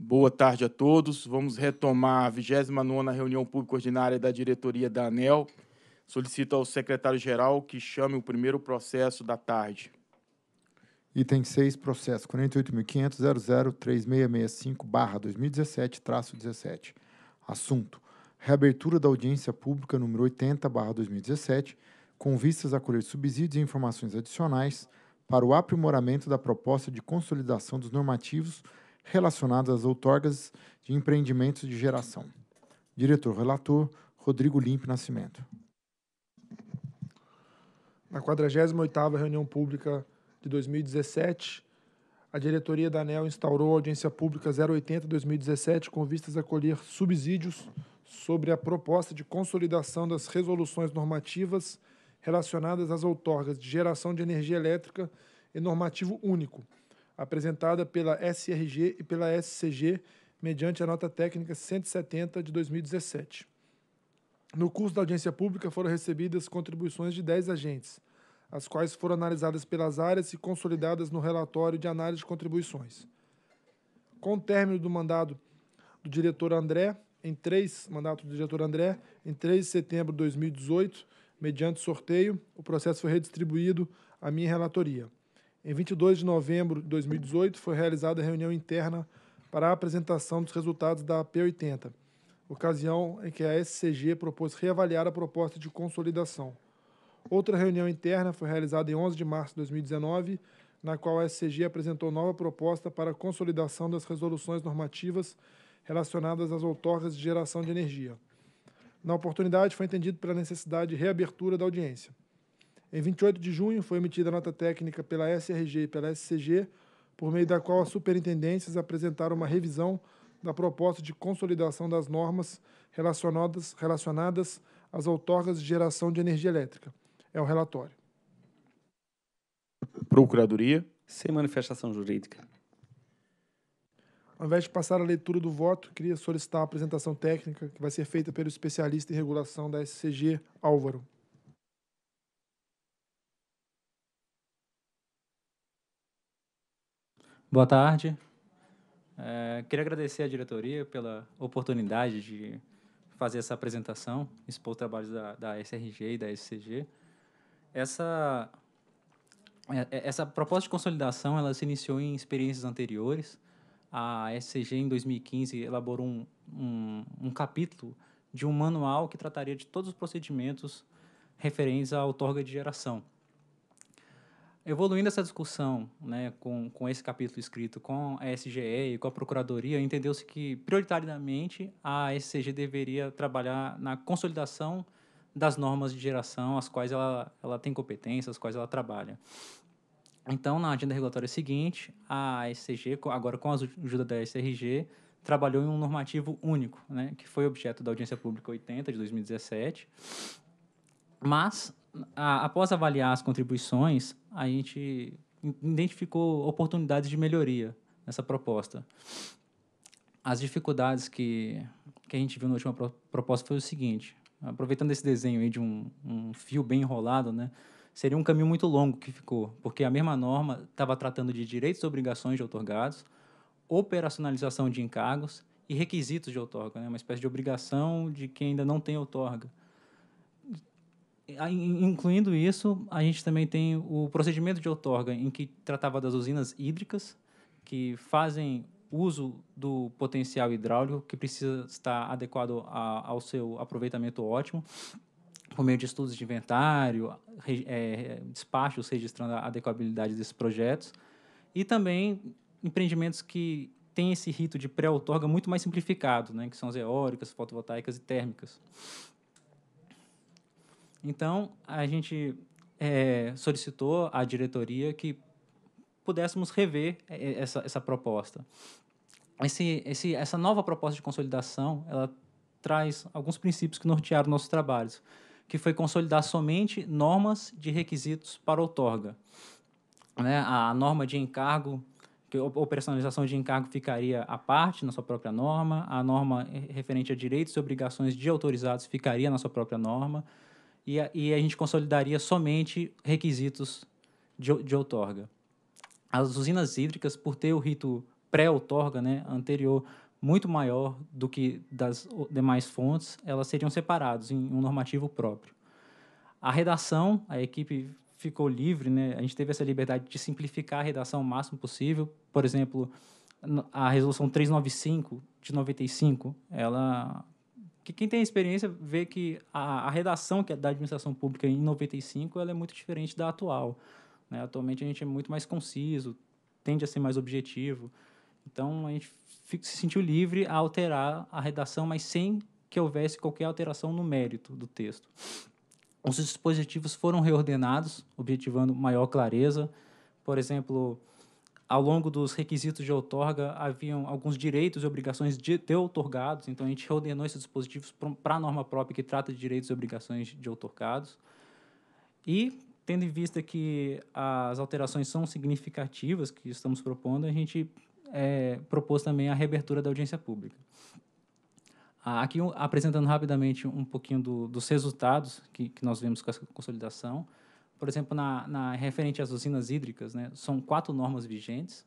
Boa tarde a todos. Vamos retomar a 29 reunião pública ordinária da diretoria da ANEL. Solicito ao secretário-geral que chame o primeiro processo da tarde. Item 6, processo 48.500.003665-2017-17. Assunto: reabertura da audiência pública número 80/2017, com vistas a colher subsídios e informações adicionais para o aprimoramento da proposta de consolidação dos normativos relacionadas às outorgas de empreendimentos de geração. Diretor relator Rodrigo Limpe Nascimento. Na 48ª reunião pública de 2017, a diretoria da ANEL instaurou a audiência pública 080-2017 com vistas a colher subsídios sobre a proposta de consolidação das resoluções normativas relacionadas às outorgas de geração de energia elétrica e normativo único, apresentada pela SRG e pela SCG, mediante a nota técnica 170 de 2017. No curso da audiência pública foram recebidas contribuições de 10 agentes, as quais foram analisadas pelas áreas e consolidadas no relatório de análise de contribuições. Com o término do do diretor André, em 3, mandato do diretor André, em 3 de setembro de 2018, mediante sorteio, o processo foi redistribuído à minha relatoria. Em 22 de novembro de 2018, foi realizada a reunião interna para a apresentação dos resultados da p 80 ocasião em que a SCG propôs reavaliar a proposta de consolidação. Outra reunião interna foi realizada em 11 de março de 2019, na qual a SCG apresentou nova proposta para a consolidação das resoluções normativas relacionadas às outorgas de geração de energia. Na oportunidade, foi entendido pela necessidade de reabertura da audiência. Em 28 de junho, foi emitida a nota técnica pela SRG e pela SCG, por meio da qual as superintendências apresentaram uma revisão da proposta de consolidação das normas relacionadas, relacionadas às outorgas de geração de energia elétrica. É o relatório. Procuradoria. Sem manifestação jurídica. Ao invés de passar a leitura do voto, queria solicitar a apresentação técnica que vai ser feita pelo especialista em regulação da SCG, Álvaro. Boa tarde. É, queria agradecer à diretoria pela oportunidade de fazer essa apresentação, expor trabalhos da, da SRG e da SCG. Essa, é, é, essa proposta de consolidação ela se iniciou em experiências anteriores. A SCG, em 2015, elaborou um, um, um capítulo de um manual que trataria de todos os procedimentos referentes à outorga de geração. Evoluindo essa discussão né, com, com esse capítulo escrito com a SGE e com a Procuradoria, entendeu-se que, prioritariamente, a SCG deveria trabalhar na consolidação das normas de geração às quais ela, ela tem competência, às quais ela trabalha. Então, na agenda regulatória seguinte, a SCG, agora com a ajuda da SRG, trabalhou em um normativo único, né, que foi objeto da audiência pública 80 de 2017, mas a, após avaliar as contribuições, a gente identificou oportunidades de melhoria nessa proposta. As dificuldades que, que a gente viu na última pro, proposta foi o seguinte, aproveitando esse desenho aí de um, um fio bem enrolado, né, seria um caminho muito longo que ficou, porque a mesma norma estava tratando de direitos e obrigações de otorgados, operacionalização de encargos e requisitos de outorga, né, uma espécie de obrigação de quem ainda não tem outorga incluindo isso, a gente também tem o procedimento de outorga, em que tratava das usinas hídricas, que fazem uso do potencial hidráulico, que precisa estar adequado a, ao seu aproveitamento ótimo, por meio de estudos de inventário, re, é, despachos registrando a adequabilidade desses projetos, e também empreendimentos que têm esse rito de pré-outorga muito mais simplificado, né, que são as eólicas, fotovoltaicas e térmicas. Então, a gente é, solicitou à diretoria que pudéssemos rever é, é, essa, essa proposta. Esse, esse, essa nova proposta de consolidação, ela traz alguns princípios que nortearam nossos trabalhos, que foi consolidar somente normas de requisitos para outorga. Né? A norma de encargo, que a operacionalização de encargo ficaria à parte na sua própria norma, a norma eh, referente a direitos e obrigações de autorizados ficaria na sua própria norma, e a, e a gente consolidaria somente requisitos de, de outorga. As usinas hídricas, por ter o rito pré-outorga né, anterior muito maior do que das demais fontes, elas seriam separadas em um normativo próprio. A redação, a equipe ficou livre, né? a gente teve essa liberdade de simplificar a redação o máximo possível. Por exemplo, a resolução 395 de 95, ela que quem tem experiência vê que a, a redação que é da administração pública em 95 ela é muito diferente da atual. Né? Atualmente a gente é muito mais conciso, tende a ser mais objetivo. Então a gente se sentiu livre a alterar a redação, mas sem que houvesse qualquer alteração no mérito do texto. Os dispositivos foram reordenados, objetivando maior clareza. Por exemplo, ao longo dos requisitos de outorga, haviam alguns direitos e obrigações de, de outorgados, então a gente reordenou esses dispositivos para a norma própria que trata de direitos e obrigações de outorgados. E, tendo em vista que as alterações são significativas que estamos propondo, a gente é, propôs também a reabertura da audiência pública. Ah, aqui, apresentando rapidamente um pouquinho do, dos resultados que, que nós vemos com essa consolidação por exemplo, na, na referente às usinas hídricas, né, são quatro normas vigentes,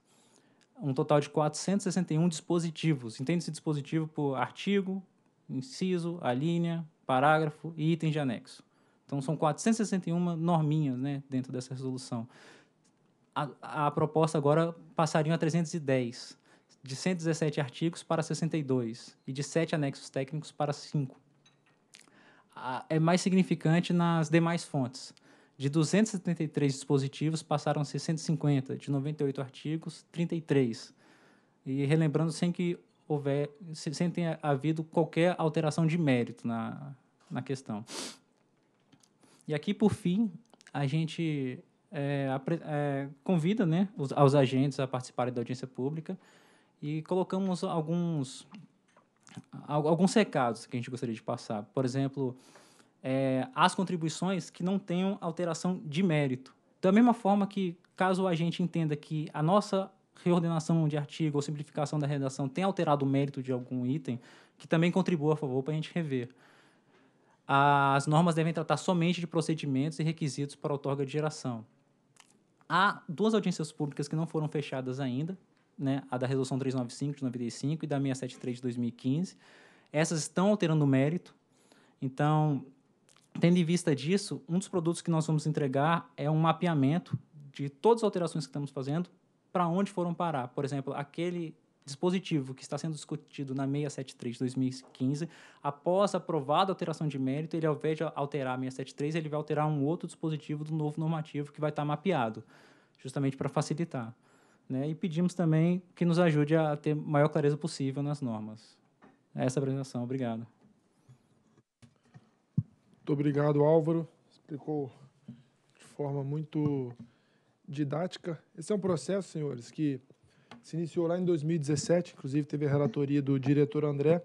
um total de 461 dispositivos. Entende-se dispositivo por artigo, inciso, alínea, parágrafo e item de anexo. Então, são 461 norminhas né, dentro dessa resolução. A, a proposta agora passaria a 310, de 117 artigos para 62 e de 7 anexos técnicos para 5. A, é mais significante nas demais fontes. De 273 dispositivos, passaram a ser 150, de 98 artigos, 33. E relembrando sem que houver, sem ter havido qualquer alteração de mérito na, na questão. E aqui, por fim, a gente é, é, convida né, os, aos agentes a participarem da audiência pública e colocamos alguns, alguns recados que a gente gostaria de passar. Por exemplo, é, as contribuições que não tenham alteração de mérito. Da mesma forma que, caso a gente entenda que a nossa reordenação de artigo ou simplificação da redação tem alterado o mérito de algum item, que também contribua a favor para a gente rever. As normas devem tratar somente de procedimentos e requisitos para outorga de geração. Há duas audiências públicas que não foram fechadas ainda, né? a da Resolução 395 de 95 e da 673 de 2015. Essas estão alterando o mérito, então Tendo em vista disso, um dos produtos que nós vamos entregar é um mapeamento de todas as alterações que estamos fazendo, para onde foram parar. Por exemplo, aquele dispositivo que está sendo discutido na 673 de 2015, após aprovada a alteração de mérito, ele ao invés de alterar a 673, ele vai alterar um outro dispositivo do novo normativo que vai estar tá mapeado, justamente para facilitar. Né? E pedimos também que nos ajude a ter maior clareza possível nas normas. Essa é a apresentação. Obrigado. Muito obrigado, Álvaro. Explicou de forma muito didática. Esse é um processo, senhores, que se iniciou lá em 2017, inclusive teve a relatoria do diretor André,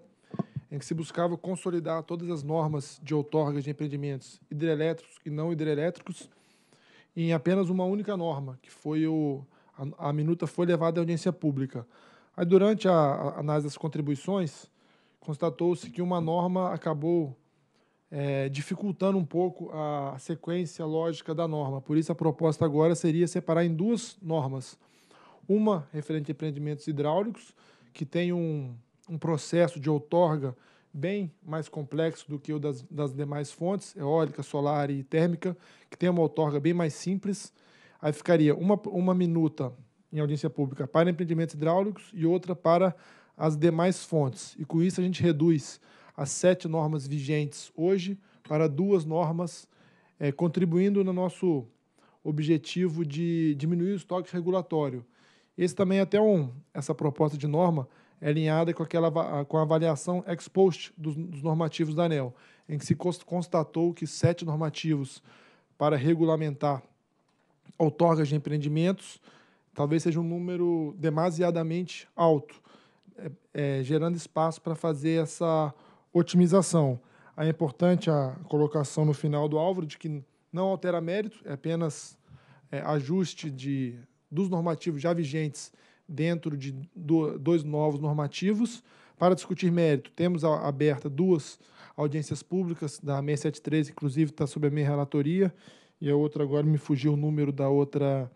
em que se buscava consolidar todas as normas de outorgas de empreendimentos hidrelétricos e não hidrelétricos em apenas uma única norma, que foi o a, a minuta foi levada à audiência pública. Aí durante a, a análise das contribuições, constatou-se que uma norma acabou é, dificultando um pouco a sequência lógica da norma. Por isso, a proposta agora seria separar em duas normas. Uma referente a empreendimentos hidráulicos, que tem um, um processo de outorga bem mais complexo do que o das, das demais fontes, eólica, solar e térmica, que tem uma outorga bem mais simples. Aí ficaria uma, uma minuta em audiência pública para empreendimentos hidráulicos e outra para as demais fontes. E com isso a gente reduz as sete normas vigentes hoje para duas normas, é, contribuindo no nosso objetivo de diminuir o estoque regulatório. Esse também é até um, essa proposta de norma é alinhada com, aquela, ah, com a avaliação ex post dos, dos normativos da ANEL, em que se constatou que sete normativos para regulamentar outorgas de empreendimentos talvez seja um número demasiadamente alto, é, é, gerando espaço para fazer essa Otimização. É importante a colocação no final do Álvaro de que não altera mérito, é apenas é, ajuste de, dos normativos já vigentes dentro de do, dois novos normativos. Para discutir mérito, temos a, aberta duas audiências públicas, da 673, inclusive está sob a minha relatoria, e a outra agora me fugiu o número da outra,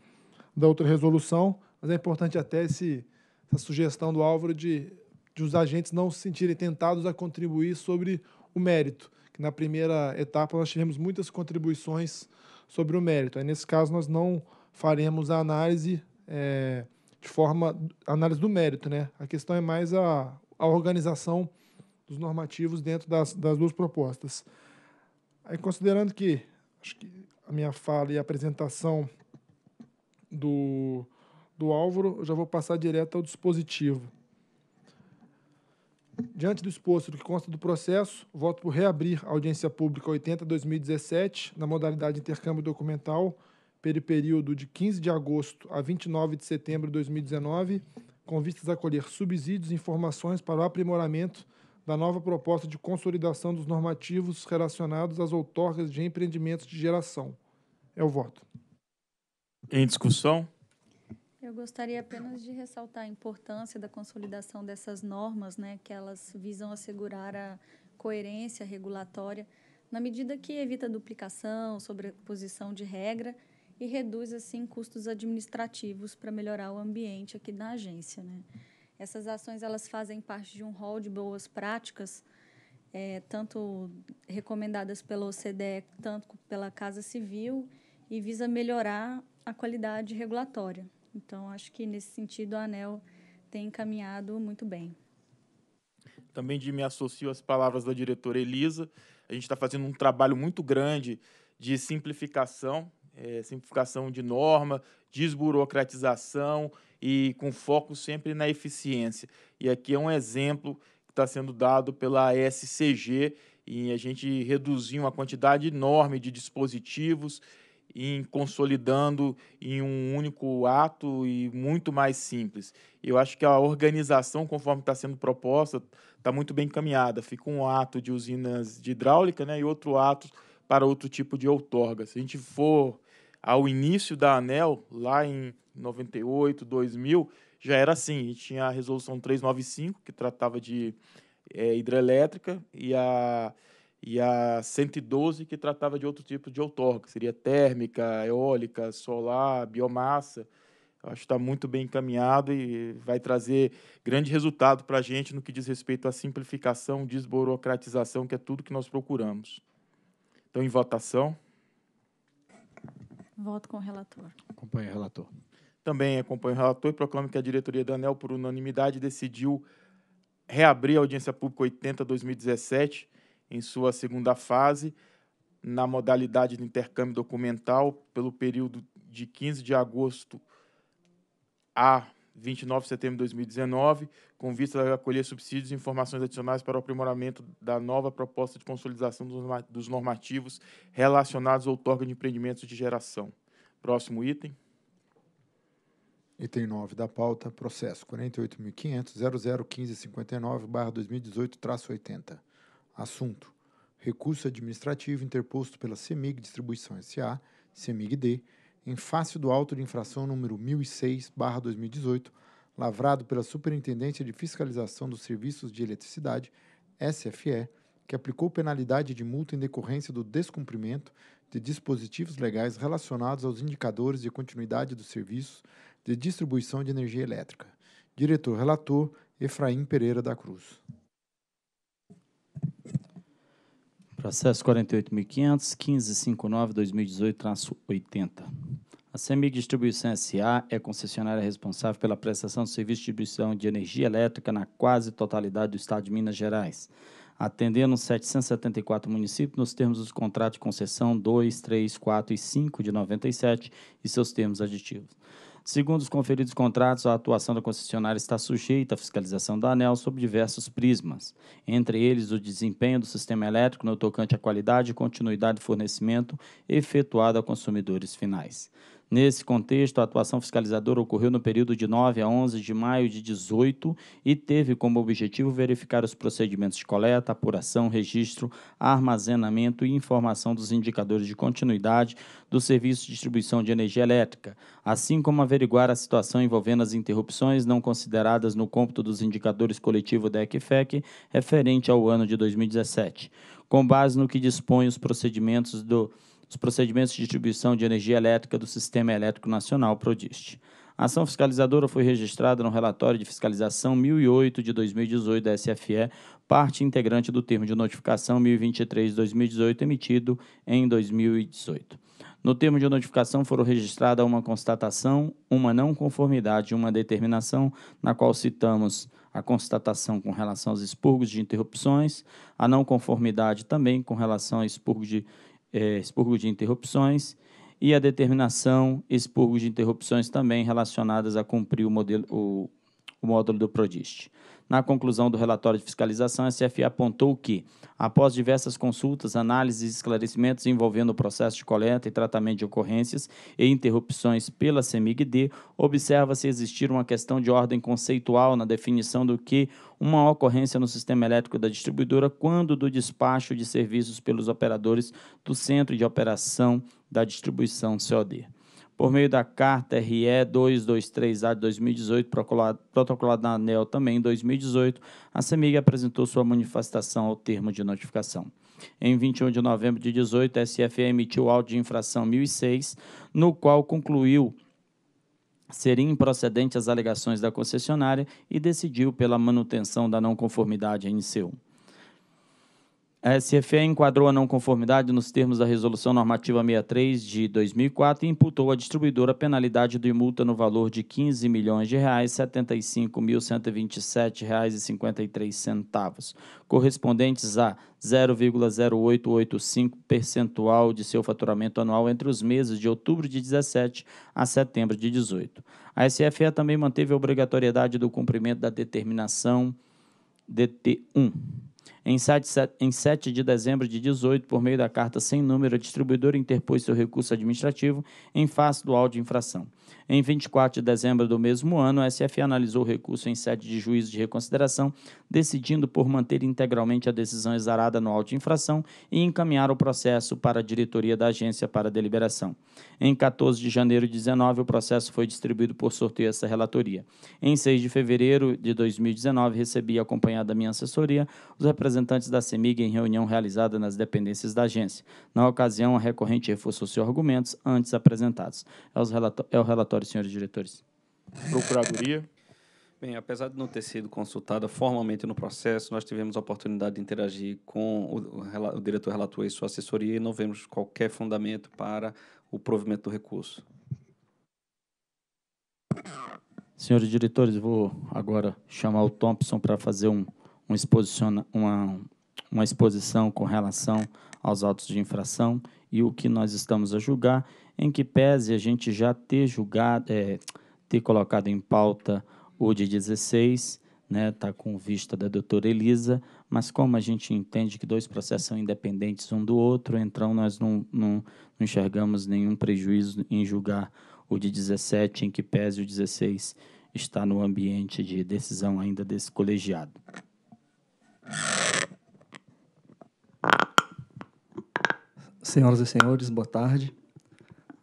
da outra resolução, mas é importante até esse, essa sugestão do Álvaro de de os agentes não se sentirem tentados a contribuir sobre o mérito. Que na primeira etapa nós tivemos muitas contribuições sobre o mérito. Aí, nesse caso, nós não faremos a análise é, de forma análise do mérito, né? A questão é mais a, a organização dos normativos dentro das, das duas propostas. Aí, considerando que acho que a minha fala e a apresentação do, do Álvaro, eu já vou passar direto ao dispositivo. Diante do exposto do que consta do processo, voto por reabrir a audiência pública 80-2017, na modalidade intercâmbio documental, pelo período de 15 de agosto a 29 de setembro de 2019, com vistas a colher subsídios e informações para o aprimoramento da nova proposta de consolidação dos normativos relacionados às outorgas de empreendimentos de geração. É o voto. Em discussão? Eu gostaria então, apenas de ressaltar a importância da consolidação dessas normas, né, que elas visam assegurar a coerência regulatória na medida que evita duplicação, sobreposição de regra e reduz assim custos administrativos para melhorar o ambiente aqui da agência, né? Essas ações elas fazem parte de um rol de boas práticas, é, tanto recomendadas pela OCDE, tanto pela Casa Civil, e visa melhorar a qualidade regulatória. Então, acho que nesse sentido a ANEL tem encaminhado muito bem. Também de me associo às palavras da diretora Elisa. A gente está fazendo um trabalho muito grande de simplificação, é, simplificação de norma, desburocratização e com foco sempre na eficiência. E aqui é um exemplo que está sendo dado pela SCG e a gente reduziu uma quantidade enorme de dispositivos em consolidando em um único ato e muito mais simples. Eu acho que a organização, conforme está sendo proposta, está muito bem encaminhada. Fica um ato de usinas de hidráulica né, e outro ato para outro tipo de outorga. Se a gente for ao início da ANEL, lá em 98, 2000, já era assim. A gente tinha a resolução 395, que tratava de é, hidrelétrica, e a e a 112 que tratava de outro tipo de outorga, seria térmica, eólica, solar, biomassa. Eu acho que está muito bem encaminhado e vai trazer grande resultado para a gente no que diz respeito à simplificação, desburocratização, que é tudo que nós procuramos. Então, em votação. Voto com o relator. Acompanho o relator. Também acompanho o relator e proclamo que a diretoria da ANEL, por unanimidade, decidiu reabrir a audiência pública 80-2017 em sua segunda fase, na modalidade de intercâmbio documental, pelo período de 15 de agosto a 29 de setembro de 2019, com vista a acolher subsídios e informações adicionais para o aprimoramento da nova proposta de consolidação dos normativos relacionados ao outorga de empreendimentos de geração. Próximo item. Item 9 da pauta, processo 48.500.001559-2018-80. Assunto: Recurso administrativo interposto pela CEMIG Distribuição S.A., CEMIG-D, em face do auto de infração número 1006/2018, lavrado pela Superintendência de Fiscalização dos Serviços de Eletricidade, SFE, que aplicou penalidade de multa em decorrência do descumprimento de dispositivos legais relacionados aos indicadores de continuidade dos serviços de distribuição de energia elétrica. Diretor relator Efraim Pereira da Cruz. Processo 48.500.1559-2018-80. A CEMIG Distribuição S.A. é concessionária responsável pela prestação do serviço de distribuição de energia elétrica na quase totalidade do Estado de Minas Gerais, atendendo 774 municípios nos termos dos contratos de concessão 2, 3, 4 e 5 de 97 e seus termos aditivos. Segundo os conferidos contratos, a atuação da concessionária está sujeita à fiscalização da ANEL sob diversos prismas, entre eles o desempenho do sistema elétrico no tocante à qualidade e continuidade de fornecimento efetuado a consumidores finais. Nesse contexto, a atuação fiscalizadora ocorreu no período de 9 a 11 de maio de 18 e teve como objetivo verificar os procedimentos de coleta, apuração, registro, armazenamento e informação dos indicadores de continuidade do serviço de distribuição de energia elétrica, assim como averiguar a situação envolvendo as interrupções não consideradas no cômputo dos indicadores coletivo da ECFEC referente ao ano de 2017. Com base no que dispõe os procedimentos do os procedimentos de distribuição de energia elétrica do Sistema Elétrico Nacional, PRODIST. A ação fiscalizadora foi registrada no relatório de fiscalização 1008 de 2018 da SFE, parte integrante do termo de notificação 1023-2018 emitido em 2018. No termo de notificação foram registrada uma constatação, uma não conformidade e uma determinação, na qual citamos a constatação com relação aos expurgos de interrupções, a não conformidade também com relação a expurgos de é, expurgo de interrupções e a determinação expurgo de interrupções também relacionadas a cumprir o, modelo, o, o módulo do PRODIST. Na conclusão do relatório de fiscalização, a SFA apontou que, após diversas consultas, análises e esclarecimentos envolvendo o processo de coleta e tratamento de ocorrências e interrupções pela CEMIG-D, observa-se existir uma questão de ordem conceitual na definição do que uma ocorrência no sistema elétrico da distribuidora quando do despacho de serviços pelos operadores do Centro de Operação da Distribuição COD por meio da carta RE 223A de 2018, protocolada na ANEL também em 2018, a CEMIG apresentou sua manifestação ao termo de notificação. Em 21 de novembro de 18, a SFE emitiu o áudio de infração 1006, no qual concluiu serem improcedentes as alegações da concessionária e decidiu pela manutenção da não conformidade em seu. A SFE enquadrou a não conformidade nos termos da Resolução Normativa 63 de 2004 e imputou à distribuidora penalidade do multa no valor de R$ 15 milhões de reais, correspondentes a 0,0885 percentual de seu faturamento anual entre os meses de outubro de 17 a setembro de 18. A SFE também manteve a obrigatoriedade do cumprimento da determinação DT1 em 7, de dezembro de 18, por meio da carta sem número, a distribuidora interpôs seu recurso administrativo em face do áudio de infração. Em 24 de dezembro do mesmo ano, a SF analisou o recurso em sede de juízo de reconsideração, decidindo por manter integralmente a decisão exarada no auto de infração e encaminhar o processo para a diretoria da agência para deliberação. Em 14 de janeiro de 19, o processo foi distribuído por sorteio essa relatoria. Em 6 de fevereiro de 2019, recebi, acompanhado da minha assessoria, os representantes da CEMIG em reunião realizada nas dependências da agência. Na ocasião, a recorrente reforçou seus argumentos antes apresentados. É, é o relatório relatório, senhores diretores? Procuradoria. Bem, apesar de não ter sido consultada formalmente no processo, nós tivemos a oportunidade de interagir com o, o, diretor relator e sua assessoria e não vemos qualquer fundamento para o provimento do recurso. Senhores diretores, vou agora chamar o Thompson para fazer um, um uma, uma exposição com relação aos autos de infração e o que nós estamos a julgar em que pese a gente já ter julgado, é, ter colocado em pauta o de 16, né, tá com vista da doutora Elisa, mas como a gente entende que dois processos são independentes um do outro, então nós não, não, não enxergamos nenhum prejuízo em julgar o de 17, em que pese o 16 está no ambiente de decisão ainda desse colegiado. Senhoras e senhores, boa tarde.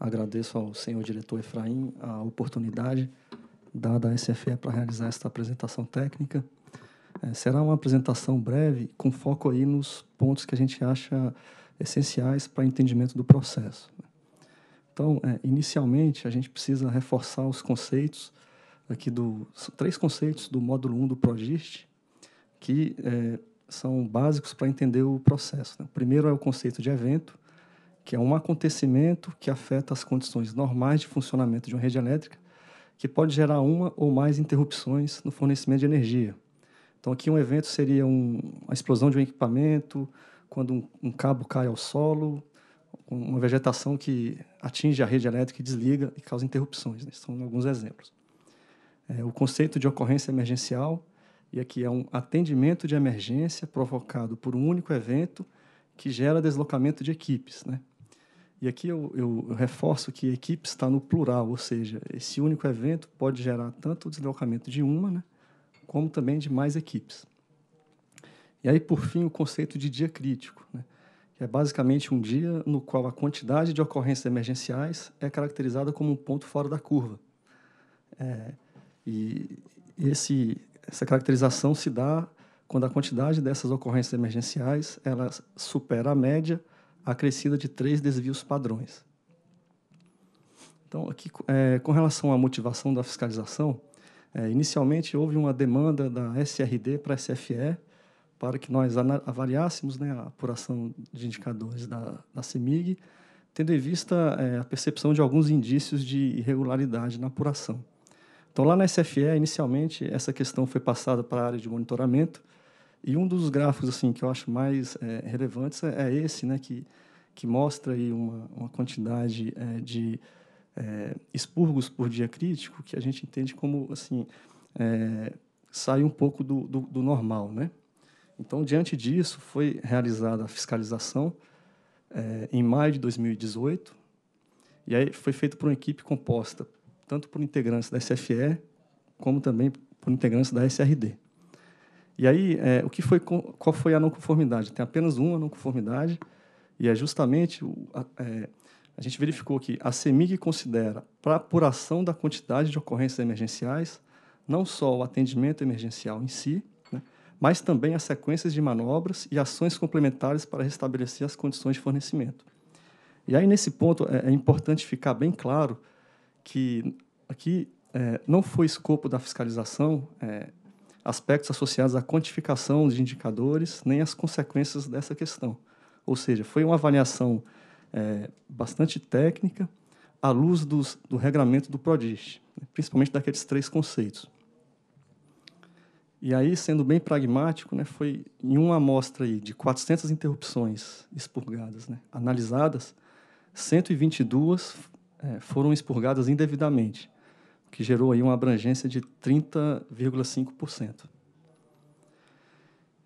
Agradeço ao senhor diretor Efraim a oportunidade dada à SFE para realizar esta apresentação técnica. É, será uma apresentação breve, com foco aí nos pontos que a gente acha essenciais para entendimento do processo. Então, é, inicialmente, a gente precisa reforçar os conceitos aqui do três conceitos do módulo 1 um do Progist que é, são básicos para entender o processo. Né? O primeiro é o conceito de evento, que é um acontecimento que afeta as condições normais de funcionamento de uma rede elétrica, que pode gerar uma ou mais interrupções no fornecimento de energia. Então, aqui um evento seria um, a explosão de um equipamento, quando um, um cabo cai ao solo, uma vegetação que atinge a rede elétrica e desliga e causa interrupções. Né? São alguns exemplos. É, o conceito de ocorrência emergencial, e aqui é um atendimento de emergência provocado por um único evento que gera deslocamento de equipes. Né? E aqui eu, eu reforço que equipe está no plural, ou seja, esse único evento pode gerar tanto o deslocamento de uma, né, como também de mais equipes. E aí, por fim, o conceito de dia crítico, né, que é basicamente um dia no qual a quantidade de ocorrências emergenciais é caracterizada como um ponto fora da curva. É, e esse, essa caracterização se dá quando a quantidade dessas ocorrências emergenciais ela supera a média acrescida de três desvios padrões. Então, aqui, é, com relação à motivação da fiscalização, é, inicialmente houve uma demanda da SRD para a SFE para que nós avaliássemos né, a apuração de indicadores da, da CEMIG, tendo em vista é, a percepção de alguns indícios de irregularidade na apuração. Então, lá na SFE, inicialmente, essa questão foi passada para a área de monitoramento, e um dos gráficos assim que eu acho mais é, relevantes é, é esse, né, que, que mostra aí uma, uma quantidade é, de é, expurgos por dia crítico que a gente entende como assim é, sai um pouco do, do, do, normal, né? Então diante disso foi realizada a fiscalização em maio de 2018 e aí foi feito por uma equipe composta tanto por integrantes da SFE como também por integrantes da SRD. E aí, é, o que foi, qual foi a não conformidade? Tem apenas uma não conformidade, e é justamente, o, a, é, a gente verificou que a CEMIG considera, para apuração da quantidade de ocorrências emergenciais, não só o atendimento emergencial em si, né, mas também as sequências de manobras e ações complementares para restabelecer as condições de fornecimento. E aí, nesse ponto, é, é importante ficar bem claro que aqui é, não foi escopo da fiscalização é, aspectos associados à quantificação de indicadores, nem as consequências dessa questão. Ou seja, foi uma avaliação é, bastante técnica à luz dos, do regramento do PRODIST, né, principalmente daqueles três conceitos. E aí, sendo bem pragmático, né, foi em uma amostra aí de 400 interrupções expurgadas, né, analisadas, 122 é, foram expurgadas indevidamente que gerou aí uma abrangência de 30,5%.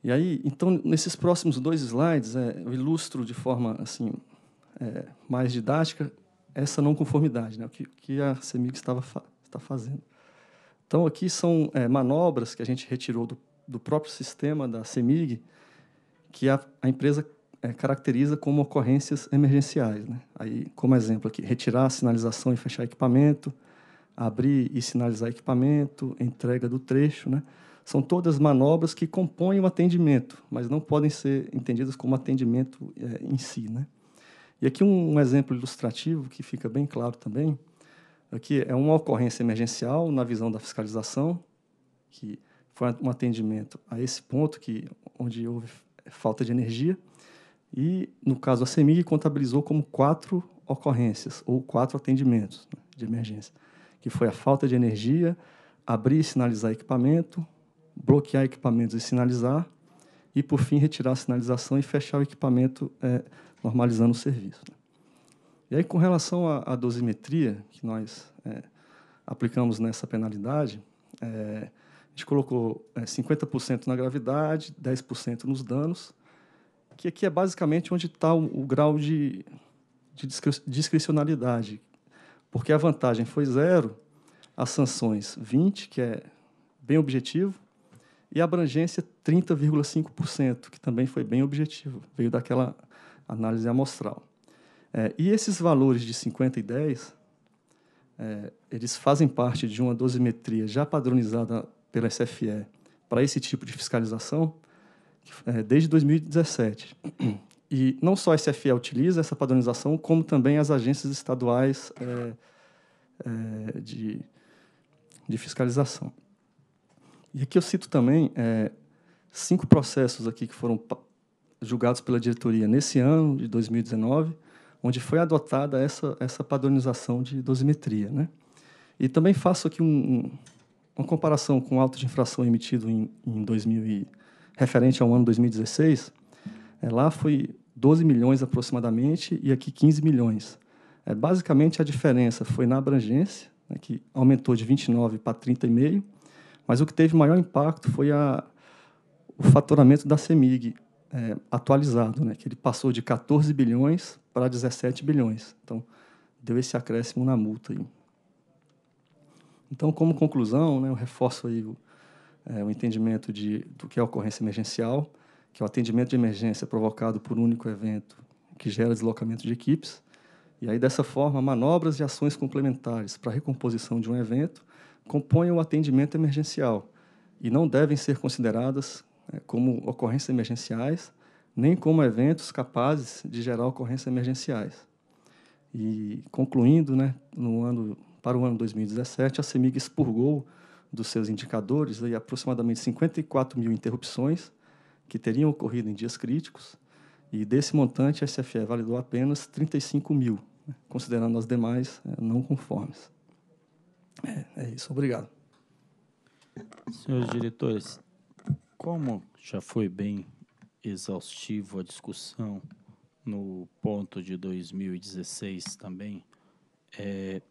E aí, então, nesses próximos dois slides, é, eu ilustro de forma assim é, mais didática essa não conformidade, né, o que, que a CEMIG estava fa está fazendo. Então, aqui são é, manobras que a gente retirou do, do próprio sistema da CEMIG, que a, a empresa é, caracteriza como ocorrências emergenciais. Né? Aí, como exemplo aqui, retirar a sinalização e fechar equipamento, abrir e sinalizar equipamento, entrega do trecho, né? São todas manobras que compõem o atendimento, mas não podem ser entendidas como atendimento é, em si, né? E aqui um, um, exemplo ilustrativo que fica bem claro também, aqui é uma ocorrência emergencial na visão da fiscalização, que foi um atendimento a esse ponto que onde houve falta de energia, e no caso a CEMIG contabilizou como quatro ocorrências ou quatro atendimentos né, de emergência que foi a falta de energia, abrir e sinalizar equipamento, bloquear equipamentos e sinalizar, e, por fim, retirar a sinalização e fechar o equipamento, é, normalizando o serviço. Né? E aí, com relação à, à dosimetria que nós é, aplicamos nessa penalidade, é, a gente colocou 50% é, na gravidade, 10% nos danos, que aqui é basicamente onde está o, o, grau de, de discrecionalidade porque a vantagem foi zero, as sanções 20, que é bem objetivo, e a abrangência 30,5%, que também foi bem objetivo, veio daquela análise amostral. É, e esses valores de 50 e 10, é, eles fazem parte de uma dosimetria já padronizada pela SFE para esse tipo de fiscalização, é, desde 2017. E não só a SFE utiliza essa padronização, como também as agências estaduais é, é, de, de fiscalização. E aqui eu cito também é, cinco processos aqui que foram julgados pela diretoria nesse ano de 2019, onde foi adotada essa, essa padronização de dosimetria. Né? E também faço aqui um, uma comparação com o auto de infração emitido em, em 2000 e, referente ao ano 2016. É, lá foi 12 milhões aproximadamente e aqui 15 milhões. É, basicamente, a diferença foi na abrangência, né, que aumentou de 29 para 30,5, mas o que teve maior impacto foi a, o faturamento da CEMIG é, atualizado, né, que ele passou de 14 bilhões para 17 bilhões. Então, deu esse acréscimo na multa. Aí. Então, como conclusão, né, eu reforço aí o, é, o entendimento de, do que é ocorrência emergencial, que é o atendimento de emergência provocado por um único evento, que gera deslocamento de equipes. E aí, dessa forma, manobras e ações complementares para a recomposição de um evento compõem o atendimento emergencial e não devem ser consideradas né, como ocorrências emergenciais, nem como eventos capazes de gerar ocorrências emergenciais. E concluindo, né, no ano para o ano 2017, a CEMIG expurgou dos seus indicadores aí, aproximadamente 54 mil interrupções que teriam ocorrido em dias críticos, e desse montante a SFE validou apenas 35 mil, né, considerando as demais é, não conformes. É, é isso, obrigado. Senhores diretores, como já foi bem exaustivo a discussão no ponto de 2016 também, é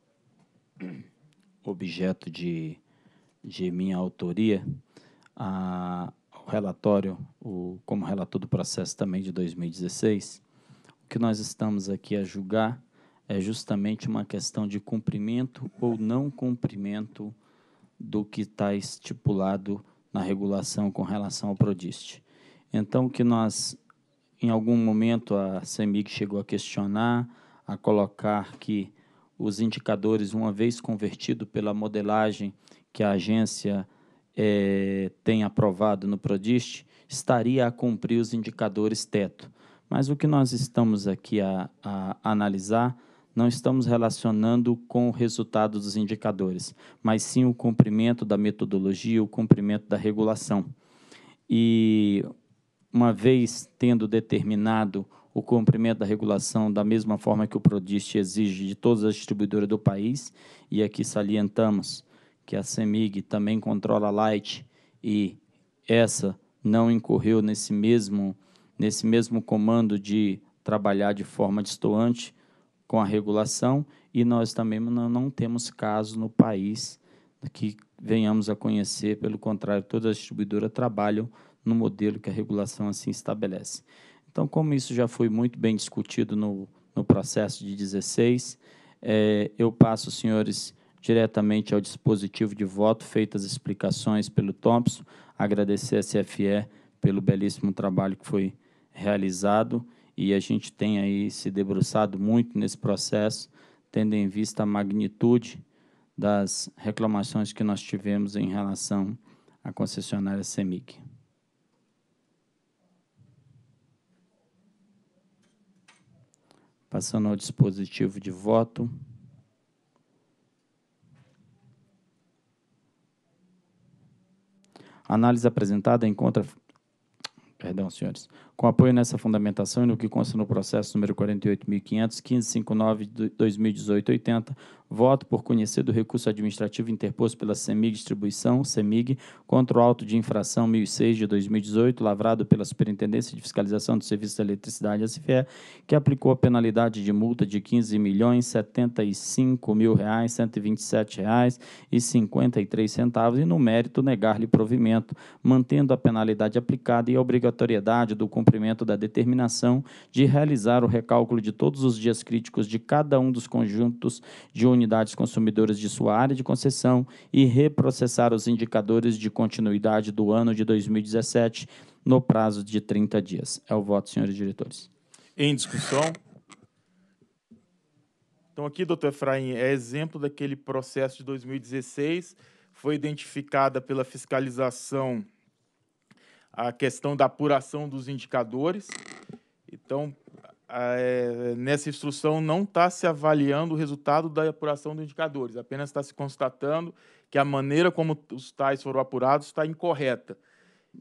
objeto de, de minha autoria, a, relatório, o, como relator do processo também de 2016, o que nós estamos aqui a julgar é justamente uma questão de cumprimento ou não cumprimento do que está estipulado na regulação com relação ao Prodist. Então, que nós, em algum momento, a CEMIG chegou a questionar, a colocar que os indicadores, uma vez convertido pela modelagem que a agência é, tem aprovado no Prodist estaria a cumprir os indicadores teto. Mas o que nós estamos aqui a, a analisar não estamos relacionando com o resultado dos indicadores, mas sim o cumprimento da metodologia, o cumprimento da regulação. E uma vez tendo determinado o cumprimento da regulação da mesma forma que o Prodist exige de todas as distribuidoras do país, e aqui salientamos que a CEMIG também controla a Light e essa não incorreu nesse mesmo, nesse mesmo comando de trabalhar de forma destoante com a regulação e nós também não, não temos caso no país que venhamos a conhecer, pelo contrário, todas as distribuidoras trabalham no modelo que a regulação assim estabelece. Então, como isso já foi muito bem discutido no, no processo de 16, é, eh, eu passo, senhores diretamente ao dispositivo de voto, feitas as explicações pelo Thompson, agradecer a CFE pelo belíssimo trabalho que foi realizado e a gente tem aí se debruçado muito nesse processo, tendo em vista a magnitude das reclamações que nós tivemos em relação à concessionária CEMIG. Passando ao dispositivo de voto. A análise apresentada encontra perdão, senhores, com apoio nessa fundamentação e no que consta no processo número 48.500, 1559-2018-80, Voto por conhecer do recurso administrativo interposto pela CEMIG Distribuição, CEMIG, contra o auto de infração 1006 de 2018, lavrado pela Superintendência de Fiscalização do Serviço de Eletricidade, SFE, que aplicou a penalidade de multa de 15 milhões 75 mil reais, 127 reais e 53 centavos e, no mérito, negar-lhe provimento, mantendo a penalidade aplicada e a obrigatoriedade do cumprimento da determinação de realizar o recálculo de todos os dias críticos de cada um dos conjuntos de unidades unidades consumidoras de sua área de concessão e reprocessar os indicadores de continuidade do ano de 2017 no prazo de 30 dias. É o voto, senhores diretores. Em discussão. Então, aqui, doutor Efraim, é exemplo daquele processo de 2016. Foi identificada pela fiscalização a questão da apuração dos indicadores. Então, é, nessa instrução não está se avaliando o resultado da apuração dos indicadores, apenas está se constatando que a maneira como os tais foram apurados está incorreta.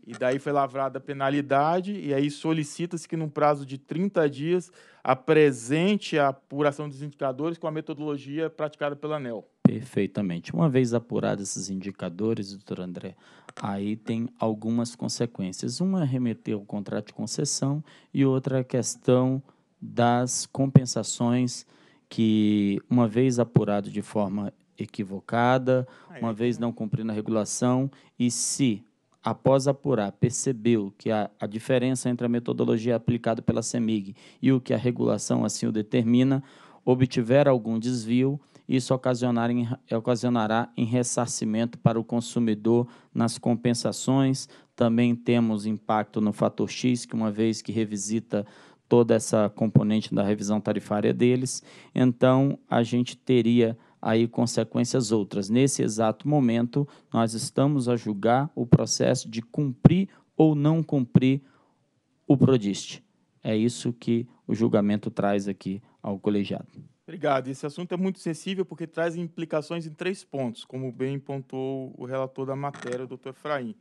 E daí foi lavrada a penalidade, e aí solicita-se que, num prazo de 30 dias, apresente a apuração dos indicadores com a metodologia praticada pela ANEL. Perfeitamente. Uma vez apurados esses indicadores, doutor André, aí tem algumas consequências. Uma é remeter o contrato de concessão e outra é a questão das compensações que, uma vez apurado de forma equivocada, uma tá vez não cumprindo a regulação, e se, após apurar, percebeu que a, a diferença entre a metodologia aplicada pela CEMIG e o que a regulação assim o determina, obtiver algum desvio, isso ocasionar em, ocasionará em ressarcimento para o consumidor nas compensações. Também temos impacto no fator X, que uma vez que revisita toda essa componente da revisão tarifária deles, então a gente teria aí consequências outras. Nesse exato momento, nós estamos a julgar o processo de cumprir ou não cumprir o Prodist. É isso que o julgamento traz aqui ao colegiado. Obrigado. Esse assunto é muito sensível porque traz implicações em três pontos, como bem pontuou o relator da matéria, o doutor Efraim.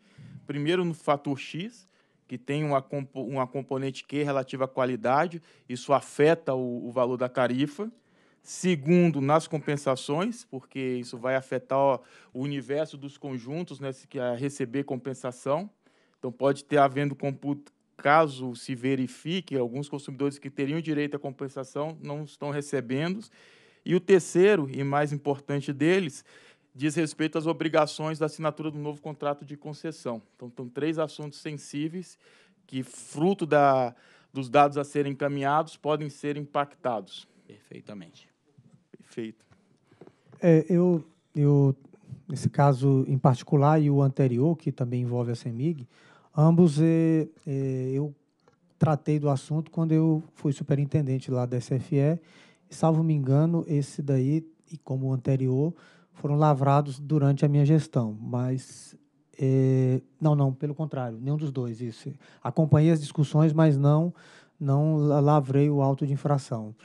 Primeiro, no fator X, que tem uma, uma componente Q relativa à qualidade, isso afeta o, o valor da tarifa. Segundo, nas compensações, porque isso vai afetar ó, o universo dos conjuntos né, que a receber compensação. Então, pode ter havendo computo, caso se verifique, alguns consumidores que teriam direito à compensação não estão recebendo. E o terceiro, e mais importante deles, diz respeito às obrigações da assinatura do novo contrato de concessão. Então, são três assuntos sensíveis que, fruto da, dos dados a serem encaminhados, podem ser impactados. Perfeitamente. Perfeito. É, eu, eu, nesse caso em particular e o anterior, que também envolve a CEMIG, ambos é, é, eu tratei do assunto quando eu fui superintendente lá da SFE. salvo me engano, esse daí, e como o anterior, foram lavrados durante a minha gestão, mas eh, não, não, pelo contrário, nenhum dos dois. Isso. Acompanhei as discussões, mas não, não lavrei o auto de infração.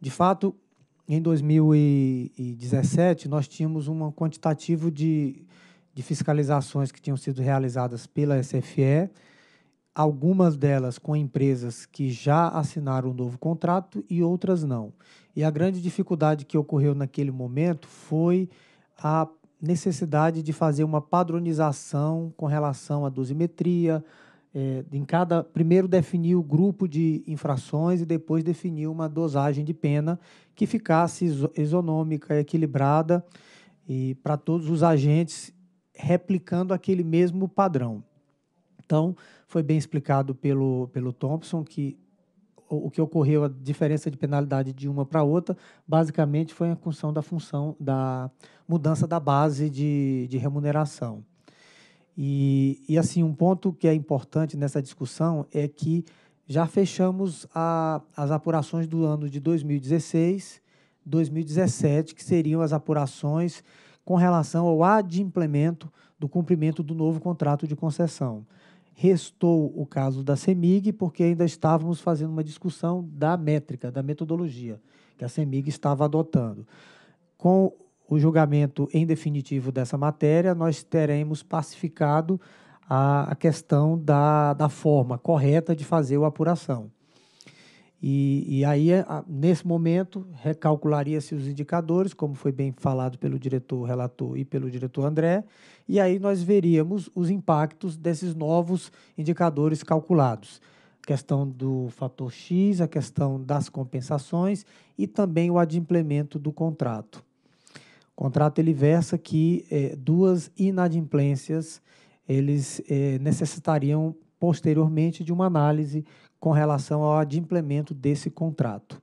De fato, em 2017 nós tínhamos um quantitativo de, de fiscalizações que tinham sido realizadas pela SFE, algumas delas com empresas que já assinaram um novo contrato e outras não. E a grande dificuldade que ocorreu naquele momento foi a necessidade de fazer uma padronização com relação à dosimetria, é, em cada primeiro definir o grupo de infrações e depois definir uma dosagem de pena que ficasse isonômica, equilibrada e para todos os agentes replicando aquele mesmo padrão. Então, foi bem explicado pelo, pelo Thompson que o que ocorreu, a diferença de penalidade de uma para outra, basicamente foi em função da função da mudança da base de, de remuneração. E, e, assim, um ponto que é importante nessa discussão é que já fechamos a, as apurações do ano de 2016, 2017, que seriam as apurações com relação ao adimplemento do cumprimento do novo contrato de concessão restou o caso da CEMIG, porque ainda estávamos fazendo uma discussão da métrica, da metodologia que a CEMIG estava adotando. Com o julgamento em definitivo dessa matéria, nós teremos pacificado a, a questão da, da forma correta de fazer a apuração. E, e aí, é, a, nesse momento, recalcularia-se os indicadores, como foi bem falado pelo diretor relator e pelo diretor André, e aí nós veríamos os impactos desses novos indicadores calculados. A questão do fator X, a questão das compensações e também o adimplemento do contrato. O contrato ele versa que é, duas inadimplências eles é, necessitariam posteriormente de uma análise com relação ao adimplemento desse contrato.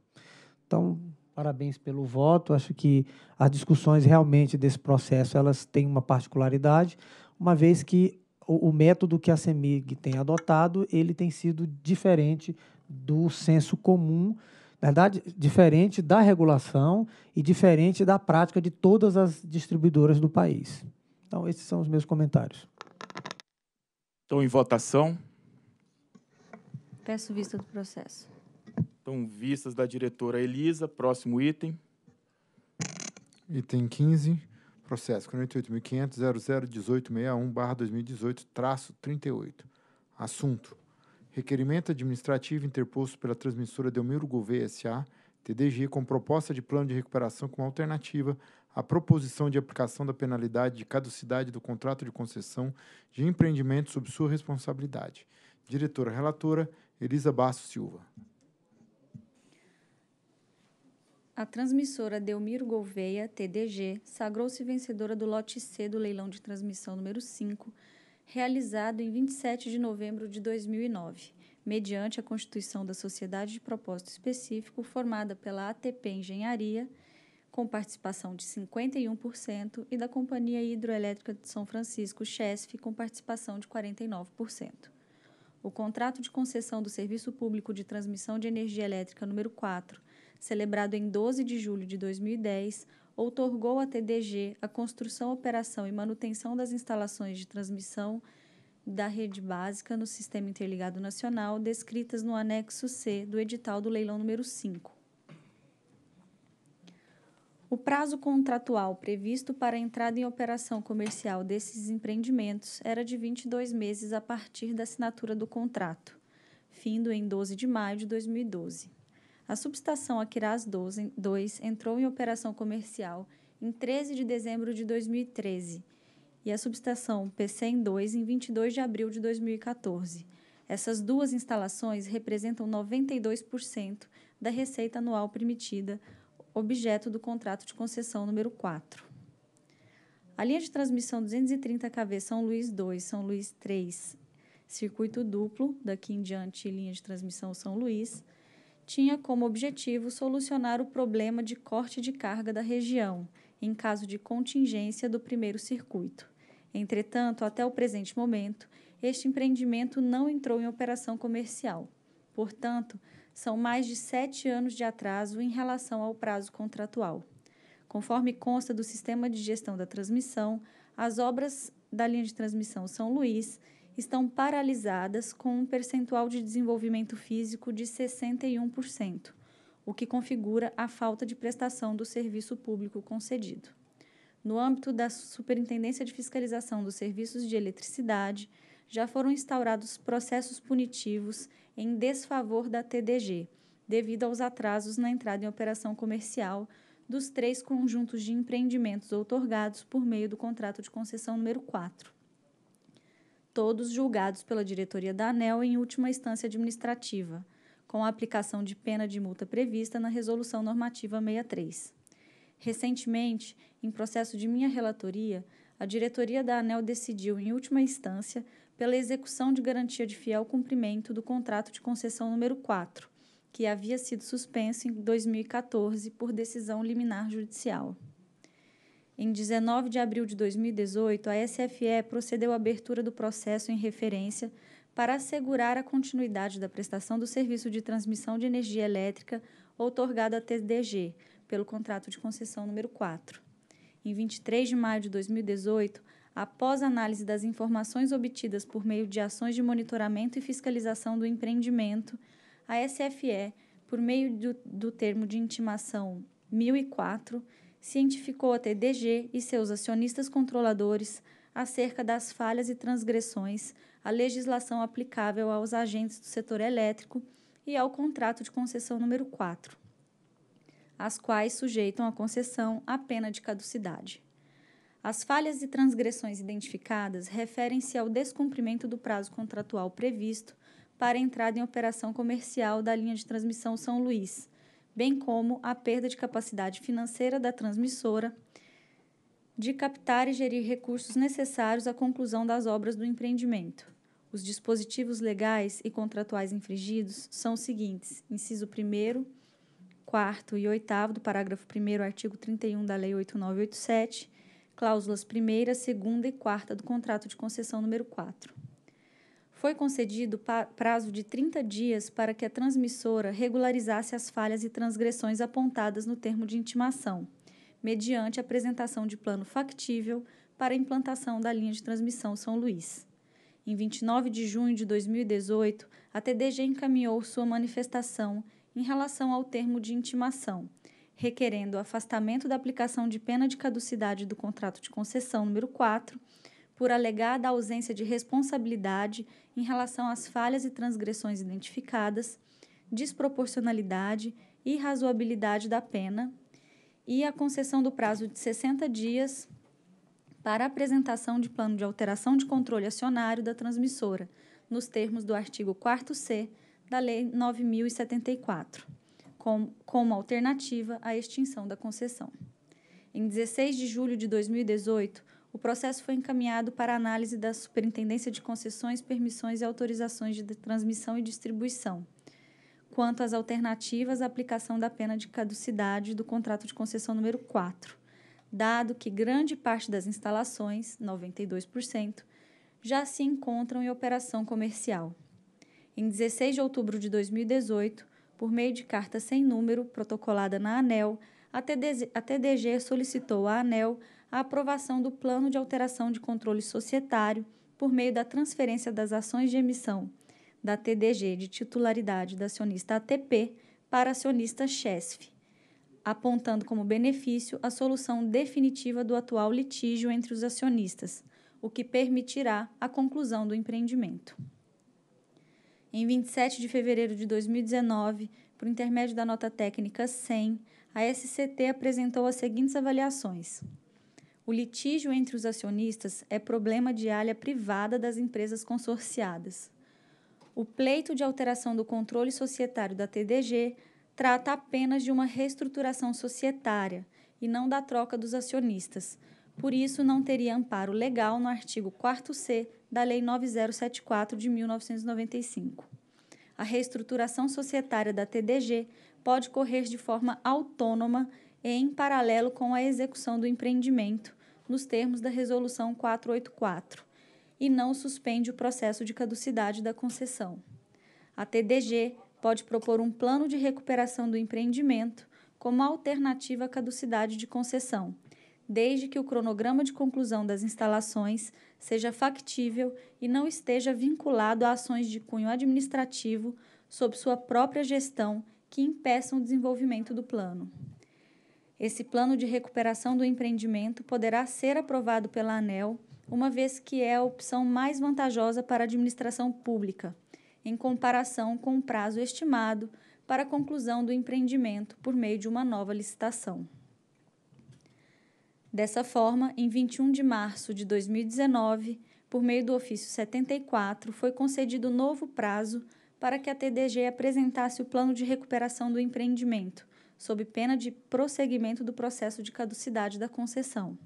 Então, Parabéns pelo voto. Acho que as discussões realmente desse processo elas têm uma particularidade, uma vez que o, o método que a CEMIG tem adotado ele tem sido diferente do senso comum, na verdade diferente da regulação e diferente da prática de todas as distribuidoras do país. Então esses são os meus comentários. Estão em votação. Peço vista do processo. Então, vistas da diretora Elisa, próximo item. Item 15, processo 48.500.001861-2018, traço 38. Assunto. Requerimento administrativo interposto pela transmissora Delmiro Gouveia S.A., TDG, com proposta de plano de recuperação como alternativa à proposição de aplicação da penalidade de caducidade do contrato de concessão de empreendimento sob sua responsabilidade. Diretora relatora, Elisa Basso Silva. A transmissora Delmiro Gouveia, TDG, sagrou-se vencedora do lote C do leilão de transmissão número 5, realizado em 27 de novembro de 2009, mediante a constituição da sociedade de propósito específico formada pela ATP Engenharia, com participação de 51%, e da Companhia Hidroelétrica de São Francisco, CHESF, com participação de 49%. O contrato de concessão do Serviço Público de Transmissão de Energia Elétrica número 4, celebrado em 12 de julho de 2010, outorgou à TDG a construção, operação e manutenção das instalações de transmissão da rede básica no Sistema Interligado Nacional, descritas no anexo C do edital do leilão número 5. O prazo contratual previsto para a entrada em operação comercial desses empreendimentos era de 22 meses a partir da assinatura do contrato, findo em 12 de maio de 2012. A subestação Aquiraz 2 entrou em operação comercial em 13 de dezembro de 2013 e a subestação PCM 2 em 22 de abril de 2014. Essas duas instalações representam 92% da receita anual permitida, objeto do contrato de concessão número 4. A linha de transmissão 230 kV São Luís 2, São Luís 3, circuito duplo, daqui em diante linha de transmissão São Luís, tinha como objetivo solucionar o problema de corte de carga da região, em caso de contingência do primeiro circuito. Entretanto, até o presente momento, este empreendimento não entrou em operação comercial. Portanto, são mais de sete anos de atraso em relação ao prazo contratual. Conforme consta do sistema de gestão da transmissão, as obras da linha de transmissão São Luís estão paralisadas com um percentual de desenvolvimento físico de 61%, o que configura a falta de prestação do serviço público concedido. No âmbito da Superintendência de Fiscalização dos Serviços de Eletricidade, já foram instaurados processos punitivos em desfavor da TDG, devido aos atrasos na entrada em operação comercial dos três conjuntos de empreendimentos outorgados por meio do contrato de concessão número 4, todos julgados pela diretoria da ANEL em última instância administrativa, com a aplicação de pena de multa prevista na Resolução Normativa 63. Recentemente, em processo de minha relatoria, a diretoria da ANEL decidiu, em última instância, pela execução de garantia de fiel cumprimento do contrato de concessão número 4, que havia sido suspenso em 2014 por decisão liminar judicial. Em 19 de abril de 2018, a SFE procedeu à abertura do processo em referência para assegurar a continuidade da prestação do serviço de transmissão de energia elétrica outorgado à TDG, pelo contrato de concessão número 4. Em 23 de maio de 2018, após análise das informações obtidas por meio de ações de monitoramento e fiscalização do empreendimento, a SFE, por meio do, do termo de intimação 1004, cientificou a TDG e seus acionistas controladores acerca das falhas e transgressões à legislação aplicável aos agentes do setor elétrico e ao contrato de concessão número 4, as quais sujeitam a concessão à pena de caducidade. As falhas e transgressões identificadas referem-se ao descumprimento do prazo contratual previsto para entrada em operação comercial da linha de transmissão São Luís, bem como a perda de capacidade financeira da transmissora de captar e gerir recursos necessários à conclusão das obras do empreendimento. Os dispositivos legais e contratuais infringidos são os seguintes: inciso 1, 4 e 8 do parágrafo 1, artigo 31 da Lei 8987, cláusulas 1, 2 e 4 do contrato de concessão número 4 foi concedido prazo de 30 dias para que a transmissora regularizasse as falhas e transgressões apontadas no termo de intimação, mediante apresentação de plano factível para a implantação da linha de transmissão São Luís. Em 29 de junho de 2018, a TDG encaminhou sua manifestação em relação ao termo de intimação, requerendo o afastamento da aplicação de pena de caducidade do contrato de concessão número 4 por alegada ausência de responsabilidade em relação às falhas e transgressões identificadas, desproporcionalidade e razoabilidade da pena e a concessão do prazo de 60 dias para apresentação de plano de alteração de controle acionário da transmissora, nos termos do artigo 4C da Lei 9074, com, como alternativa à extinção da concessão. Em 16 de julho de 2018, o processo foi encaminhado para análise da Superintendência de Concessões, Permissões e Autorizações de Transmissão e Distribuição. Quanto às alternativas, a aplicação da pena de caducidade do contrato de concessão número 4, dado que grande parte das instalações, 92%, já se encontram em operação comercial. Em 16 de outubro de 2018, por meio de carta sem número protocolada na ANEL, a TDG solicitou à ANEL a aprovação do Plano de Alteração de Controle Societário por meio da transferência das ações de emissão da TDG de titularidade da acionista ATP para acionista CHESF, apontando como benefício a solução definitiva do atual litígio entre os acionistas, o que permitirá a conclusão do empreendimento. Em 27 de fevereiro de 2019, por intermédio da nota técnica 100, a SCT apresentou as seguintes avaliações: o litígio entre os acionistas é problema de área privada das empresas consorciadas. O pleito de alteração do controle societário da TDG trata apenas de uma reestruturação societária e não da troca dos acionistas. Por isso, não teria amparo legal no artigo 4C da Lei 9074 de 1995. A reestruturação societária da TDG pode correr de forma autônoma e em paralelo com a execução do empreendimento, nos termos da Resolução 484 e não suspende o processo de caducidade da concessão. A TDG pode propor um plano de recuperação do empreendimento como alternativa à caducidade de concessão, desde que o cronograma de conclusão das instalações seja factível e não esteja vinculado a ações de cunho administrativo sob sua própria gestão que impeçam o desenvolvimento do plano. Esse plano de recuperação do empreendimento poderá ser aprovado pela ANEL, uma vez que é a opção mais vantajosa para a administração pública, em comparação com o prazo estimado para a conclusão do empreendimento por meio de uma nova licitação. Dessa forma, em 21 de março de 2019, por meio do ofício 74, foi concedido novo prazo para que a TDG apresentasse o plano de recuperação do empreendimento, sob pena de prosseguimento do processo de caducidade da concessão.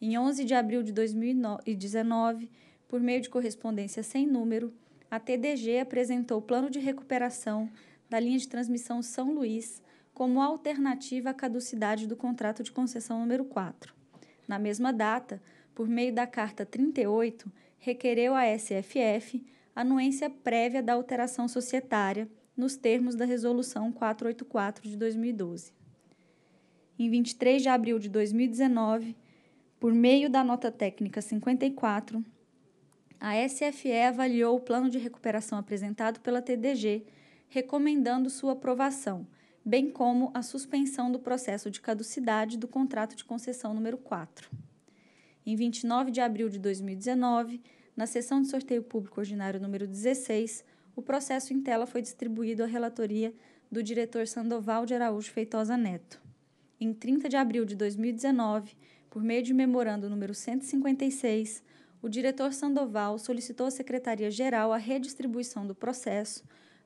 Em 11 de abril de 2019, por meio de correspondência sem número, a TDG apresentou o plano de recuperação da linha de transmissão São Luís como alternativa à caducidade do contrato de concessão número 4. Na mesma data, por meio da carta 38, requereu à SFF anuência prévia da alteração societária nos termos da Resolução 484 de 2012. Em 23 de abril de 2019, por meio da nota técnica 54, a SFE avaliou o plano de recuperação apresentado pela TDG, recomendando sua aprovação, bem como a suspensão do processo de caducidade do contrato de concessão número 4. Em 29 de abril de 2019, na sessão de sorteio público ordinário número 16, o processo em tela foi distribuído à relatoria do diretor Sandoval de Araújo Feitosa Neto. Em 30 de abril de 2019, por meio de memorando número 156, o diretor Sandoval solicitou à Secretaria-Geral a redistribuição do processo,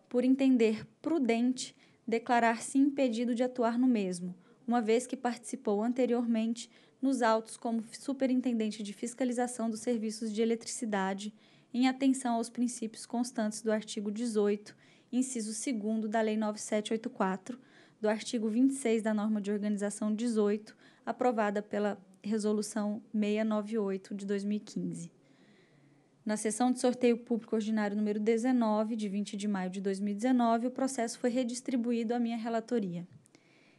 por entender prudente declarar-se impedido de atuar no mesmo, uma vez que participou anteriormente nos autos como superintendente de fiscalização dos serviços de eletricidade em atenção aos princípios constantes do artigo 18, inciso 2 da Lei 9784, do artigo 26 da Norma de Organização 18, aprovada pela Resolução 698 de 2015. Na sessão de sorteio público ordinário número 19, de 20 de maio de 2019, o processo foi redistribuído à minha relatoria.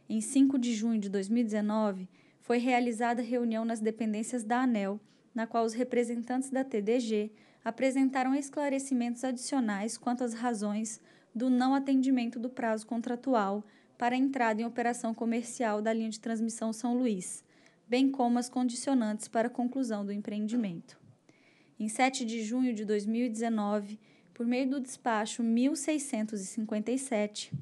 Em 5 de junho de 2019, foi realizada reunião nas dependências da ANEL, na qual os representantes da TDG, apresentaram esclarecimentos adicionais quanto às razões do não atendimento do prazo contratual para a entrada em operação comercial da linha de transmissão São Luís, bem como as condicionantes para a conclusão do empreendimento. Em 7 de junho de 2019, por meio do despacho 1657,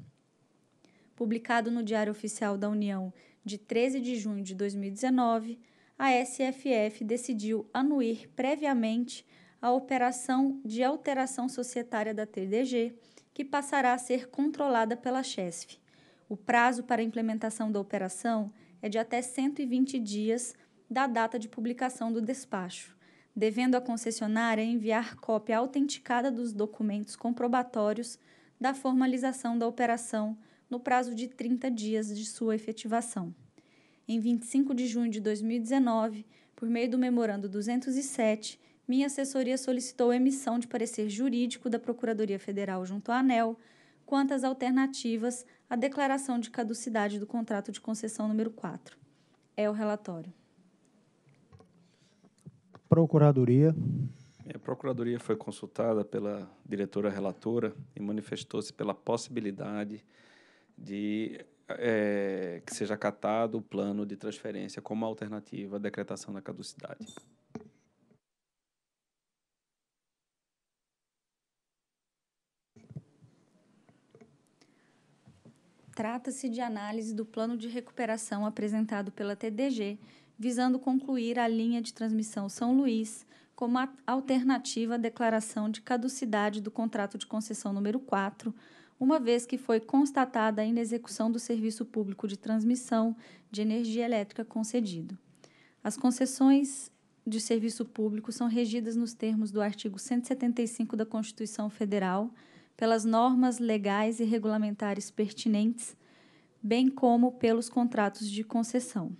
publicado no Diário Oficial da União de 13 de junho de 2019, a SFF decidiu anuir previamente a operação de alteração societária da TDG, que passará a ser controlada pela CHESF. O prazo para a implementação da operação é de até 120 dias da data de publicação do despacho, devendo a concessionária enviar cópia autenticada dos documentos comprobatórios da formalização da operação no prazo de 30 dias de sua efetivação. Em 25 de junho de 2019, por meio do Memorando 207, minha assessoria solicitou emissão de parecer jurídico da Procuradoria Federal junto à ANEL quanto às alternativas à declaração de caducidade do contrato de concessão número 4. É o relatório. Procuradoria. A Procuradoria foi consultada pela diretora relatora e manifestou-se pela possibilidade de é, que seja acatado o plano de transferência como alternativa à decretação da caducidade. Trata-se de análise do plano de recuperação apresentado pela TDG, visando concluir a linha de transmissão São Luís como alternativa à declaração de caducidade do contrato de concessão número 4, uma vez que foi constatada a inexecução do serviço público de transmissão de energia elétrica concedido. As concessões de serviço público são regidas nos termos do artigo 175 da Constituição Federal pelas normas legais e regulamentares pertinentes, bem como pelos contratos de concessão.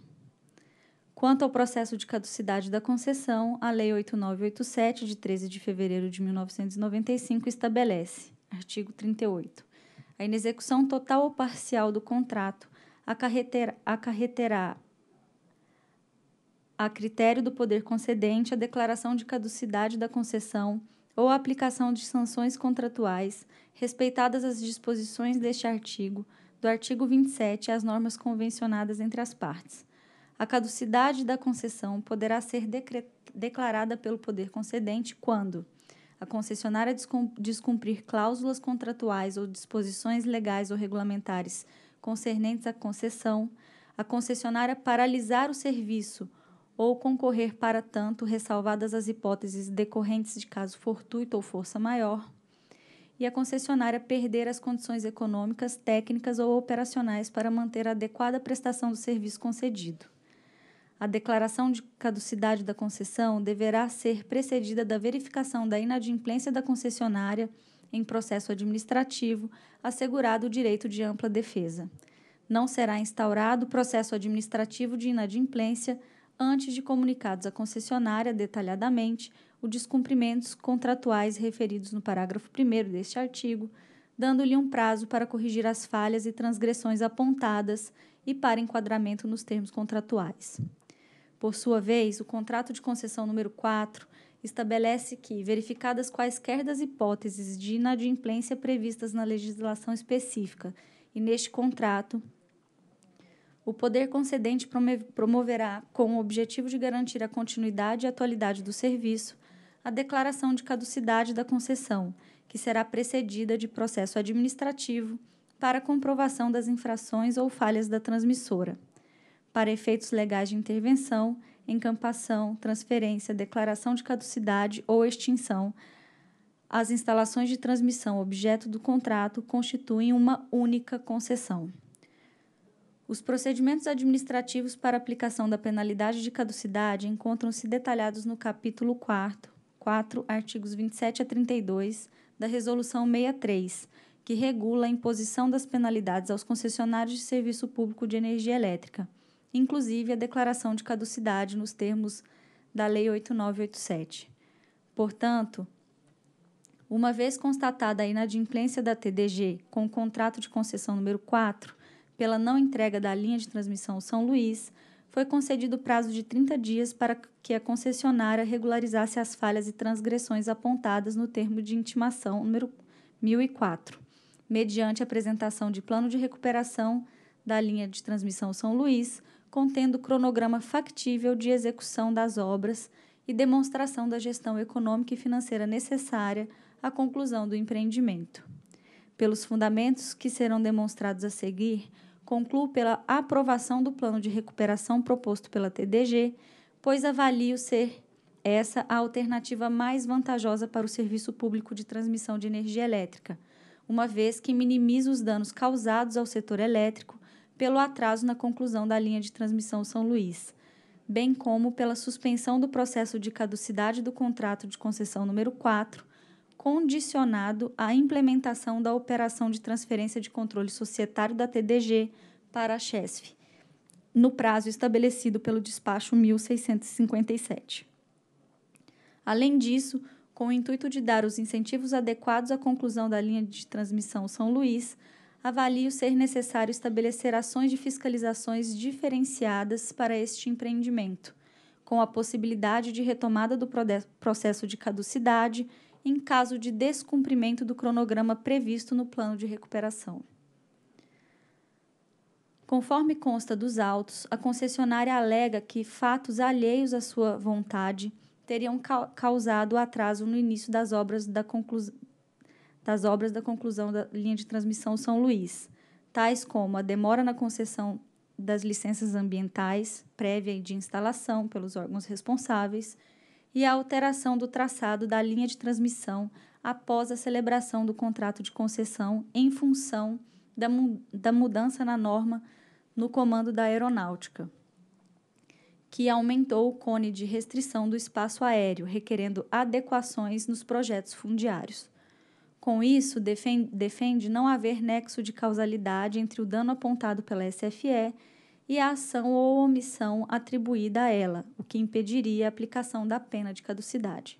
Quanto ao processo de caducidade da concessão, a Lei 8987, de 13 de fevereiro de 1995, estabelece, artigo 38, a inexecução total ou parcial do contrato acarreterá, a critério do poder concedente, a declaração de caducidade da concessão ou a aplicação de sanções contratuais, respeitadas as disposições deste artigo, do artigo 27 as normas convencionadas entre as partes. A caducidade da concessão poderá ser declarada pelo poder concedente quando a concessionária descumprir cláusulas contratuais ou disposições legais ou regulamentares concernentes à concessão, a concessionária paralisar o serviço ou concorrer para tanto, ressalvadas as hipóteses decorrentes de caso fortuito ou força maior, e a concessionária perder as condições econômicas, técnicas ou operacionais para manter a adequada prestação do serviço concedido. A declaração de caducidade da concessão deverá ser precedida da verificação da inadimplência da concessionária em processo administrativo, assegurado o direito de ampla defesa. Não será instaurado processo administrativo de inadimplência antes de comunicados à concessionária detalhadamente os descumprimentos contratuais referidos no parágrafo 1 deste artigo, dando-lhe um prazo para corrigir as falhas e transgressões apontadas e para enquadramento nos termos contratuais. Por sua vez, o contrato de concessão número 4 estabelece que, verificadas quaisquer das hipóteses de inadimplência previstas na legislação específica e neste contrato, o poder concedente promoverá, com o objetivo de garantir a continuidade e atualidade do serviço, a declaração de caducidade da concessão, que será precedida de processo administrativo para comprovação das infrações ou falhas da transmissora. Para efeitos legais de intervenção, encampação, transferência, declaração de caducidade ou extinção, as instalações de transmissão objeto do contrato constituem uma única concessão. Os procedimentos administrativos para aplicação da penalidade de caducidade encontram-se detalhados no capítulo 4, 4, artigos 27 a 32 da Resolução 63, que regula a imposição das penalidades aos concessionários de serviço público de energia elétrica, inclusive a declaração de caducidade nos termos da Lei 8987. Portanto, uma vez constatada a inadimplência da TDG com o contrato de concessão número 4, pela não entrega da linha de transmissão São Luís, foi concedido prazo de 30 dias para que a concessionária regularizasse as falhas e transgressões apontadas no termo de intimação número 1004, mediante apresentação de plano de recuperação da linha de transmissão São Luís, contendo cronograma factível de execução das obras e demonstração da gestão econômica e financeira necessária à conclusão do empreendimento pelos fundamentos que serão demonstrados a seguir, concluo pela aprovação do plano de recuperação proposto pela TDG, pois avalio ser essa a alternativa mais vantajosa para o serviço público de transmissão de energia elétrica, uma vez que minimiza os danos causados ao setor elétrico pelo atraso na conclusão da linha de transmissão São Luís, bem como pela suspensão do processo de caducidade do contrato de concessão número 4, condicionado à implementação da operação de transferência de controle societário da TDG para a CHESF, no prazo estabelecido pelo despacho 1657. Além disso, com o intuito de dar os incentivos adequados à conclusão da linha de transmissão São Luís, avalio ser necessário estabelecer ações de fiscalizações diferenciadas para este empreendimento, com a possibilidade de retomada do processo de caducidade em caso de descumprimento do cronograma previsto no plano de recuperação. Conforme consta dos autos, a concessionária alega que fatos alheios à sua vontade teriam ca causado atraso no início das obras da, das obras da conclusão da linha de transmissão São Luís, tais como a demora na concessão das licenças ambientais prévia de instalação pelos órgãos responsáveis, e a alteração do traçado da linha de transmissão após a celebração do contrato de concessão em função da, mu da mudança na norma no comando da aeronáutica, que aumentou o cone de restrição do espaço aéreo, requerendo adequações nos projetos fundiários. Com isso, defende, defende não haver nexo de causalidade entre o dano apontado pela SFE e a ação ou omissão atribuída a ela, o que impediria a aplicação da pena de caducidade.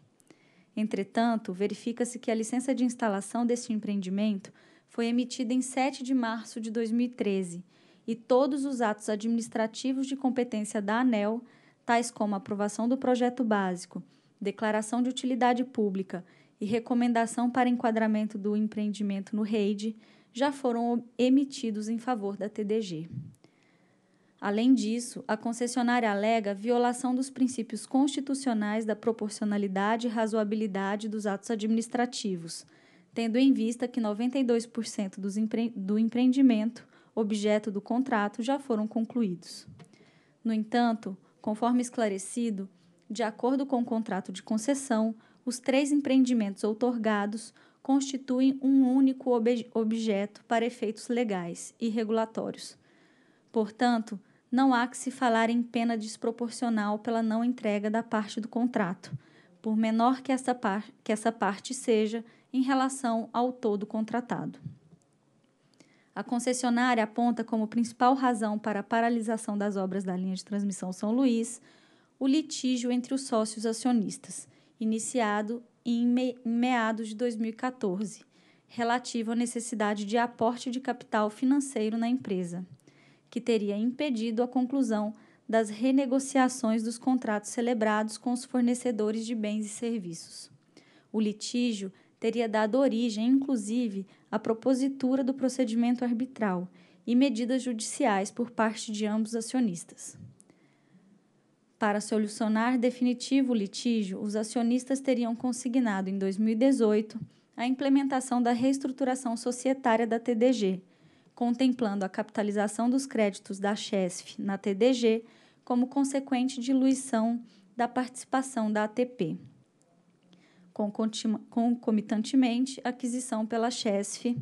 Entretanto, verifica-se que a licença de instalação deste empreendimento foi emitida em 7 de março de 2013 e todos os atos administrativos de competência da ANEL, tais como aprovação do projeto básico, declaração de utilidade pública e recomendação para enquadramento do empreendimento no REID, já foram emitidos em favor da TDG. Além disso, a concessionária alega violação dos princípios constitucionais da proporcionalidade e razoabilidade dos atos administrativos, tendo em vista que 92% dos empre do empreendimento objeto do contrato já foram concluídos. No entanto, conforme esclarecido, de acordo com o contrato de concessão, os três empreendimentos outorgados constituem um único ob objeto para efeitos legais e regulatórios. Portanto, não há que se falar em pena desproporcional pela não entrega da parte do contrato, por menor que essa, par que essa parte seja em relação ao todo contratado. A concessionária aponta como principal razão para a paralisação das obras da linha de transmissão São Luís o litígio entre os sócios acionistas, iniciado em, me em meados de 2014, relativo à necessidade de aporte de capital financeiro na empresa que teria impedido a conclusão das renegociações dos contratos celebrados com os fornecedores de bens e serviços. O litígio teria dado origem, inclusive, à propositura do procedimento arbitral e medidas judiciais por parte de ambos acionistas. Para solucionar definitivo o litígio, os acionistas teriam consignado em 2018 a implementação da reestruturação societária da TDG, contemplando a capitalização dos créditos da CHESF na TDG como consequente diluição da participação da ATP. Concomitantemente, aquisição pela CHESF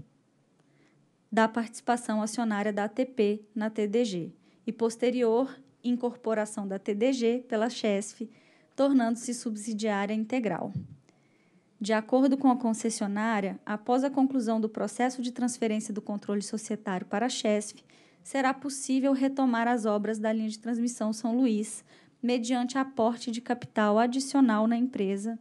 da participação acionária da ATP na TDG e posterior incorporação da TDG pela CHESF, tornando-se subsidiária integral. De acordo com a concessionária, após a conclusão do processo de transferência do controle societário para a Chesf, será possível retomar as obras da linha de transmissão São Luís, mediante aporte de capital adicional na empresa.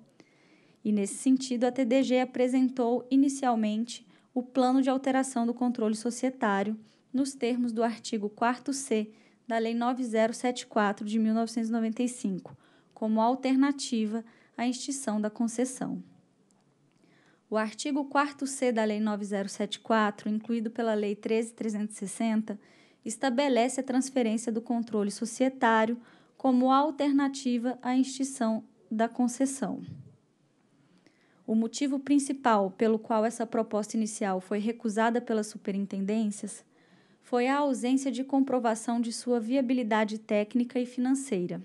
E, nesse sentido, a TDG apresentou inicialmente o plano de alteração do controle societário, nos termos do artigo 4C da Lei 9074 de 1995, como alternativa à extinção da concessão. O artigo 4C da Lei 9074, incluído pela Lei 13360, estabelece a transferência do controle societário como alternativa à extinção da concessão. O motivo principal pelo qual essa proposta inicial foi recusada pelas superintendências foi a ausência de comprovação de sua viabilidade técnica e financeira.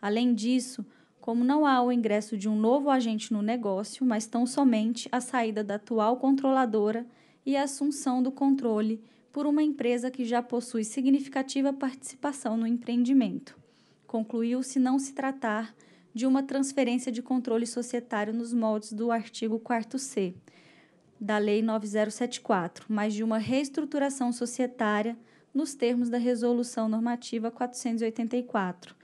Além disso, como não há o ingresso de um novo agente no negócio, mas tão somente a saída da atual controladora e a assunção do controle por uma empresa que já possui significativa participação no empreendimento. Concluiu-se não se tratar de uma transferência de controle societário nos moldes do artigo 4C da Lei 9074, mas de uma reestruturação societária nos termos da Resolução Normativa 484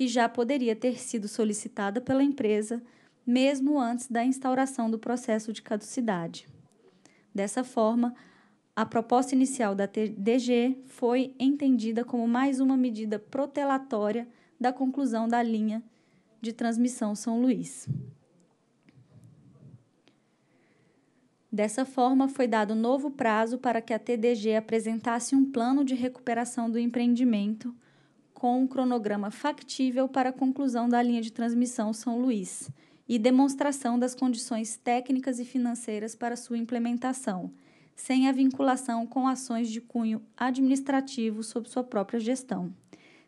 que já poderia ter sido solicitada pela empresa mesmo antes da instauração do processo de caducidade. Dessa forma, a proposta inicial da TDG foi entendida como mais uma medida protelatória da conclusão da linha de transmissão São Luís. Dessa forma, foi dado novo prazo para que a TDG apresentasse um plano de recuperação do empreendimento com um cronograma factível para a conclusão da linha de transmissão São Luís e demonstração das condições técnicas e financeiras para sua implementação, sem a vinculação com ações de cunho administrativo sob sua própria gestão.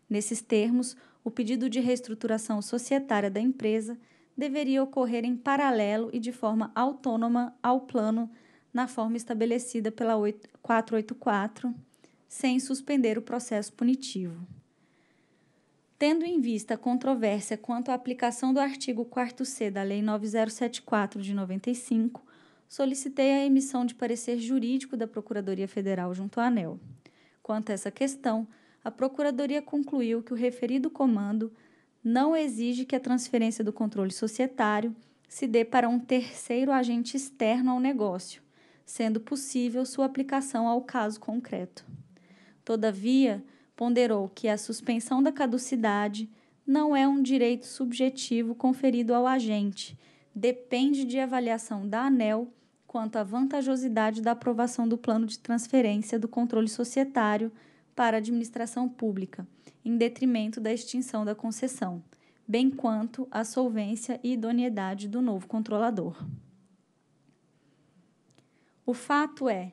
Nesses termos, o pedido de reestruturação societária da empresa deveria ocorrer em paralelo e de forma autônoma ao plano, na forma estabelecida pela 484, sem suspender o processo punitivo. Tendo em vista a controvérsia quanto à aplicação do artigo 4C da Lei 9074 de 95, solicitei a emissão de parecer jurídico da Procuradoria Federal junto à ANEL. Quanto a essa questão, a Procuradoria concluiu que o referido comando não exige que a transferência do controle societário se dê para um terceiro agente externo ao negócio, sendo possível sua aplicação ao caso concreto. Todavia, ponderou que a suspensão da caducidade não é um direito subjetivo conferido ao agente, depende de avaliação da ANEL quanto à vantajosidade da aprovação do plano de transferência do controle societário para a administração pública, em detrimento da extinção da concessão, bem quanto à solvência e idoneidade do novo controlador. O fato é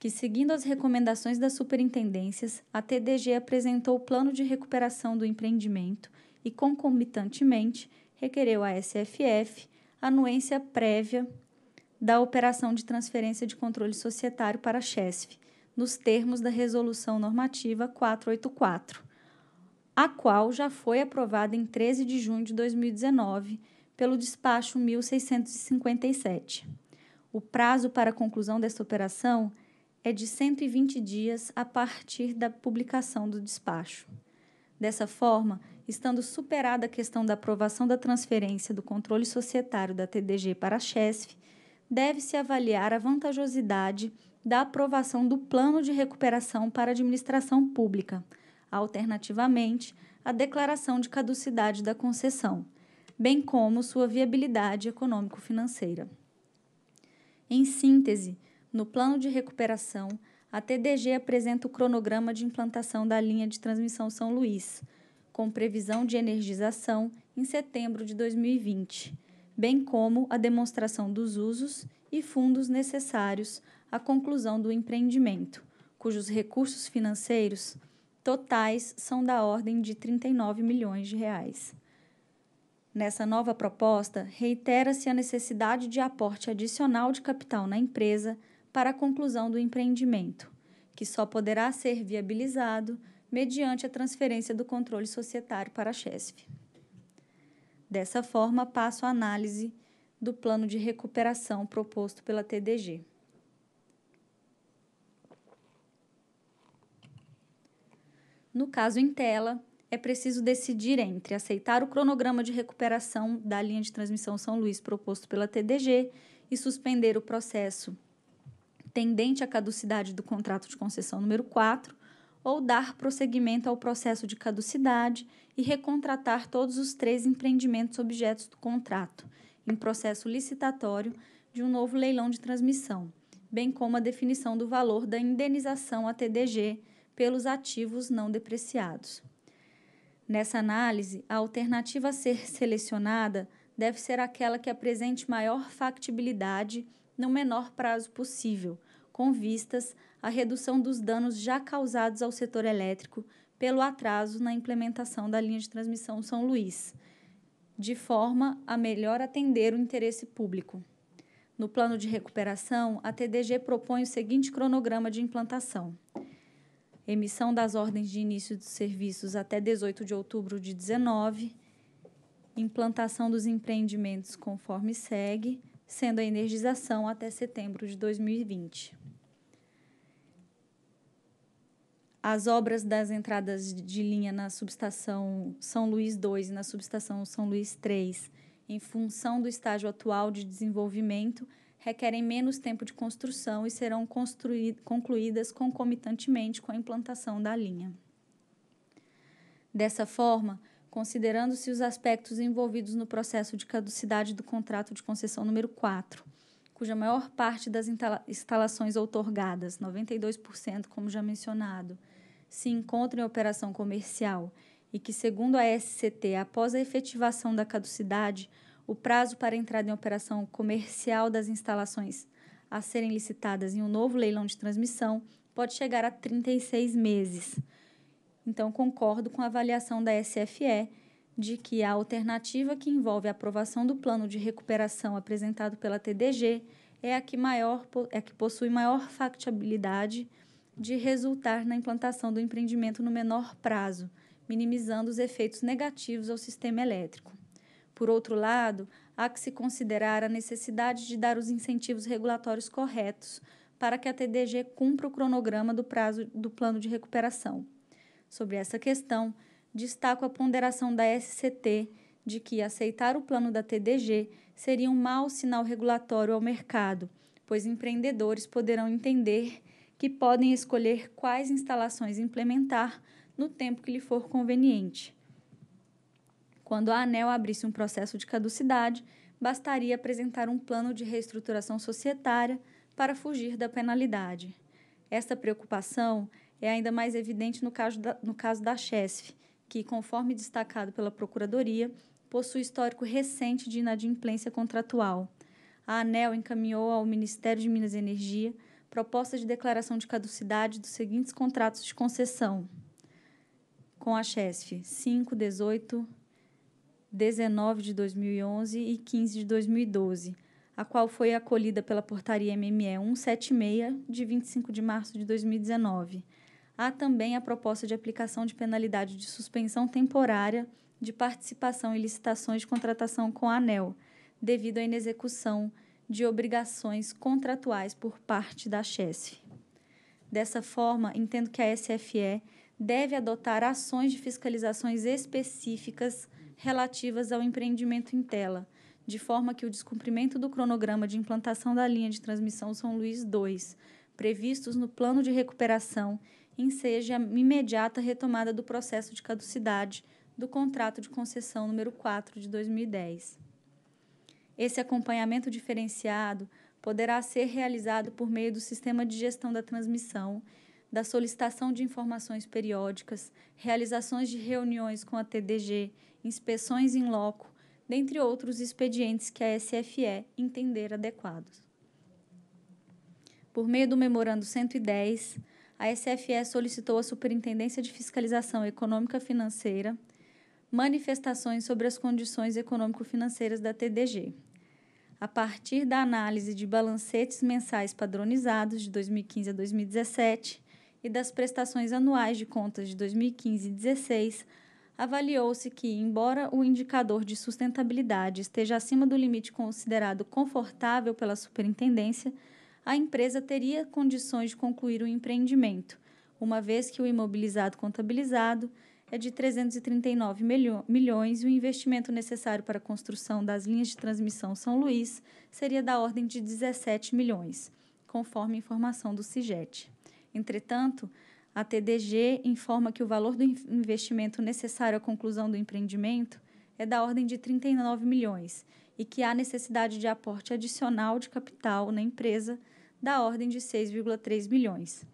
que, seguindo as recomendações das superintendências, a TDG apresentou o plano de recuperação do empreendimento e, concomitantemente, requereu à SFF anuência prévia da operação de transferência de controle societário para a CHESF, nos termos da Resolução Normativa 484, a qual já foi aprovada em 13 de junho de 2019 pelo despacho 1657. O prazo para a conclusão desta operação é de 120 dias a partir da publicação do despacho. Dessa forma, estando superada a questão da aprovação da transferência do controle societário da TDG para a CHESF, deve-se avaliar a vantajosidade da aprovação do plano de recuperação para a administração pública, alternativamente, a declaração de caducidade da concessão, bem como sua viabilidade econômico-financeira. Em síntese, no plano de recuperação, a TDG apresenta o cronograma de implantação da linha de transmissão São Luís, com previsão de energização em setembro de 2020, bem como a demonstração dos usos e fundos necessários à conclusão do empreendimento, cujos recursos financeiros totais são da ordem de 39 milhões de reais. Nessa nova proposta, reitera-se a necessidade de aporte adicional de capital na empresa para a conclusão do empreendimento, que só poderá ser viabilizado mediante a transferência do controle societário para a CHESF. Dessa forma, passo a análise do plano de recuperação proposto pela TDG. No caso em tela, é preciso decidir entre aceitar o cronograma de recuperação da linha de transmissão São Luís proposto pela TDG e suspender o processo tendente à caducidade do contrato de concessão número 4, ou dar prosseguimento ao processo de caducidade e recontratar todos os três empreendimentos objetos do contrato, em processo licitatório de um novo leilão de transmissão, bem como a definição do valor da indenização à TDG pelos ativos não depreciados. Nessa análise, a alternativa a ser selecionada deve ser aquela que apresente maior factibilidade no menor prazo possível, com vistas à redução dos danos já causados ao setor elétrico pelo atraso na implementação da linha de transmissão São Luís, de forma a melhor atender o interesse público. No plano de recuperação, a TDG propõe o seguinte cronograma de implantação: emissão das ordens de início dos serviços até 18 de outubro de 19, implantação dos empreendimentos conforme segue, sendo a energização até setembro de 2020. As obras das entradas de linha na subestação São Luís 2 e na subestação São Luís 3, em função do estágio atual de desenvolvimento, requerem menos tempo de construção e serão concluídas concomitantemente com a implantação da linha. Dessa forma, considerando-se os aspectos envolvidos no processo de caducidade do contrato de concessão número 4, cuja maior parte das instalações outorgadas, 92%, como já mencionado, se encontram em operação comercial e que, segundo a SCT, após a efetivação da caducidade, o prazo para entrada em operação comercial das instalações a serem licitadas em um novo leilão de transmissão pode chegar a 36 meses. Então, concordo com a avaliação da SFE de que a alternativa que envolve a aprovação do plano de recuperação apresentado pela TDG é a que, maior, é que possui maior factibilidade de resultar na implantação do empreendimento no menor prazo, minimizando os efeitos negativos ao sistema elétrico. Por outro lado, há que se considerar a necessidade de dar os incentivos regulatórios corretos para que a TDG cumpra o cronograma do prazo do plano de recuperação. Sobre essa questão, destaco a ponderação da SCT de que aceitar o plano da TDG seria um mau sinal regulatório ao mercado, pois empreendedores poderão entender que podem escolher quais instalações implementar no tempo que lhe for conveniente. Quando a ANEL abrisse um processo de caducidade, bastaria apresentar um plano de reestruturação societária para fugir da penalidade. Esta preocupação é ainda mais evidente no caso da, no caso da Chesf, que, conforme destacado pela Procuradoria, possui histórico recente de inadimplência contratual. A ANEL encaminhou ao Ministério de Minas e Energia proposta de declaração de caducidade dos seguintes contratos de concessão com a Chesf 5, 18, 19 de 2011 e 15 de 2012, a qual foi acolhida pela portaria MME 176 de 25 de março de 2019 há também a proposta de aplicação de penalidade de suspensão temporária de participação em licitações de contratação com a ANEL, devido à inexecução de obrigações contratuais por parte da CHESF. Dessa forma, entendo que a SFE deve adotar ações de fiscalizações específicas relativas ao empreendimento em tela, de forma que o descumprimento do cronograma de implantação da linha de transmissão São Luís 2, previstos no plano de recuperação enseje a imediata retomada do processo de caducidade do contrato de concessão número 4 de 2010. Esse acompanhamento diferenciado poderá ser realizado por meio do sistema de gestão da transmissão, da solicitação de informações periódicas, realizações de reuniões com a TDG, inspeções em in loco, dentre outros expedientes que a SFE entender adequados. Por meio do Memorando 110, a SFE solicitou à Superintendência de Fiscalização Econômica Financeira manifestações sobre as condições econômico-financeiras da TDG. A partir da análise de balancetes mensais padronizados de 2015 a 2017 e das prestações anuais de contas de 2015 e 2016, avaliou-se que, embora o indicador de sustentabilidade esteja acima do limite considerado confortável pela superintendência, a empresa teria condições de concluir o empreendimento, uma vez que o imobilizado contabilizado é de 339 milhões e o investimento necessário para a construção das linhas de transmissão São Luís seria da ordem de 17 milhões, conforme informação do CIGET. Entretanto, a TDG informa que o valor do investimento necessário à conclusão do empreendimento é da ordem de 39 milhões e que há necessidade de aporte adicional de capital na empresa da ordem de 6,3 milhões,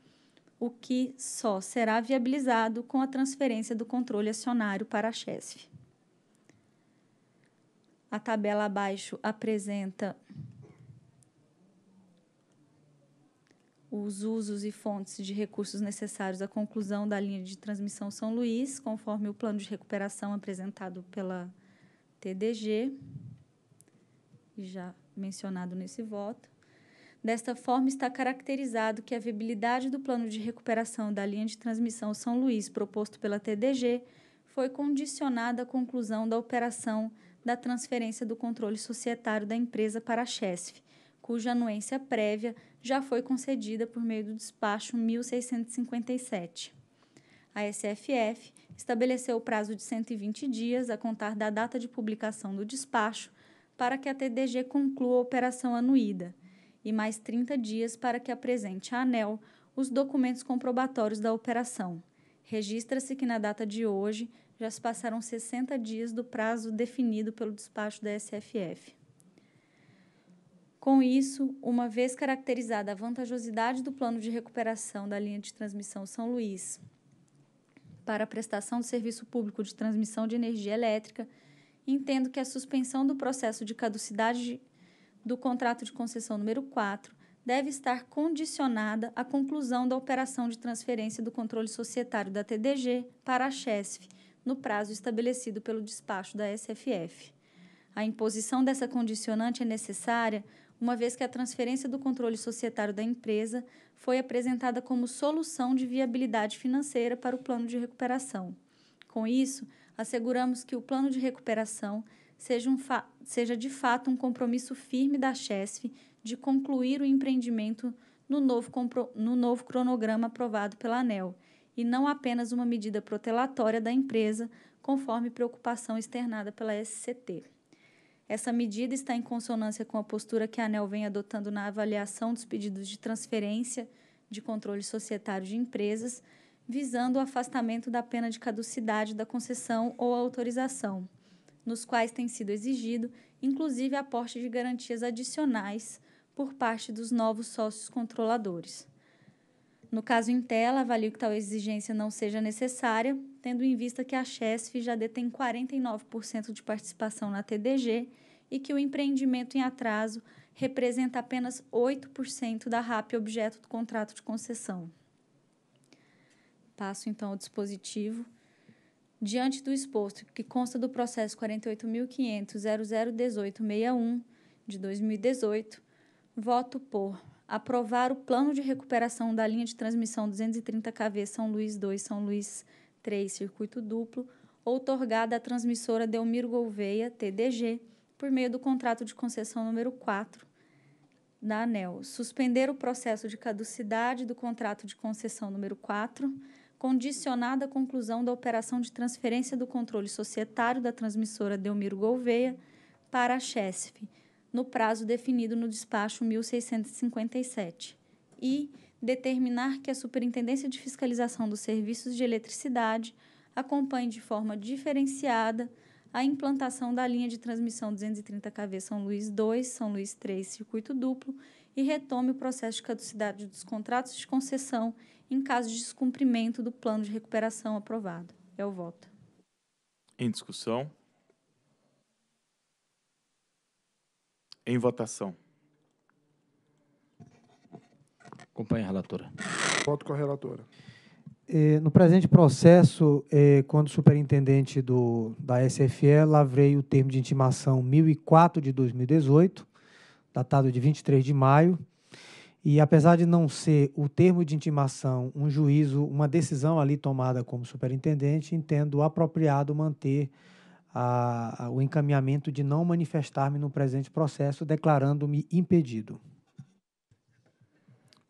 o que só será viabilizado com a transferência do controle acionário para a Chesf. A tabela abaixo apresenta os usos e fontes de recursos necessários à conclusão da linha de transmissão São Luís, conforme o plano de recuperação apresentado pela TDG já mencionado nesse voto. Desta forma, está caracterizado que a viabilidade do plano de recuperação da linha de transmissão São Luís proposto pela TDG foi condicionada à conclusão da operação da transferência do controle societário da empresa para a Chesf, cuja anuência prévia já foi concedida por meio do despacho 1657. A SFF estabeleceu o prazo de 120 dias a contar da data de publicação do despacho para que a TDG conclua a operação anuída e mais 30 dias para que apresente à ANEL os documentos comprobatórios da operação. Registra-se que na data de hoje já se passaram 60 dias do prazo definido pelo despacho da SFF. Com isso, uma vez caracterizada a vantajosidade do plano de recuperação da linha de transmissão São Luís para a prestação do serviço público de transmissão de energia elétrica, entendo que a suspensão do processo de caducidade do contrato de concessão número 4 deve estar condicionada à conclusão da operação de transferência do controle societário da TDG para a CHESF, no prazo estabelecido pelo despacho da SFF. A imposição dessa condicionante é necessária, uma vez que a transferência do controle societário da empresa foi apresentada como solução de viabilidade financeira para o plano de recuperação. Com isso, asseguramos que o plano de recuperação seja, um seja de fato um compromisso firme da CHESF de concluir o empreendimento no novo, no novo cronograma aprovado pela ANEL, e não apenas uma medida protelatória da empresa, conforme preocupação externada pela SCT. Essa medida está em consonância com a postura que a ANEL vem adotando na avaliação dos pedidos de transferência de controle societário de empresas visando o afastamento da pena de caducidade da concessão ou autorização, nos quais tem sido exigido, inclusive, aporte de garantias adicionais por parte dos novos sócios controladores. No caso Intela, avalio que tal exigência não seja necessária, tendo em vista que a Chesf já detém 49% de participação na TDG e que o empreendimento em atraso representa apenas 8% da RAP objeto do contrato de concessão. Passo então o dispositivo diante do exposto, que consta do processo 48.500.001861 de 2018. Voto por aprovar o plano de recuperação da linha de transmissão 230 kV São Luís 2 São Luís 3 circuito duplo, outorgada à transmissora Delmiro Gouveia TDG por meio do contrato de concessão número 4 da ANEL. Suspender o processo de caducidade do contrato de concessão número 4 condicionada à conclusão da operação de transferência do controle societário da transmissora Delmiro Gouveia para a Chesf, no prazo definido no despacho 1657, e determinar que a Superintendência de Fiscalização dos Serviços de Eletricidade acompanhe de forma diferenciada a implantação da linha de transmissão 230 kV São Luís 2, São Luís 3, circuito duplo, e retome o processo de caducidade dos contratos de concessão em caso de descumprimento do plano de recuperação aprovado. É o voto. Em discussão. Em votação. Acompanhe a relatora. Voto com a relatora. É, no presente processo, é, quando o superintendente do, da SFE lavrei o termo de intimação 1004 de 2018, datado de 23 de maio, e apesar de não ser o termo de intimação, um juízo, uma decisão ali tomada como superintendente, entendo apropriado manter a, a, o encaminhamento de não manifestar-me no presente processo, declarando-me impedido.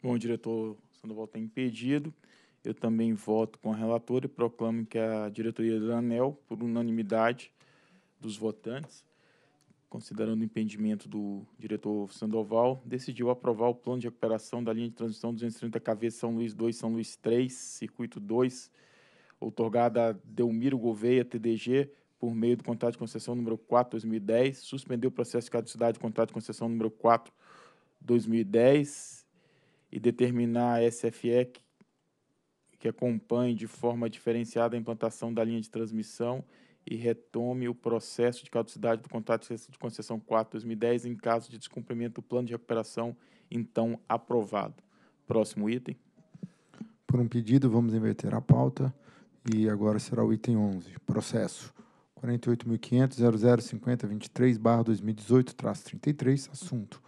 Bom, diretor Sandoval está impedido. Eu também voto com a relatora e proclamo que a diretoria da ANEL, por unanimidade dos votantes, considerando o impedimento do diretor Sandoval, decidiu aprovar o plano de recuperação da linha de transmissão 230 kV São Luís 2, São Luís 3, circuito 2, outorgada a Delmiro Gouveia, TDG, por meio do contrato de concessão número 4 2010, suspendeu o processo de caducidade do contrato de concessão número 4 2010 e determinar a SFE que acompanhe de forma diferenciada a implantação da linha de transmissão e retome o processo de caducidade do contrato de concessão 4-2010 em caso de descumprimento do plano de recuperação então aprovado. Próximo item. Por um pedido, vamos inverter a pauta e agora será o item 11, processo 48.500.0050.23/2018-33, assunto: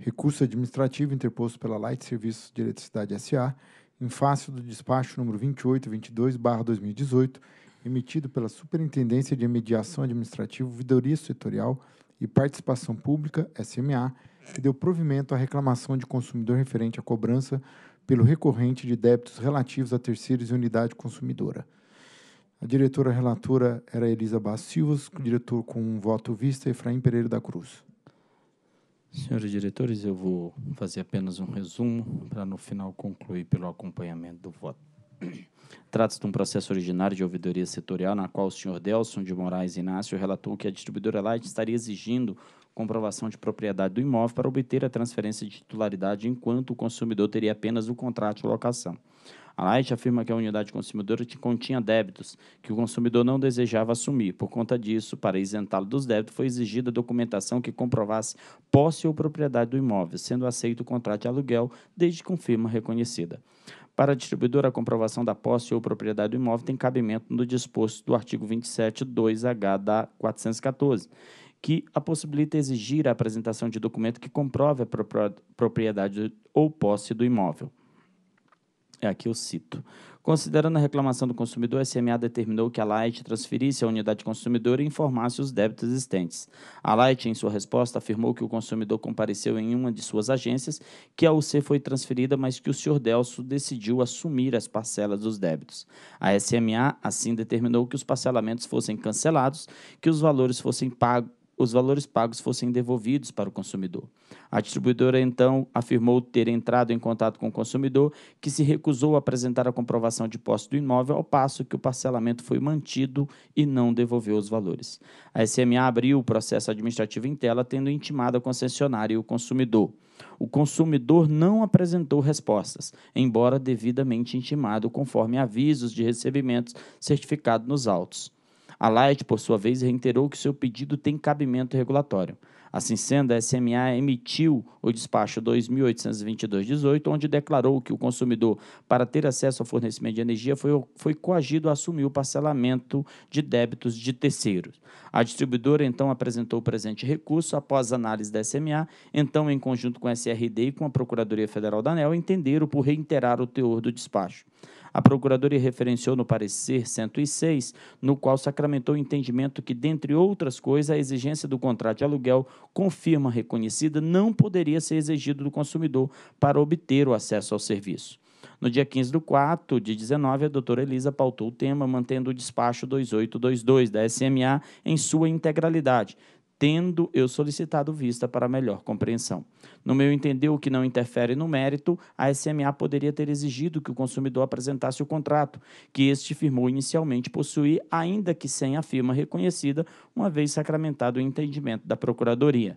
recurso administrativo interposto pela Light Serviços de Eletricidade SA em face do despacho número 2822/2018 emitido pela Superintendência de Mediação Administrativa, Vidoria Setorial e Participação Pública, SMA, que deu provimento à reclamação de consumidor referente à cobrança pelo recorrente de débitos relativos a terceiros e unidade consumidora. A diretora relatora era Elisa Bass Silvas, diretor com um voto vista, Efraim Pereira da Cruz. Senhores diretores, eu vou fazer apenas um resumo para no final concluir pelo acompanhamento do voto. Trata-se de um processo originário de ouvidoria setorial, na qual o senhor Delson de Moraes Inácio relatou que a distribuidora Light estaria exigindo comprovação de propriedade do imóvel para obter a transferência de titularidade, enquanto o consumidor teria apenas o contrato de locação. A Light afirma que a unidade consumidora continha débitos que o consumidor não desejava assumir. Por conta disso, para isentá-lo dos débitos, foi exigida documentação que comprovasse posse ou propriedade do imóvel, sendo aceito o contrato de aluguel desde com firma reconhecida. Para a distribuidora, a comprovação da posse ou propriedade do imóvel tem cabimento no disposto do artigo 27, 2H da 414, que a possibilita exigir a apresentação de documento que comprove a propriedade ou posse do imóvel. É aqui eu cito. Considerando a reclamação do consumidor, a SMA determinou que a Light transferisse a unidade consumidora e informasse os débitos existentes. A Light, em sua resposta, afirmou que o consumidor compareceu em uma de suas agências, que a UC foi transferida, mas que o Sr. Delso decidiu assumir as parcelas dos débitos. A SMA, assim, determinou que os parcelamentos fossem cancelados, que os valores fossem pagos os valores pagos fossem devolvidos para o consumidor. A distribuidora então afirmou ter entrado em contato com o consumidor, que se recusou a apresentar a comprovação de posse do imóvel, ao passo que o parcelamento foi mantido e não devolveu os valores. A SMA abriu o processo administrativo em tela, tendo intimado a concessionária e o consumidor. O consumidor não apresentou respostas, embora devidamente intimado conforme avisos de recebimentos certificados nos autos. A Light, por sua vez, reiterou que seu pedido tem cabimento regulatório. Assim sendo, a SMA emitiu o despacho 2822-18, onde declarou que o consumidor, para ter acesso ao fornecimento de energia, foi, foi coagido a assumir o parcelamento de débitos de terceiros. A distribuidora, então, apresentou o presente recurso após análise da SMA, então, em conjunto com a SRD e com a Procuradoria Federal da ANEL, entenderam por reiterar o teor do despacho. A Procuradoria referenciou no parecer 106, no qual sacramentou o entendimento que, dentre outras coisas, a exigência do contrato de aluguel com firma reconhecida não poderia ser exigido do consumidor para obter o acesso ao serviço. No dia 15 do 4 de 19, a doutora Elisa pautou o tema, mantendo o despacho 2822 da SMA em sua integralidade, tendo eu solicitado vista para melhor compreensão. No meu entender, o que não interfere no mérito, a SMA poderia ter exigido que o consumidor apresentasse o contrato, que este firmou inicialmente possuir, ainda que sem a firma reconhecida, uma vez sacramentado o entendimento da Procuradoria.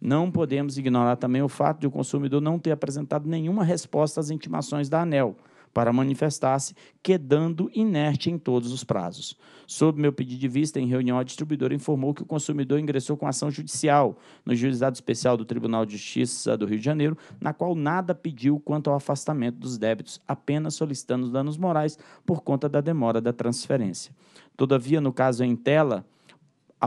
Não podemos ignorar também o fato de o consumidor não ter apresentado nenhuma resposta às intimações da ANEL para manifestar-se, quedando inerte em todos os prazos. Sob meu pedido de vista, em reunião, a distribuidora informou que o consumidor ingressou com ação judicial no Juizado Especial do Tribunal de Justiça do Rio de Janeiro, na qual nada pediu quanto ao afastamento dos débitos, apenas solicitando danos morais por conta da demora da transferência. Todavia, no caso em tela,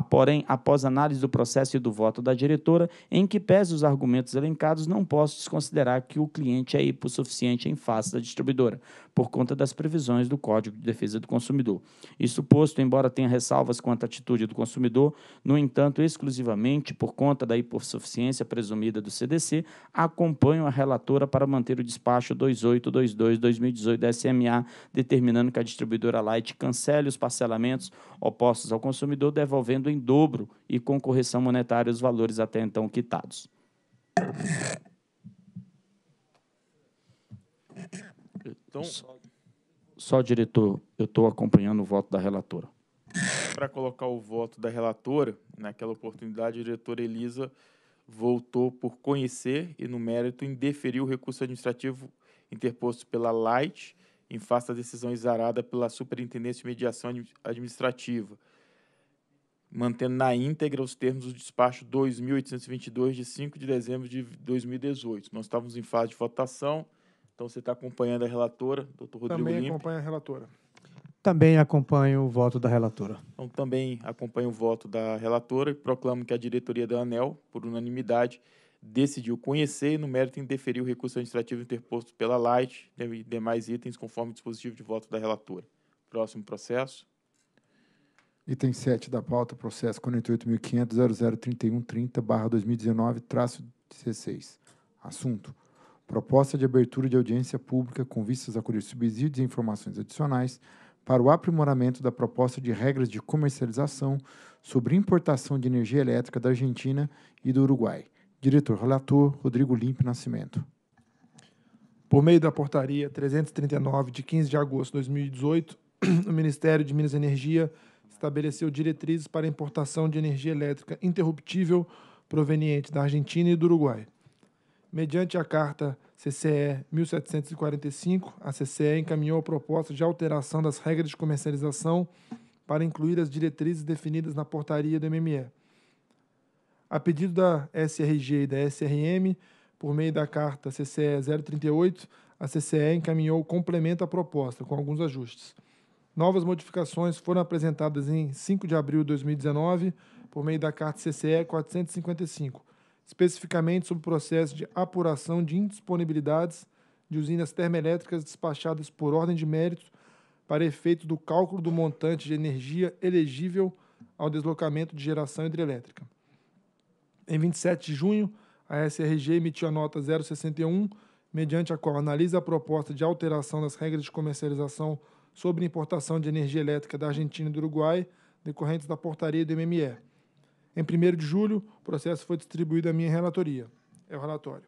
porém, após análise do processo e do voto da diretora, em que pese os argumentos elencados, não posso desconsiderar que o cliente é hipossuficiente em face da distribuidora, por conta das previsões do Código de Defesa do Consumidor. Isso posto, embora tenha ressalvas quanto à atitude do consumidor, no entanto, exclusivamente por conta da hipossuficiência presumida do CDC, acompanho a relatora para manter o despacho 2822-2018 da SMA, determinando que a distribuidora Light cancele os parcelamentos opostos ao consumidor, devolvendo em dobro e com correção monetária os valores até então quitados. Então, só, só diretor, eu estou acompanhando o voto da relatora. Para colocar o voto da relatora, naquela oportunidade, a diretora Elisa votou por conhecer e, no mérito, indeferiu o recurso administrativo interposto pela Light em face da decisão exarada pela Superintendência de Mediação Administrativa, mantendo na íntegra os termos do despacho 2822 de 5 de dezembro de 2018. Nós estávamos em fase de votação. Então você está acompanhando a relatora, doutor Rodrigo Também Limpe. acompanha a relatora. Também acompanho o voto da relatora. Então, também acompanho o voto da relatora e proclamo que a diretoria da ANEL, por unanimidade, decidiu conhecer e, no mérito, indeferir o recurso administrativo interposto pela Light e demais itens conforme o dispositivo de voto da relatora. Próximo processo. Item 7 da pauta, processo 48.500.003130-2019, traço 16. Assunto: proposta de abertura de audiência pública com vistas a colher subsídios e informações adicionais para o aprimoramento da proposta de regras de comercialização sobre importação de energia elétrica da Argentina e do Uruguai. Diretor relator Rodrigo Limpe Nascimento. Por meio da portaria 339 de 15 de agosto de 2018, o Ministério de Minas e Energia estabeleceu diretrizes para a importação de energia elétrica interruptível proveniente da Argentina e do Uruguai mediante a carta CCE 1745, a CCE encaminhou a proposta de alteração das regras de comercialização para incluir as diretrizes definidas na portaria do MME. A pedido da SRG e da SRM, por meio da carta CCE 038, a CCE encaminhou o complemento à proposta, com alguns ajustes. Novas modificações foram apresentadas em 5 de abril de 2019, por meio da carta CCE 455, especificamente sobre o processo de apuração de indisponibilidades de usinas termoelétricas despachadas por ordem de mérito para efeito do cálculo do montante de energia elegível ao deslocamento de geração hidrelétrica. Em 27 de junho, a SRG emitiu a nota 061, mediante a qual analisa a proposta de alteração das regras de comercialização sobre importação de energia elétrica da Argentina e do Uruguai, decorrentes da portaria do MME em 1 de julho, o processo foi distribuído à minha relatoria. É o relatório.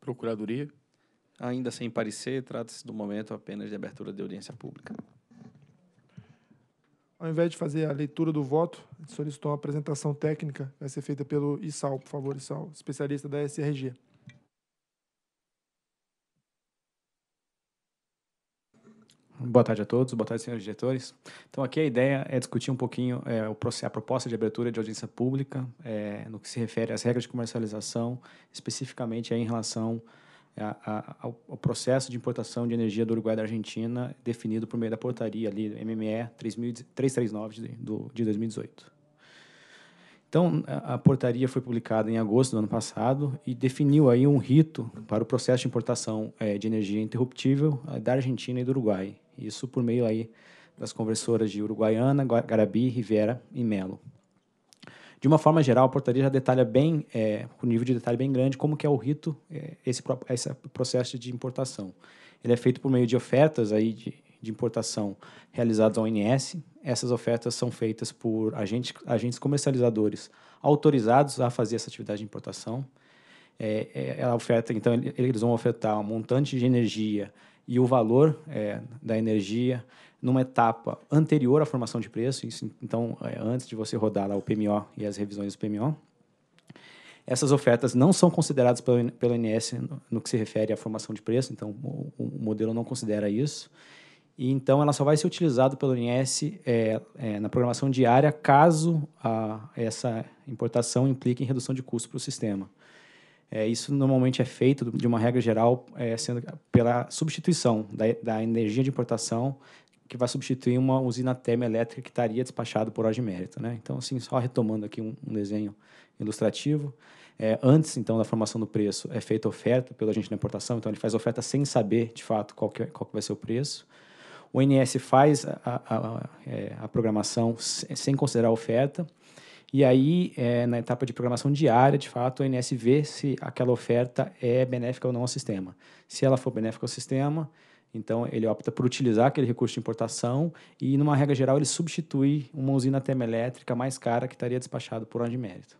Procuradoria. Ainda sem parecer, trata-se do momento apenas de abertura de audiência pública. Ao invés de fazer a leitura do voto, solicitou uma apresentação técnica, vai ser feita pelo ISAL, por favor, ISAL, especialista da SRG. Boa tarde a todos, boa tarde, senhores diretores. Então, aqui a ideia é discutir um pouquinho é, a proposta de abertura de audiência pública é, no que se refere às regras de comercialização, especificamente em relação a, a, ao, ao, processo de importação de energia do Uruguai e da Argentina, definido por meio da portaria ali, MME 339 de, do, de 2018. Então, a portaria foi publicada em agosto do ano passado e definiu aí um rito para o processo de importação é, de energia interruptível é, da Argentina e do Uruguai. Isso por meio aí das conversoras de Uruguaiana, Garabi, Riviera e Melo. De uma forma geral, a portaria já detalha bem, é, com um nível de detalhe bem grande, como que é o rito, é, esse, esse processo de importação. Ele é feito por meio de ofertas aí de, de importação realizadas ao ONS. Essas ofertas são feitas por agentes, agentes comercializadores autorizados a fazer essa atividade de importação. É, é, oferta, então, eles vão ofertar um montante de energia e o valor é, da energia numa etapa anterior à formação de preço, isso, então é, antes de você rodar lá o PMO e as revisões do PMO. Essas ofertas não são consideradas pelo, pelo INS no, no que se refere à formação de preço, então o, o modelo não considera isso. E então ela só vai ser utilizada pelo INS é, é, na programação diária caso a, essa importação implique em redução de custo para o sistema. É, isso normalmente é feito, de uma regra geral, é, sendo pela substituição da, da, energia de importação que vai substituir uma usina termoelétrica que estaria despachada por ordem de mérito. Né? Então, assim, só retomando aqui um, um desenho ilustrativo. É, antes, então, da formação do preço, é feita oferta pelo agente da importação, então ele faz oferta sem saber, de fato, qual que, é, qual que vai ser o preço. O INS faz a, a, a, é, a programação sem considerar a oferta, e aí, é, na etapa de programação diária, de fato, o ANS vê se aquela oferta é benéfica ou não ao sistema. Se ela for benéfica ao sistema, então ele opta por utilizar aquele recurso de importação e, numa regra geral, ele substitui uma usina termoelétrica mais cara que estaria despachado por onde mérito.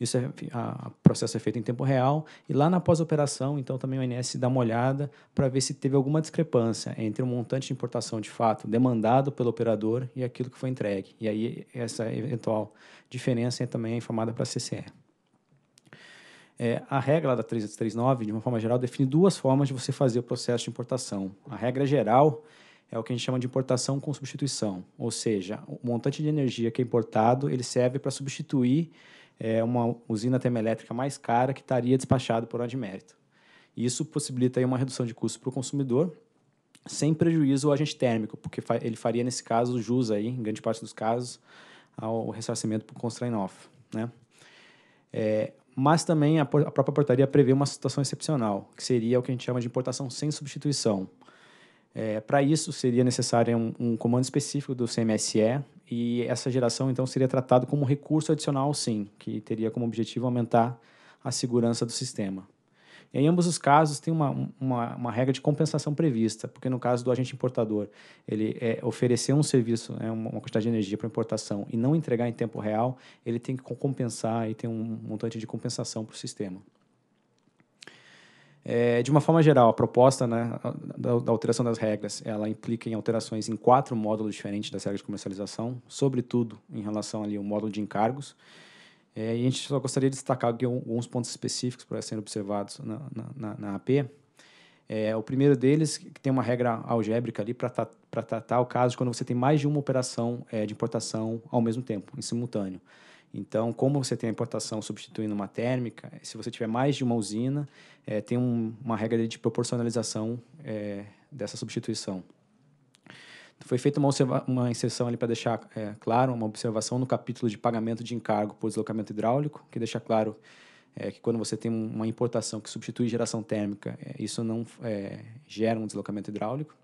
Isso é, a, a processo é feito em tempo real e lá na pós-operação, então também o INS dá uma olhada para ver se teve alguma discrepância entre o montante de importação de fato demandado pelo operador e aquilo que foi entregue. E aí essa eventual diferença é também informada para a CCE. É, a regra da 339, de uma forma geral, define duas formas de você fazer o processo de importação. A regra geral é o que a gente chama de importação com substituição, ou seja, o montante de energia que é importado ele serve para substituir é, uma usina termoelétrica mais cara que estaria despachado por ordem de mérito. Isso possibilita aí uma redução de custo para o consumidor, sem prejuízo ao agente térmico, porque fa ele faria, nesse caso, jus aí, em grande parte dos casos, ao ressarcimento por constrain off. Né? É, mas também a, a, própria portaria prevê uma situação excepcional, que seria o que a gente chama de importação sem substituição. É, para isso, seria necessário um, um, comando específico do CMSE e essa geração, então, seria tratado como um recurso adicional, sim, que teria como objetivo aumentar a segurança do sistema. Em ambos os casos, tem uma, uma, uma, regra de compensação prevista, porque no caso do agente importador, ele é, oferecer um serviço, é, uma, uma quantidade de energia para importação e não entregar em tempo real, ele tem que compensar e tem um montante de compensação para o sistema. É, de uma forma geral, a proposta né, da, da, alteração das regras, ela implica em alterações em quatro módulos diferentes das regras de comercialização, sobretudo em relação ali ao módulo de encargos. É, e a gente só gostaria de destacar aqui alguns pontos específicos para serem observados na, na, na AP. É, o primeiro deles, que tem uma regra algébrica ali para tratar o caso de quando você tem mais de uma operação é, de importação ao mesmo tempo, em simultâneo. Então, como você tem a importação substituindo uma térmica, se você tiver mais de uma usina, é, tem um, uma regra de proporcionalização é, dessa substituição. Foi feita uma, uma inserção ali para deixar é, claro uma observação no capítulo de pagamento de encargo por deslocamento hidráulico, que deixa claro é, que quando você tem uma importação que substitui geração térmica, é, isso não é, gera um deslocamento hidráulico.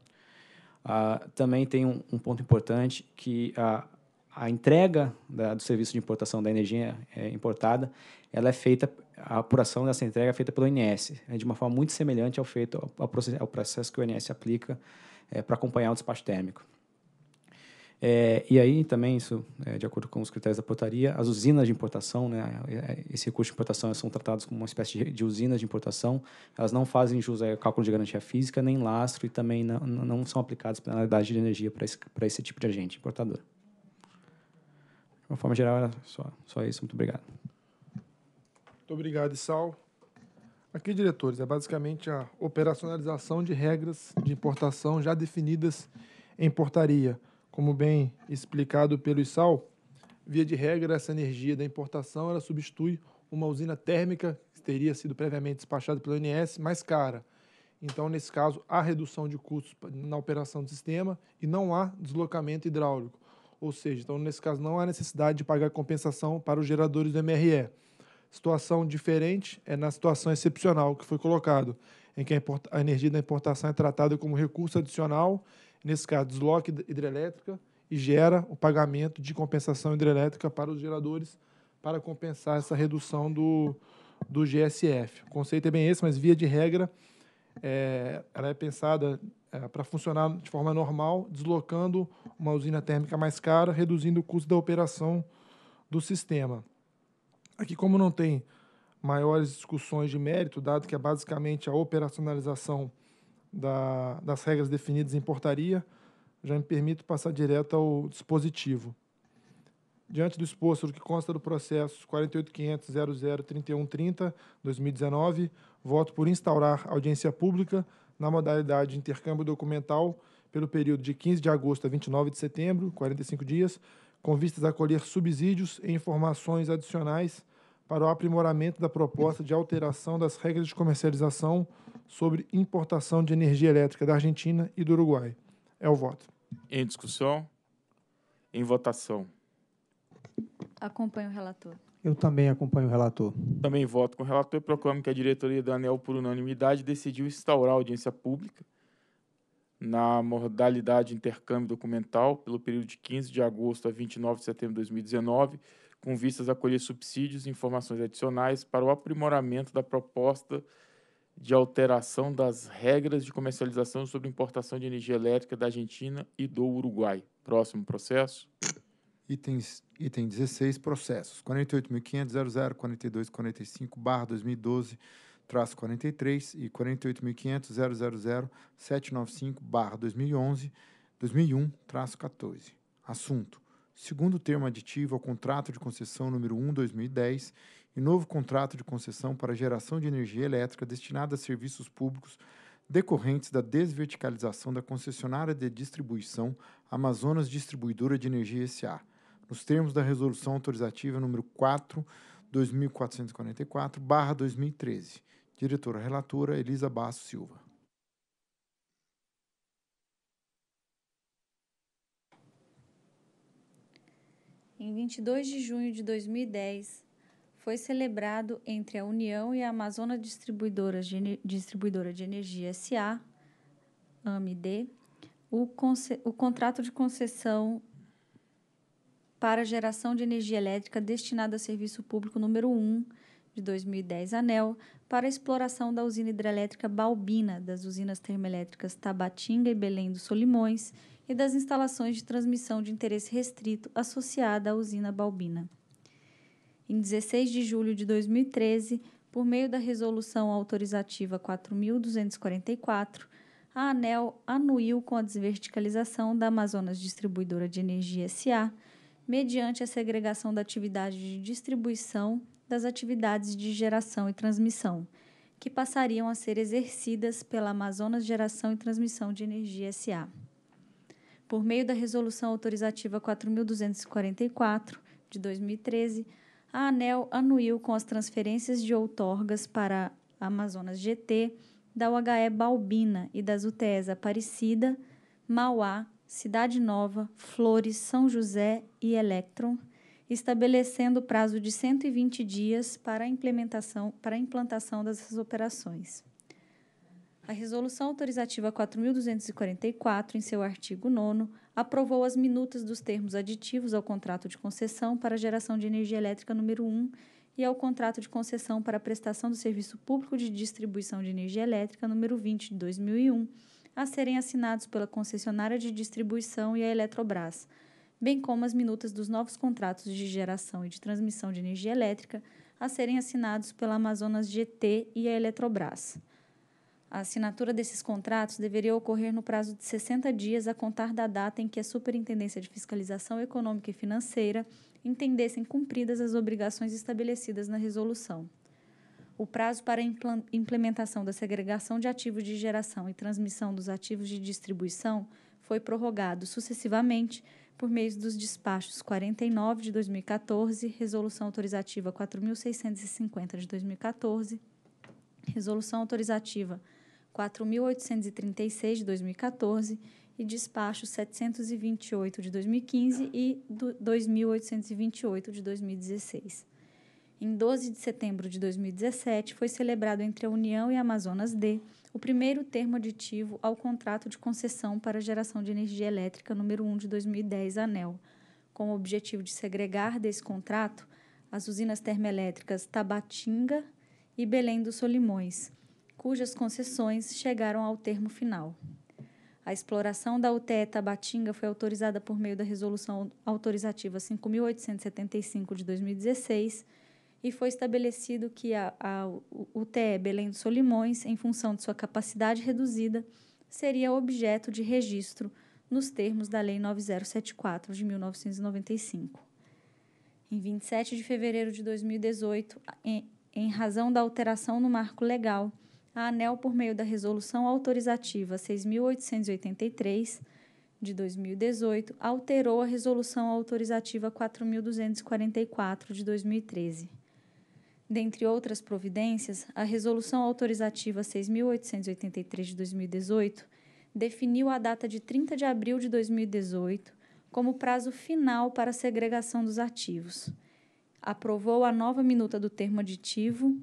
Ah, também tem um, um, ponto importante que a a entrega da, do serviço de importação da energia é, importada, ela é feita, a apuração dessa entrega é feita pelo INS, é né, de uma forma muito semelhante ao feito ao, processo, ao processo, que o INS aplica é, para acompanhar o despacho térmico. É, e aí também, isso, é, de acordo com os critérios da portaria, as usinas de importação, né, é, é, esse recurso de importação são tratados como uma espécie de, de usinas de importação, elas não fazem jus ao cálculo de garantia física, nem lastro, e também não, não são aplicadas penalidades de energia para esse, esse tipo de agente importador uma forma geral, era só, só isso. Muito obrigado. Muito obrigado, Sal. Aqui, diretores, é basicamente a operacionalização de regras de importação já definidas em portaria. Como bem explicado pelo ISAL, via de regra, essa energia da importação ela substitui uma usina térmica que teria sido previamente despachada pelo INS mais cara. Então, nesse caso, há redução de custos na operação do sistema e não há deslocamento hidráulico. Ou seja, então, nesse caso, não há necessidade de pagar compensação para os geradores do MRE. Situação diferente é na situação excepcional que foi colocado, em que a, energia da importação é tratada como recurso adicional, nesse caso, desloque hidrelétrica, e gera o pagamento de compensação hidrelétrica para os geradores para compensar essa redução do, do GSF. O conceito é bem esse, mas via de regra, é, ela é pensada é, para funcionar de forma normal, deslocando uma usina térmica mais cara, reduzindo o custo da operação do sistema. Aqui, como não tem maiores discussões de mérito, dado que é basicamente a operacionalização da, das regras definidas em portaria, já me permito passar direto ao dispositivo. Diante do exposto do que consta do processo 48.500.003130/2019, voto por instaurar audiência pública na modalidade intercâmbio documental pelo período de 15 de agosto a 29 de setembro, 45 dias, com vistas a colher subsídios e informações adicionais para o aprimoramento da proposta de alteração das regras de comercialização sobre importação de energia elétrica da Argentina e do Uruguai. É o voto. Em discussão? Em votação. Acompanho o relator. Eu também acompanho o relator. Também voto com o relator e proclamo que a diretoria da ANEL, por unanimidade, decidiu instaurar audiência pública na modalidade intercâmbio documental pelo período de 15 de agosto a 29 de setembro de 2019, com vistas a colher subsídios e informações adicionais para o aprimoramento da proposta de alteração das regras de comercialização sobre importação de energia elétrica da Argentina e do Uruguai. Próximo processo itens, item 16, processos 48.500.004245/2012 traço 43 e 48.500.000.795/2011, 2001, traço 14. Assunto: segundo termo aditivo ao contrato de concessão número 1/2010 e novo contrato de concessão para geração de energia elétrica destinada a serviços públicos decorrentes da desverticalização da concessionária de distribuição Amazonas Distribuidora de Energia S.A nos termos da Resolução Autorizativa número 4, 2444, barra 2013. Diretora relatora Elisa Basso Silva. Em 22 de junho de 2010, foi celebrado entre a União e a Amazônia Distribuidora de, Distribuidora de Energia SA, AMD, o, o contrato de concessão para a geração de energia elétrica destinada a serviço público número 1 de 2010 ANEL para a exploração da usina hidrelétrica Balbina, das usinas termoelétricas Tabatinga e Belém dos Solimões e das instalações de transmissão de interesse restrito associada à usina Balbina. Em 16 de julho de 2013, por meio da resolução autorizativa 4244, a ANEL anuiu com a desverticalização da Amazonas Distribuidora de Energia SA mediante a segregação da atividade de distribuição das atividades de geração e transmissão, que passariam a ser exercidas pela Amazonas Geração e Transmissão de Energia SA. Por meio da Resolução Autorizativa 4244 de 2013, a ANEL anuiu com as transferências de outorgas para a Amazonas GT, da UHE Balbina e das UTEs Aparecida, Mauá, Cidade Nova, Flores, São José e Electron, estabelecendo o prazo de 120 dias para a, implementação, para a implantação dessas operações. A Resolução Autorizativa 4.244, em seu artigo 9, aprovou as minutas dos termos aditivos ao contrato de concessão para geração de energia elétrica número 1 e ao contrato de concessão para prestação do serviço público de distribuição de energia elétrica número 20 de 2001 a serem assinados pela concessionária de distribuição e a Eletrobras, bem como as minutas dos novos contratos de geração e de transmissão de energia elétrica a serem assinados pela Amazonas GT e a Eletrobras. A assinatura desses contratos deveria ocorrer no prazo de 60 dias a contar da data em que a Superintendência de Fiscalização Econômica e Financeira entendessem cumpridas as obrigações estabelecidas na resolução o prazo para a implementação da segregação de ativos de geração e transmissão dos ativos de distribuição foi prorrogado sucessivamente por meio dos despachos 49 de 2014, Resolução Autorizativa 4650 de 2014, Resolução Autorizativa 4836 de 2014 e despacho 728 de de 2015 e 2828 de 2016. Em 12 de setembro de 2017, foi celebrado entre a União e a Amazonas D o primeiro termo aditivo ao contrato de concessão para geração de energia elétrica número 1 de 2010, ANEL, com o objetivo de segregar desse contrato as usinas termoelétricas Tabatinga e Belém dos Solimões, cujas concessões chegaram ao termo final. A exploração da UTE Tabatinga foi autorizada por meio da Resolução Autorizativa 5.875 de 2016 e foi estabelecido que a, a UTE Belém dos Solimões, em função de sua capacidade reduzida, seria objeto de registro nos termos da Lei 9074 de 1995. Em 27 de fevereiro de 2018, em, em razão da alteração no marco legal, a ANEL, por meio da Resolução Autorizativa 6.883 de 2018, alterou a Resolução Autorizativa 4.244 de 2013 dentre outras providências, a Resolução Autorizativa 6.883 de 2018 definiu a data de 30 de abril de 2018 como prazo final para a segregação dos ativos. Aprovou a nova minuta do termo aditivo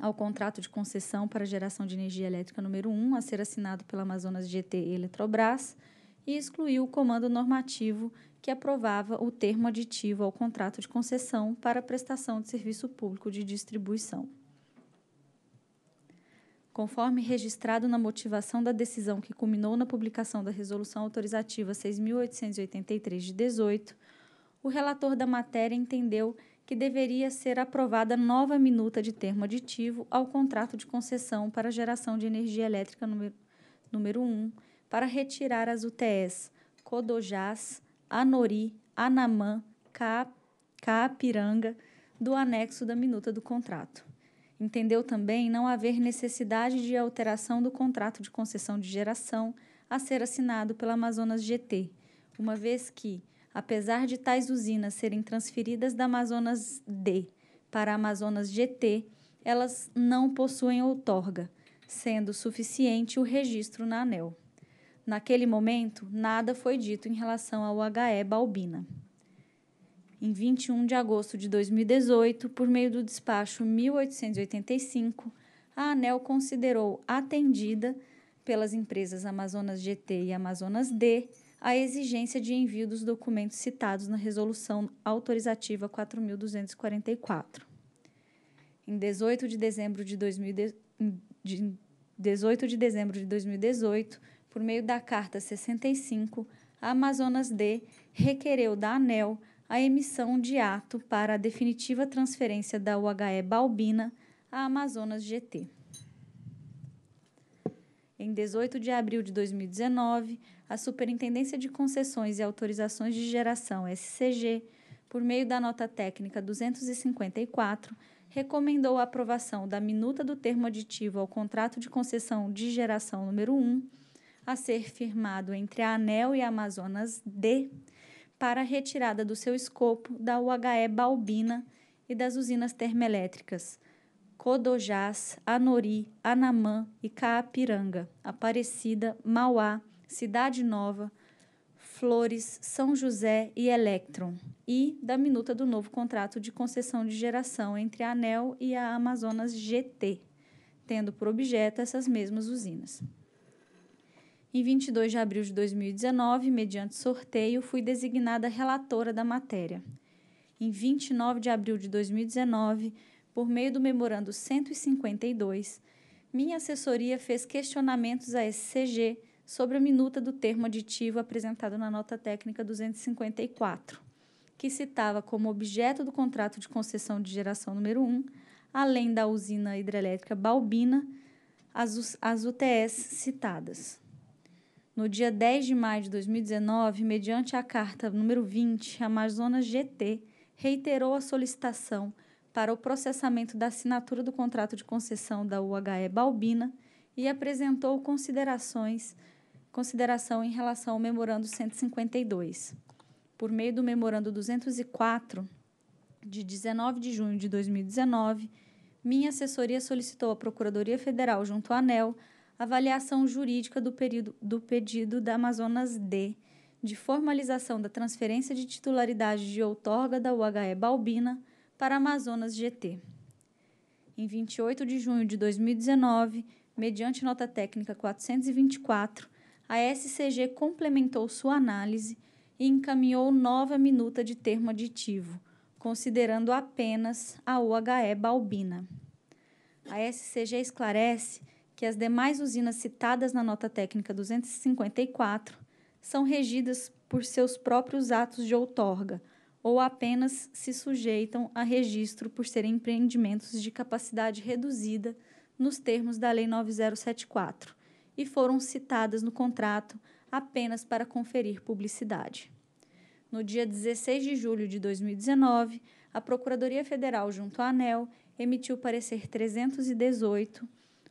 ao contrato de concessão para geração de energia elétrica número 1, a ser assinado pela Amazonas GT e Eletrobras, e excluiu o comando normativo que aprovava o termo aditivo ao contrato de concessão para prestação de serviço público de distribuição. Conforme registrado na motivação da decisão que culminou na publicação da Resolução Autorizativa 6.883 de 18, o relator da matéria entendeu que deveria ser aprovada nova minuta de termo aditivo ao contrato de concessão para geração de energia elétrica número, número 1 para retirar as UTS Codojás, Anori, Anamã, Caapiranga do anexo da minuta do contrato. Entendeu também não haver necessidade de alteração do contrato de concessão de geração a ser assinado pela Amazonas GT, uma vez que, apesar de tais usinas serem transferidas da Amazonas D para a Amazonas GT, elas não possuem outorga, sendo suficiente o registro na ANEL. Naquele momento, nada foi dito em relação ao HE Balbina. Em 21 de agosto de 2018, por meio do despacho 1885, a ANEL considerou atendida pelas empresas Amazonas GT e Amazonas D a exigência de envio dos documentos citados na Resolução Autorizativa 4244. Em 18 de dezembro de, 2000 de, de 18 de dezembro de 2018, por meio da Carta 65, a Amazonas D requereu da ANEL a emissão de ato para a definitiva transferência da UHE Balbina à Amazonas GT. Em 18 de abril de 2019, a Superintendência de Concessões e Autorizações de Geração SCG, por meio da nota técnica 254, recomendou a aprovação da minuta do termo aditivo ao contrato de concessão de geração número 1 a ser firmado entre a ANEL e a Amazonas D para a retirada do seu escopo da UHE Balbina e das usinas termoelétricas Codojás, Anori, Anamã e Caapiranga, Aparecida, Mauá, Cidade Nova, Flores, São José e Electron, e da minuta do novo contrato de concessão de geração entre a ANEL e a Amazonas GT, tendo por objeto essas mesmas usinas. Em 22 de abril de 2019, mediante sorteio, fui designada relatora da matéria. Em 29 de abril de 2019, por meio do memorando 152, minha assessoria fez questionamentos à SCG sobre a minuta do termo aditivo apresentado na nota técnica 254, que citava como objeto do contrato de concessão de geração número 1, além da usina hidrelétrica Balbina, as, as UTS citadas. No dia 10 de maio de 2019, mediante a carta número 20, a Amazonas GT reiterou a solicitação para o processamento da assinatura do contrato de concessão da UHE Balbina e apresentou considerações consideração em relação ao memorando 152. Por meio do memorando 204 de 19 de junho de 2019, minha assessoria solicitou à Procuradoria Federal junto à ANEL avaliação jurídica do, período, do pedido da Amazonas D, de formalização da transferência de titularidade de outorga da UHE Balbina para Amazonas GT. Em 28 de junho de 2019, mediante nota técnica 424, a SCG complementou sua análise e encaminhou nova minuta de termo aditivo, considerando apenas a UHE Balbina. A SCG esclarece que as demais usinas citadas na nota técnica 254 são regidas por seus próprios atos de outorga ou apenas se sujeitam a registro por serem empreendimentos de capacidade reduzida nos termos da Lei 9074 e foram citadas no contrato apenas para conferir publicidade. No dia 16 de julho de 2019, a Procuradoria Federal, junto à ANEL, emitiu parecer 318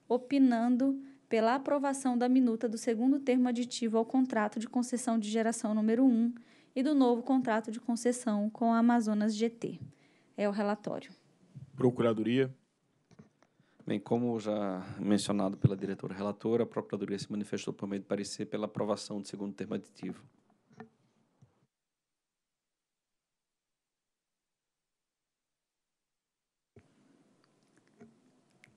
opinando pela aprovação da minuta do segundo termo aditivo ao contrato de concessão de geração número 1 e do novo contrato de concessão com a Amazonas GT. É o relatório. Procuradoria. Bem, como já mencionado pela diretora relatora, a Procuradoria se manifestou por meio de parecer pela aprovação do segundo termo aditivo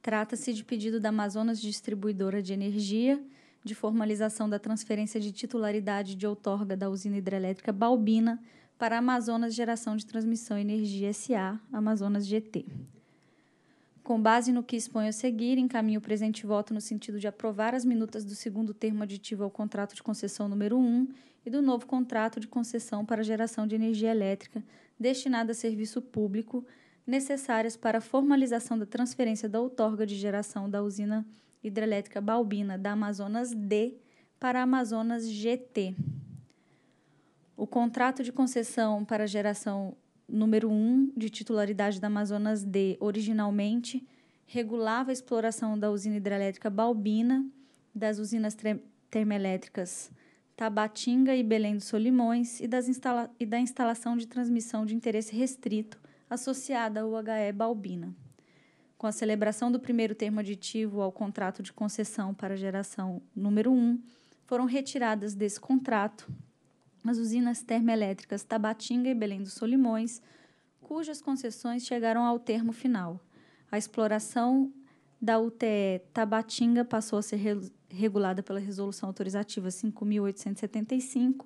Trata-se de pedido da Amazonas Distribuidora de Energia de formalização da transferência de titularidade de outorga da usina hidrelétrica Balbina para a Amazonas Geração de Transmissão e Energia SA, Amazonas GT. Com base no que expõe a seguir, encaminho o presente voto no sentido de aprovar as minutas do segundo termo aditivo ao contrato de concessão número 1 e do novo contrato de concessão para geração de energia elétrica destinada a serviço público necessárias para a formalização da transferência da outorga de geração da usina hidrelétrica Balbina da Amazonas D para a Amazonas GT. O contrato de concessão para a geração número 1 de titularidade da Amazonas D, originalmente, regulava a exploração da usina hidrelétrica Balbina, das usinas termoelétricas Tabatinga e Belém dos Solimões e, das instala e da instalação de transmissão de interesse restrito associada à UHE Balbina. Com a celebração do primeiro termo aditivo ao contrato de concessão para a geração número 1, foram retiradas desse contrato as usinas termoelétricas Tabatinga e Belém dos Solimões, cujas concessões chegaram ao termo final. A exploração da UTE Tabatinga passou a ser re regulada pela Resolução Autorizativa 5.875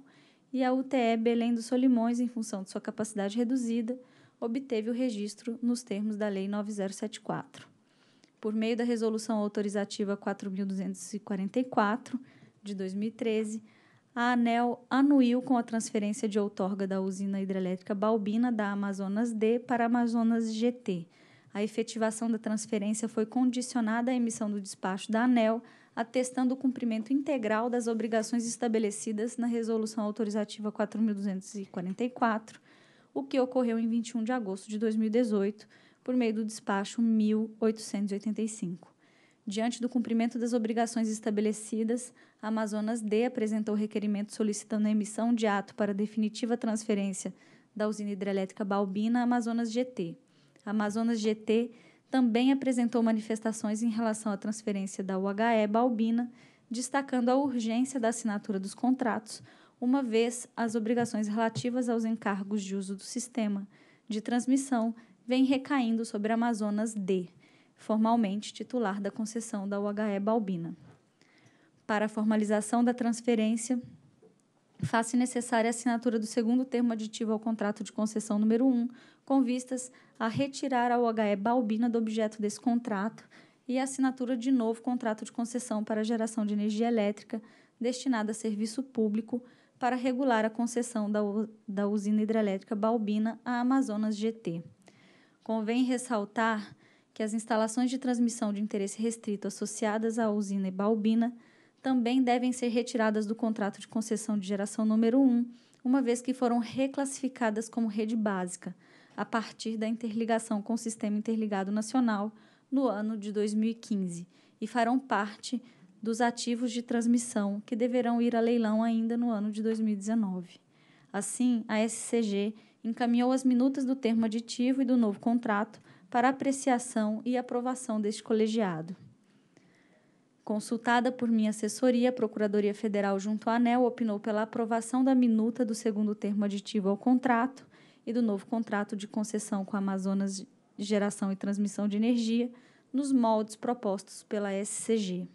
e a UTE Belém dos Solimões, em função de sua capacidade reduzida, obteve o registro nos termos da Lei 9074. Por meio da Resolução Autorizativa 4.244, de 2013, a ANEL anuiu com a transferência de outorga da usina hidrelétrica Balbina da Amazonas D para Amazonas GT. A efetivação da transferência foi condicionada à emissão do despacho da ANEL, atestando o cumprimento integral das obrigações estabelecidas na Resolução Autorizativa 4.244 o que ocorreu em 21 de agosto de 2018, por meio do despacho 1885. Diante do cumprimento das obrigações estabelecidas, a Amazonas D apresentou requerimento solicitando a emissão de ato para definitiva transferência da usina hidrelétrica Balbina à Amazonas GT. A Amazonas GT também apresentou manifestações em relação à transferência da UHE Balbina, destacando a urgência da assinatura dos contratos, uma vez as obrigações relativas aos encargos de uso do sistema de transmissão vêm recaindo sobre a Amazonas D, formalmente titular da concessão da UHE Balbina. Para a formalização da transferência, faz-se necessária a assinatura do segundo termo aditivo ao contrato de concessão número 1, com vistas a retirar a UHE Balbina do objeto desse contrato e a assinatura de novo contrato de concessão para geração de energia elétrica destinada a serviço público para regular a concessão da, da usina hidrelétrica Balbina à Amazonas GT. Convém ressaltar que as instalações de transmissão de interesse restrito associadas à usina Balbina também devem ser retiradas do contrato de concessão de geração número 1, uma vez que foram reclassificadas como rede básica, a partir da interligação com o Sistema Interligado Nacional no ano de 2015 e farão parte dos ativos de transmissão que deverão ir a leilão ainda no ano de 2019. Assim, a SCG encaminhou as minutas do termo aditivo e do novo contrato para apreciação e aprovação deste colegiado. Consultada por minha assessoria, a Procuradoria Federal junto à ANEL opinou pela aprovação da minuta do segundo termo aditivo ao contrato e do novo contrato de concessão com a Amazonas Geração e Transmissão de Energia, nos moldes propostos pela SCG.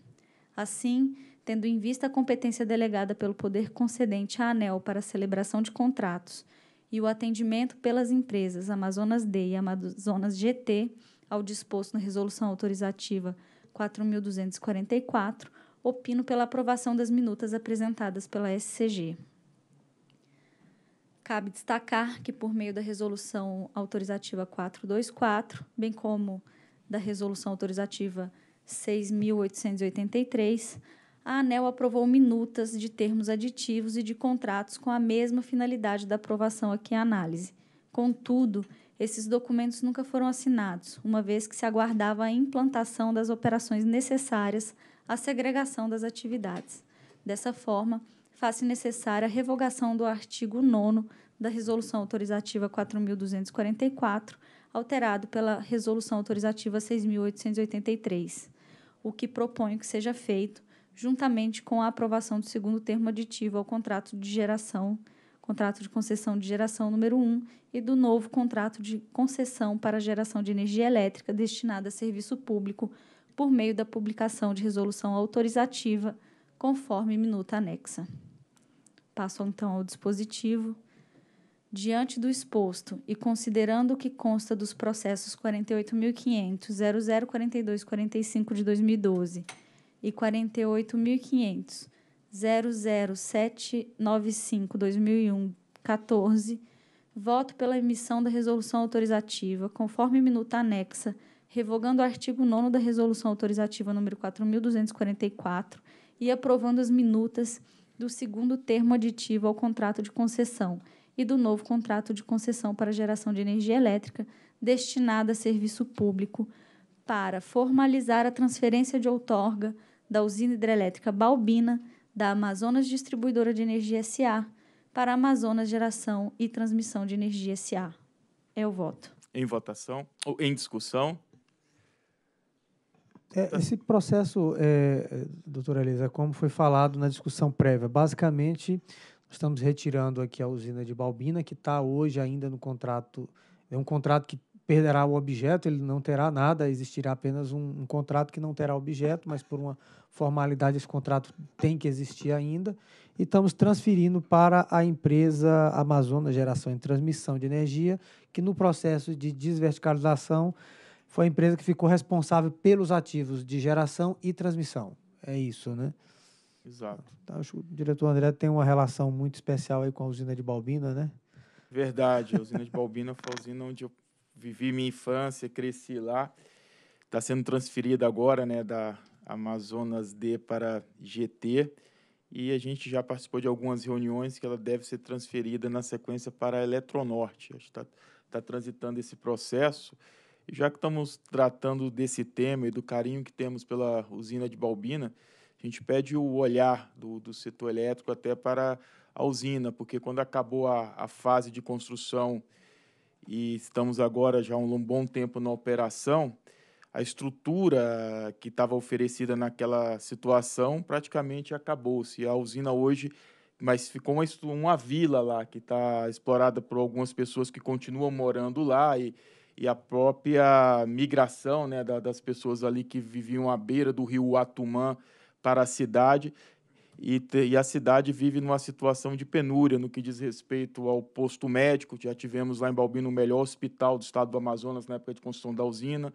Assim, tendo em vista a competência delegada pelo poder concedente à ANEL para a celebração de contratos e o atendimento pelas empresas Amazonas D e Amazonas GT ao disposto na Resolução Autorizativa 4.244, opino pela aprovação das minutas apresentadas pela SCG. Cabe destacar que, por meio da Resolução Autorizativa 424, bem como da Resolução Autorizativa 424, 6.883, a ANEL aprovou minutas de termos aditivos e de contratos com a mesma finalidade da aprovação aqui em análise. Contudo, esses documentos nunca foram assinados, uma vez que se aguardava a implantação das operações necessárias à segregação das atividades. Dessa forma, faz-se necessária a revogação do artigo 9 da Resolução Autorizativa 4244, alterado pela Resolução Autorizativa 6.883 o que proponho que seja feito, juntamente com a aprovação do segundo termo aditivo ao contrato de geração, contrato de concessão de geração número 1 e do novo contrato de concessão para geração de energia elétrica destinada a serviço público por meio da publicação de resolução autorizativa, conforme minuta anexa. Passo então ao dispositivo. Diante do exposto e considerando o que consta dos processos 48.500.004245 de 2012 e 48.500, voto pela emissão da resolução autorizativa, conforme minuta anexa, revogando o artigo 9 da resolução autorizativa número 4.244 e aprovando as minutas do segundo termo aditivo ao contrato de concessão e do novo contrato de concessão para geração de energia elétrica destinada a serviço público para formalizar a transferência de outorga da usina hidrelétrica Balbina da Amazonas Distribuidora de Energia SA para Amazonas Geração e Transmissão de Energia SA. É o voto. Em votação ou em discussão? É, tá. esse processo, é, é, doutora Elisa, como foi falado na discussão prévia, basicamente Estamos retirando aqui a usina de Balbina, que está hoje ainda no contrato. É um contrato que perderá o objeto, ele não terá nada, existirá apenas um, um contrato que não terá objeto, mas por uma formalidade esse contrato tem que existir ainda. E estamos transferindo para a empresa Amazonas Geração e Transmissão de Energia, que no processo de desverticalização foi a empresa que ficou responsável pelos ativos de geração e transmissão. É isso, né? Exato. Tá, tá, acho que o diretor André tem uma relação muito especial aí com a usina de Balbina, né? Verdade, a usina de Balbina foi a usina onde eu vivi minha infância, cresci lá. Está sendo transferida agora, né, da Amazonas D para GT. E a gente já participou de algumas reuniões que ela deve ser transferida na sequência para a Eletronorte. Está tá transitando esse processo. E já que estamos tratando desse tema e do carinho que temos pela usina de Balbina, a gente pede o olhar do, do setor elétrico até para a usina, porque quando acabou a, a fase de construção e estamos agora já há um bom tempo na operação, a estrutura que estava oferecida naquela situação praticamente acabou-se. A usina hoje, mas ficou uma, uma vila lá que está explorada por algumas pessoas que continuam morando lá e, e a própria migração né, da, das pessoas ali que viviam à beira do rio Atumã para a cidade e, te, e, a cidade vive numa situação de penúria no que diz respeito ao posto médico. Já tivemos lá em Balbino o melhor hospital do estado do Amazonas na época de construção da usina.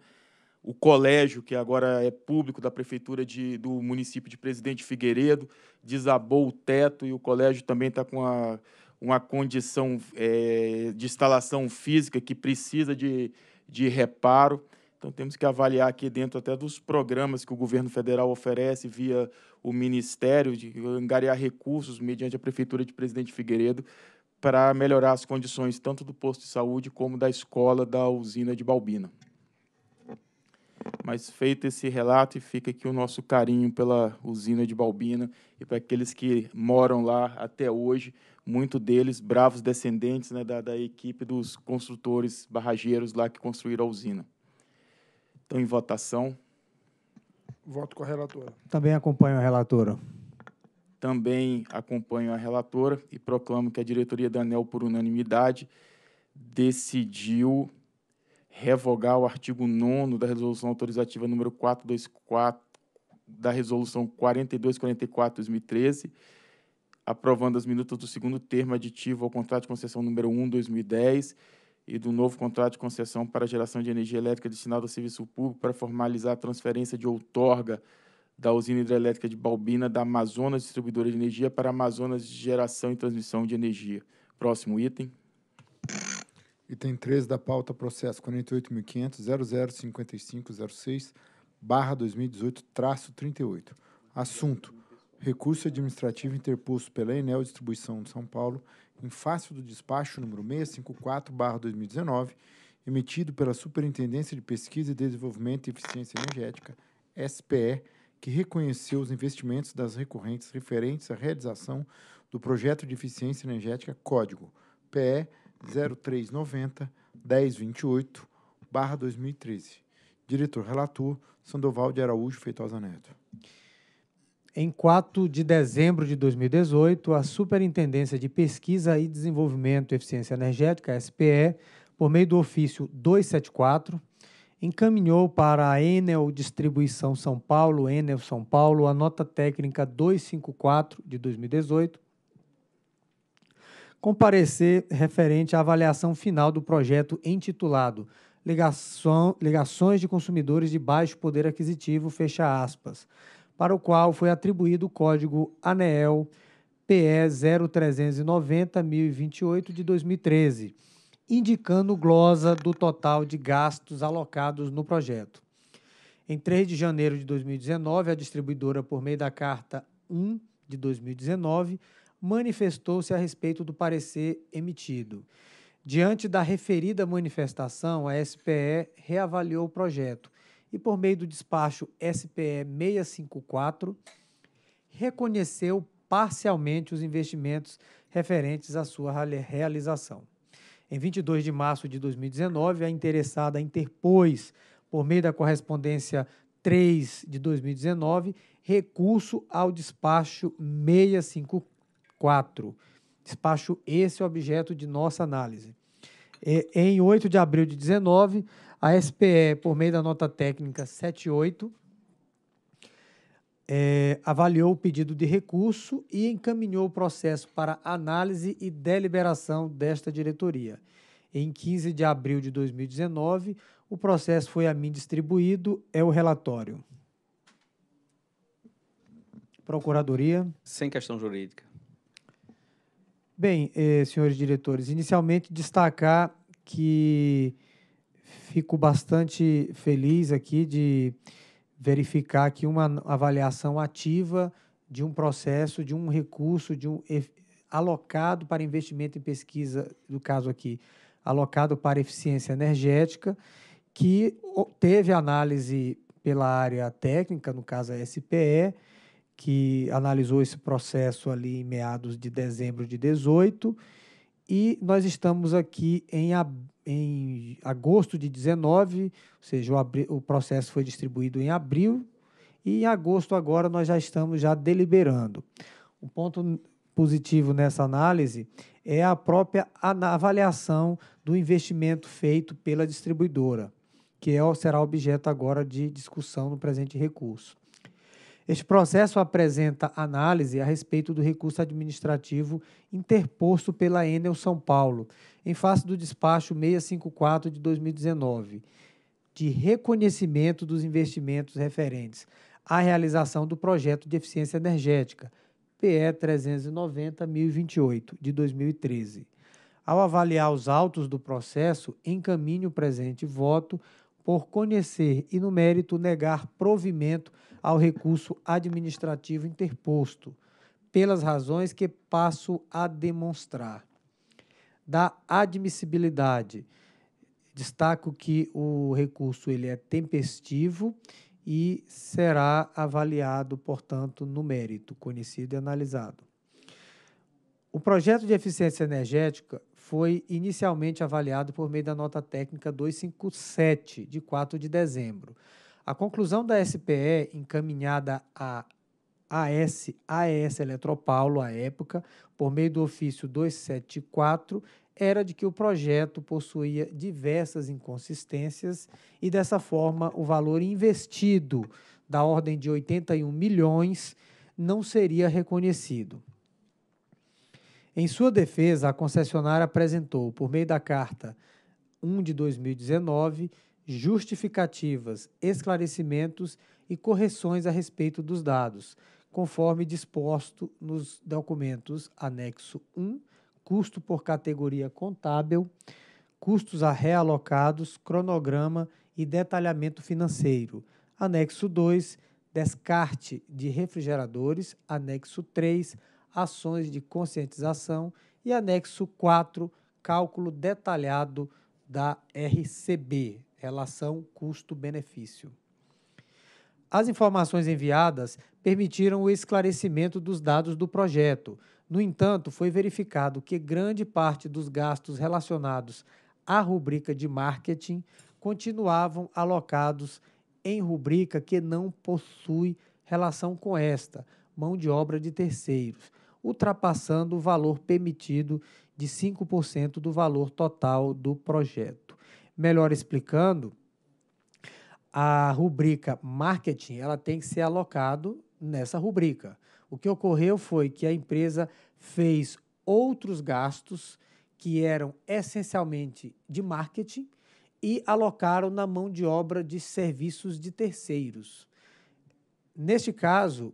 O colégio, que agora é público da prefeitura de, do município de Presidente Figueiredo, desabou o teto e o colégio também está com a, uma condição é, de instalação física que precisa de, de reparo. Então, temos que avaliar aqui dentro até dos programas que o governo federal oferece via o Ministério, de angariar recursos mediante a Prefeitura de Presidente Figueiredo para melhorar as condições tanto do posto de saúde como da escola da usina de Balbina. Mas feito esse relato, fica aqui o nosso carinho pela usina de Balbina e para aqueles que moram lá até hoje, muito deles bravos descendentes né, da, da equipe dos construtores barrageiros lá que construíram a usina. Estão em votação. Voto com a relatora. Também acompanho a relatora. Também acompanho a relatora e proclamo que a diretoria da ANEL, por unanimidade, decidiu revogar o artigo 9 da resolução autorizativa número 424 da resolução 4244/2013, aprovando as minutas do segundo termo aditivo ao contrato de concessão número 1/2010 e do novo contrato de concessão para geração de energia elétrica destinado ao serviço público para formalizar a transferência de outorga da usina hidrelétrica de Balbina da Amazonas Distribuidora de Energia para Amazonas Geração e Transmissão de Energia. Próximo item. Item 13 da pauta, processo 48.500.005506, barra 2018, traço 38. Assunto, recurso administrativo interposto pela Enel Distribuição de São Paulo em face do despacho número 654/2019, emitido pela Superintendência de Pesquisa e Desenvolvimento e Eficiência Energética, SPE, que reconheceu os investimentos das recorrentes referentes à realização do projeto de eficiência energética Código PE 0390 1028/2013. Diretor relator Sandoval de Araújo Feitosa Neto. Em 4 de dezembro de 2018, a Superintendência de Pesquisa e Desenvolvimento e Eficiência Energética, SPE, por meio do ofício 274, encaminhou para a Enel Distribuição São Paulo, Enel São Paulo, a nota técnica 254 de 2018, com parecer referente à avaliação final do projeto intitulado Ligação, Ligações de Consumidores de Baixo Poder Aquisitivo, fecha aspas, para o qual foi atribuído o código ANEEL PE 0390-1028 de 2013, indicando glosa do total de gastos alocados no projeto. Em 3 de janeiro de 2019, a distribuidora, por meio da Carta 1 de 2019, manifestou-se a respeito do parecer emitido. Diante da referida manifestação, a SPE reavaliou o projeto, e, por meio do despacho SPE 654, reconheceu parcialmente os investimentos referentes à sua realização. Em 22 de março de 2019, a interessada interpôs, por meio da correspondência 3 de 2019, recurso ao despacho 654. Despacho esse objeto de nossa análise. Em 8 de abril de 19, a SPE, por meio da nota técnica 78, é, avaliou o pedido de recurso e encaminhou o processo para análise e deliberação desta diretoria. Em 15 de abril de 2019, o processo foi a mim distribuído, é o relatório. Procuradoria. Sem questão jurídica. Bem, eh, senhores diretores, inicialmente destacar que fico bastante feliz aqui de verificar que uma avaliação ativa de um processo, de um recurso, de um alocado para investimento em pesquisa, no caso aqui, alocado para eficiência energética, que teve análise pela área técnica, no caso a SPE, que analisou esse processo ali em meados de dezembro de 2018. E nós estamos aqui em, em agosto de 19, ou seja, o, o processo foi distribuído em abril, e em agosto agora nós já estamos já deliberando. Um ponto positivo nessa análise é a própria avaliação do investimento feito pela distribuidora, que é, será objeto agora de discussão no presente recurso. Este processo apresenta análise a respeito do recurso administrativo interposto pela Enel São Paulo, em face do despacho 654 de 2019, de reconhecimento dos investimentos referentes à realização do projeto de eficiência energética, PE 390.028, de 2013. Ao avaliar os autos do processo, encaminhe o presente voto por conhecer e, no mérito, negar provimento ao recurso administrativo interposto, pelas razões que passo a demonstrar. Da admissibilidade, destaco que o recurso ele é tempestivo e será avaliado, portanto, no mérito, conhecido e analisado. O projeto de eficiência energética foi inicialmente avaliado por meio da nota técnica 257, de 4 de dezembro. A conclusão da SPE, encaminhada à AS, AES Eletropaulo, à época, por meio do ofício 274, era de que o projeto possuía diversas inconsistências e, dessa forma, o valor investido, da ordem de 81 milhões, não seria reconhecido. Em sua defesa, a concessionária apresentou, por meio da carta 1 de 2019, justificativas, esclarecimentos e correções a respeito dos dados, conforme disposto nos documentos anexo 1, custo por categoria contábil, custos a realocados, cronograma e detalhamento financeiro. Anexo 2, descarte de refrigeradores, anexo 3, ações de conscientização e anexo 4, cálculo detalhado da RCB relação custo-benefício. As informações enviadas permitiram o esclarecimento dos dados do projeto. No entanto, foi verificado que grande parte dos gastos relacionados à rubrica de marketing continuavam alocados em rubrica que não possui relação com esta, mão de obra de terceiros, ultrapassando o valor permitido de 5% do valor total do projeto melhor explicando, a rubrica marketing ela tem que ser alocado nessa rubrica. O que ocorreu foi que a empresa fez outros gastos que eram essencialmente de marketing e alocaram na mão de obra de serviços de terceiros. Neste caso,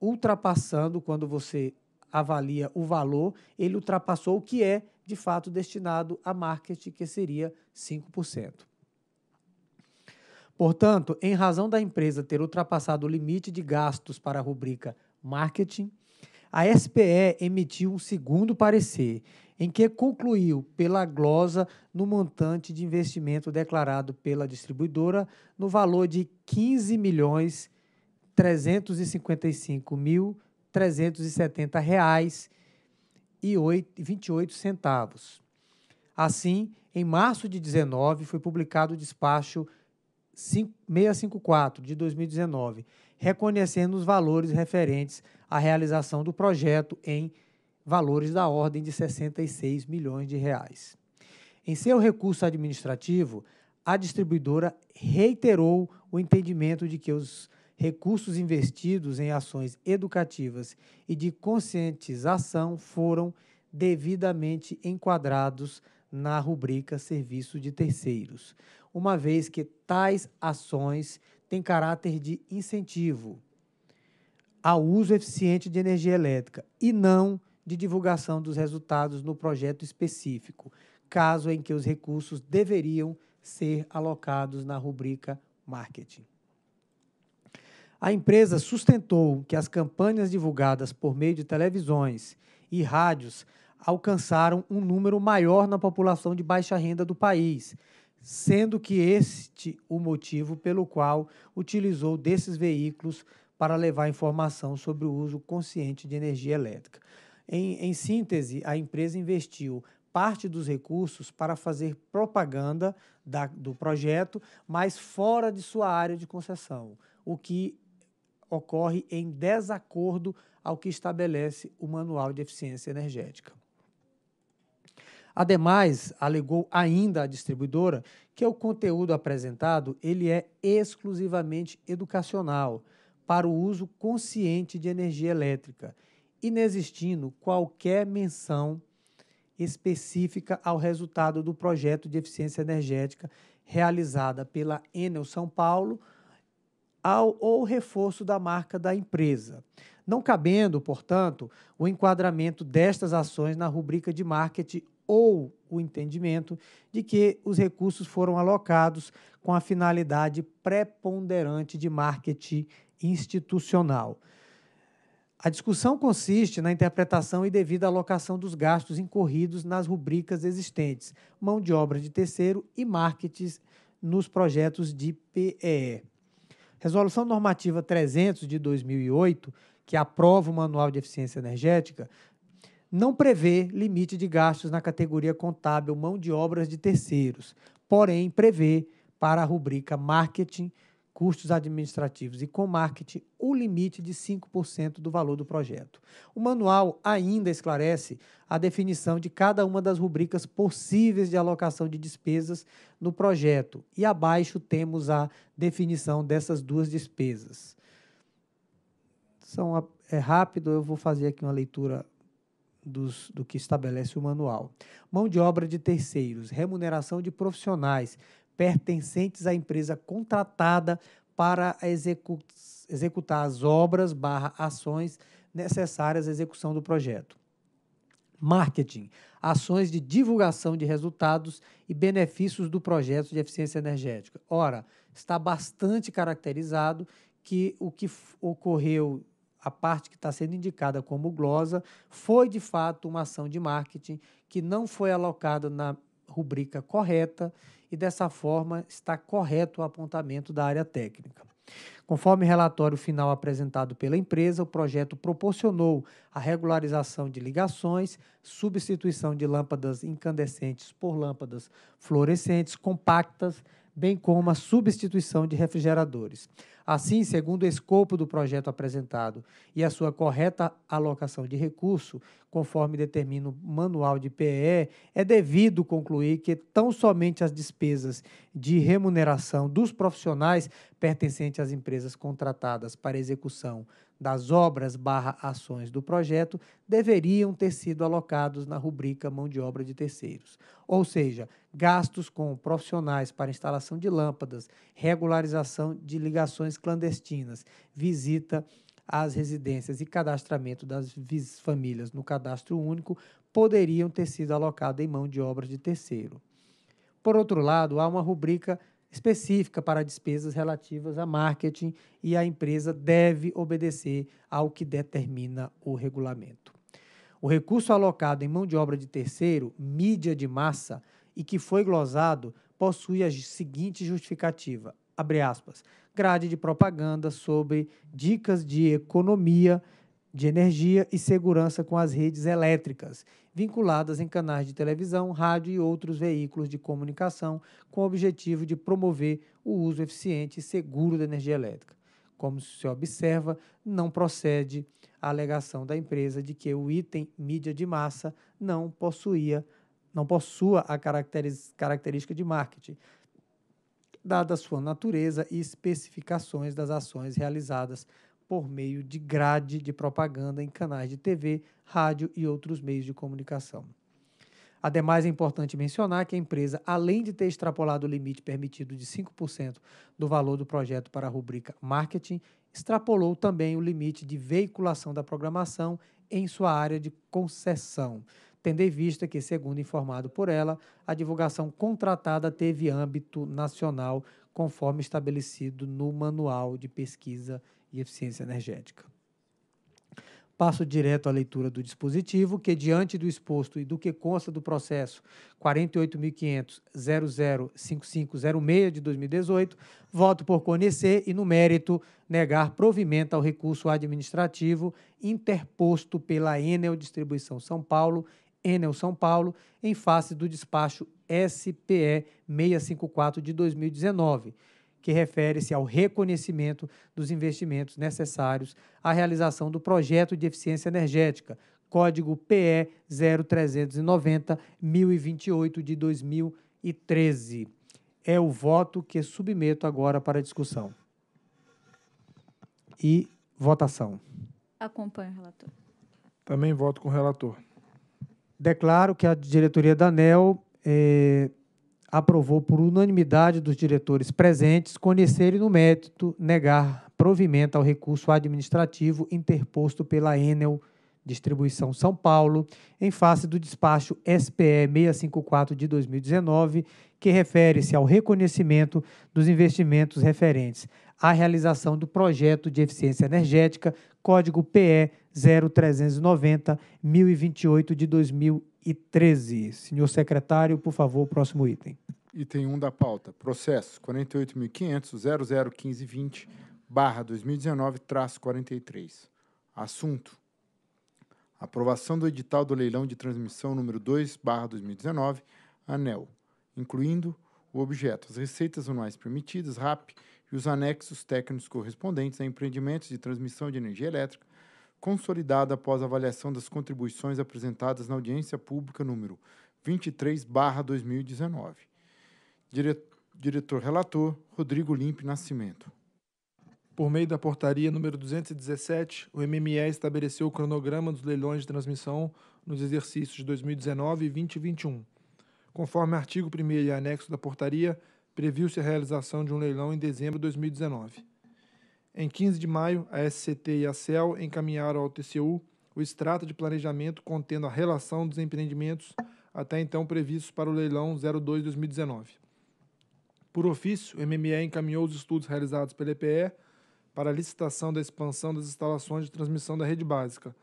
ultrapassando, quando você avalia o valor, ele ultrapassou o que é de fato destinado a marketing, que seria 5%. Portanto, em razão da empresa ter ultrapassado o limite de gastos para a rubrica Marketing, a SPE emitiu um segundo parecer, em que concluiu pela glosa no montante de investimento declarado pela distribuidora no valor de 15 milhões 355 mil 370 reais e 28 centavos. Assim, em março de 19 foi publicado o despacho 654 de 2019, reconhecendo os valores referentes à realização do projeto em valores da ordem de 66 milhões de reais. Em seu recurso administrativo, a distribuidora reiterou o entendimento de que os recursos investidos em ações educativas e de conscientização foram devidamente enquadrados na rubrica Serviço de Terceiros, uma vez que tais ações têm caráter de incentivo ao uso eficiente de energia elétrica e não de divulgação dos resultados no projeto específico, caso em que os recursos deveriam ser alocados na rubrica Marketing. A empresa sustentou que as campanhas divulgadas por meio de televisões e rádios alcançaram um número maior na população de baixa renda do país, sendo que este o motivo pelo qual utilizou desses veículos para levar informação sobre o uso consciente de energia elétrica. Em, em síntese, a empresa investiu parte dos recursos para fazer propaganda da, do projeto, mas fora de sua área de concessão, o que ocorre em desacordo ao que estabelece o Manual de Eficiência Energética. Ademais, alegou ainda a distribuidora que o conteúdo apresentado ele é exclusivamente educacional para o uso consciente de energia elétrica, inexistindo qualquer menção específica ao resultado do projeto de eficiência energética realizada pela Enel São Paulo ao, ou reforço da marca da empresa. Não cabendo, portanto, o enquadramento destas ações na rubrica de marketing ou o entendimento de que os recursos foram alocados com a finalidade preponderante de marketing institucional. A discussão consiste na interpretação e devida alocação dos gastos incorridos nas rubricas existentes, mão de obra de terceiro e marketing nos projetos de PEE. Resolução normativa 300 de 2008, que aprova o Manual de Eficiência Energética, não prevê limite de gastos na categoria contábil mão de obras de terceiros, porém prevê para a rubrica marketing custos administrativos e com marketing o limite de 5% do valor do projeto. O manual ainda esclarece a definição de cada uma das rubricas possíveis de alocação de despesas no projeto e abaixo temos a definição dessas duas despesas. São, é rápido, eu vou fazer aqui uma leitura dos, do que estabelece o manual. Mão de obra de terceiros, remuneração de profissionais, pertencentes à empresa contratada para executar as obras barra ações necessárias à execução do projeto. Marketing, ações de divulgação de resultados e benefícios do projeto de eficiência energética. Ora, está bastante caracterizado que o que ocorreu, a parte que está sendo indicada como glosa, foi de fato uma ação de marketing que não foi alocada na rubrica correta e dessa forma está correto o apontamento da área técnica. Conforme relatório final apresentado pela empresa, o projeto proporcionou a regularização de ligações, substituição de lâmpadas incandescentes por lâmpadas fluorescentes compactas, bem como a substituição de refrigeradores assim segundo o escopo do projeto apresentado e a sua correta alocação de recurso, conforme determina o manual de PE, é devido concluir que tão somente as despesas de remuneração dos profissionais pertencentes às empresas contratadas para execução das obras barra ações do projeto deveriam ter sido alocados na rubrica mão de obra de terceiros, ou seja, gastos com profissionais para instalação de lâmpadas, regularização de ligações clandestinas, visita às residências e cadastramento das famílias no cadastro único poderiam ter sido alocados em mão de obra de terceiro. Por outro lado, há uma rubrica específica para despesas relativas a marketing e a empresa deve obedecer ao que determina o regulamento. O recurso alocado em mão de obra de terceiro, mídia de massa, e que foi glosado, possui a seguinte justificativa: abre aspas, grade de propaganda sobre dicas de economia de energia e segurança com as redes elétricas, vinculadas em canais de televisão, rádio e outros veículos de comunicação, com o objetivo de promover o uso eficiente e seguro da energia elétrica. Como se observa, não procede a alegação da empresa de que o item mídia de massa não possuía, não possua a característica de marketing, dada a sua natureza e especificações das ações realizadas por meio de grade de propaganda em canais de TV, rádio e outros meios de comunicação. Ademais, é importante mencionar que a empresa, além de ter extrapolado o limite permitido de 5% do valor do projeto para a rubrica Marketing, extrapolou também o limite de veiculação da programação em sua área de concessão, tendo em vista que, segundo informado por ela, a divulgação contratada teve âmbito nacional, conforme estabelecido no Manual de Pesquisa e eficiência energética. Passo direto à leitura do dispositivo, que, diante do exposto e do que consta do processo 48.500.005506 de 2018, voto por conhecer e, no mérito, negar provimento ao recurso administrativo interposto pela Enel Distribuição São Paulo, Enel São Paulo, em face do despacho SPE 654 de 2019 que refere-se ao reconhecimento dos investimentos necessários à realização do projeto de eficiência energética, código PE 0390-1028 de 2013. É o voto que submeto agora para discussão. E votação. Acompanho o relator. Também voto com o relator. Declaro que a diretoria da ANEL. Eh, aprovou por unanimidade dos diretores presentes conhecer no mérito, negar provimento ao recurso administrativo interposto pela Enel Distribuição São Paulo, em face do despacho SPE 654 de 2019, que refere-se ao reconhecimento dos investimentos referentes à realização do projeto de eficiência energética, código PE 0390-1028 de 2019 e 13. Senhor secretário, por favor, próximo item. Item 1 da pauta. Processo 48.500.001520 barra 2019 43. Assunto. Aprovação do edital do leilão de transmissão número 2 barra 2019, ANEL, incluindo o objeto, as receitas anuais permitidas, RAP, e os anexos técnicos correspondentes a empreendimentos de transmissão de energia elétrica consolidada após avaliação das contribuições apresentadas na audiência pública número 23/2019. Diretor relator Rodrigo Limpe Nascimento. Por meio da portaria número 217, o MME estabeleceu o cronograma dos leilões de transmissão nos exercícios de 2019 e 2021. Conforme artigo 1 e anexo da portaria, previu-se a realização de um leilão em dezembro de 2019. Em 15 de maio, a SCT e a CEL encaminharam ao TCU o extrato de planejamento contendo a relação dos empreendimentos até então previstos para o leilão 02-2019. Por ofício, o MME encaminhou os estudos realizados pela EPE para a licitação da expansão das instalações de transmissão da rede básica.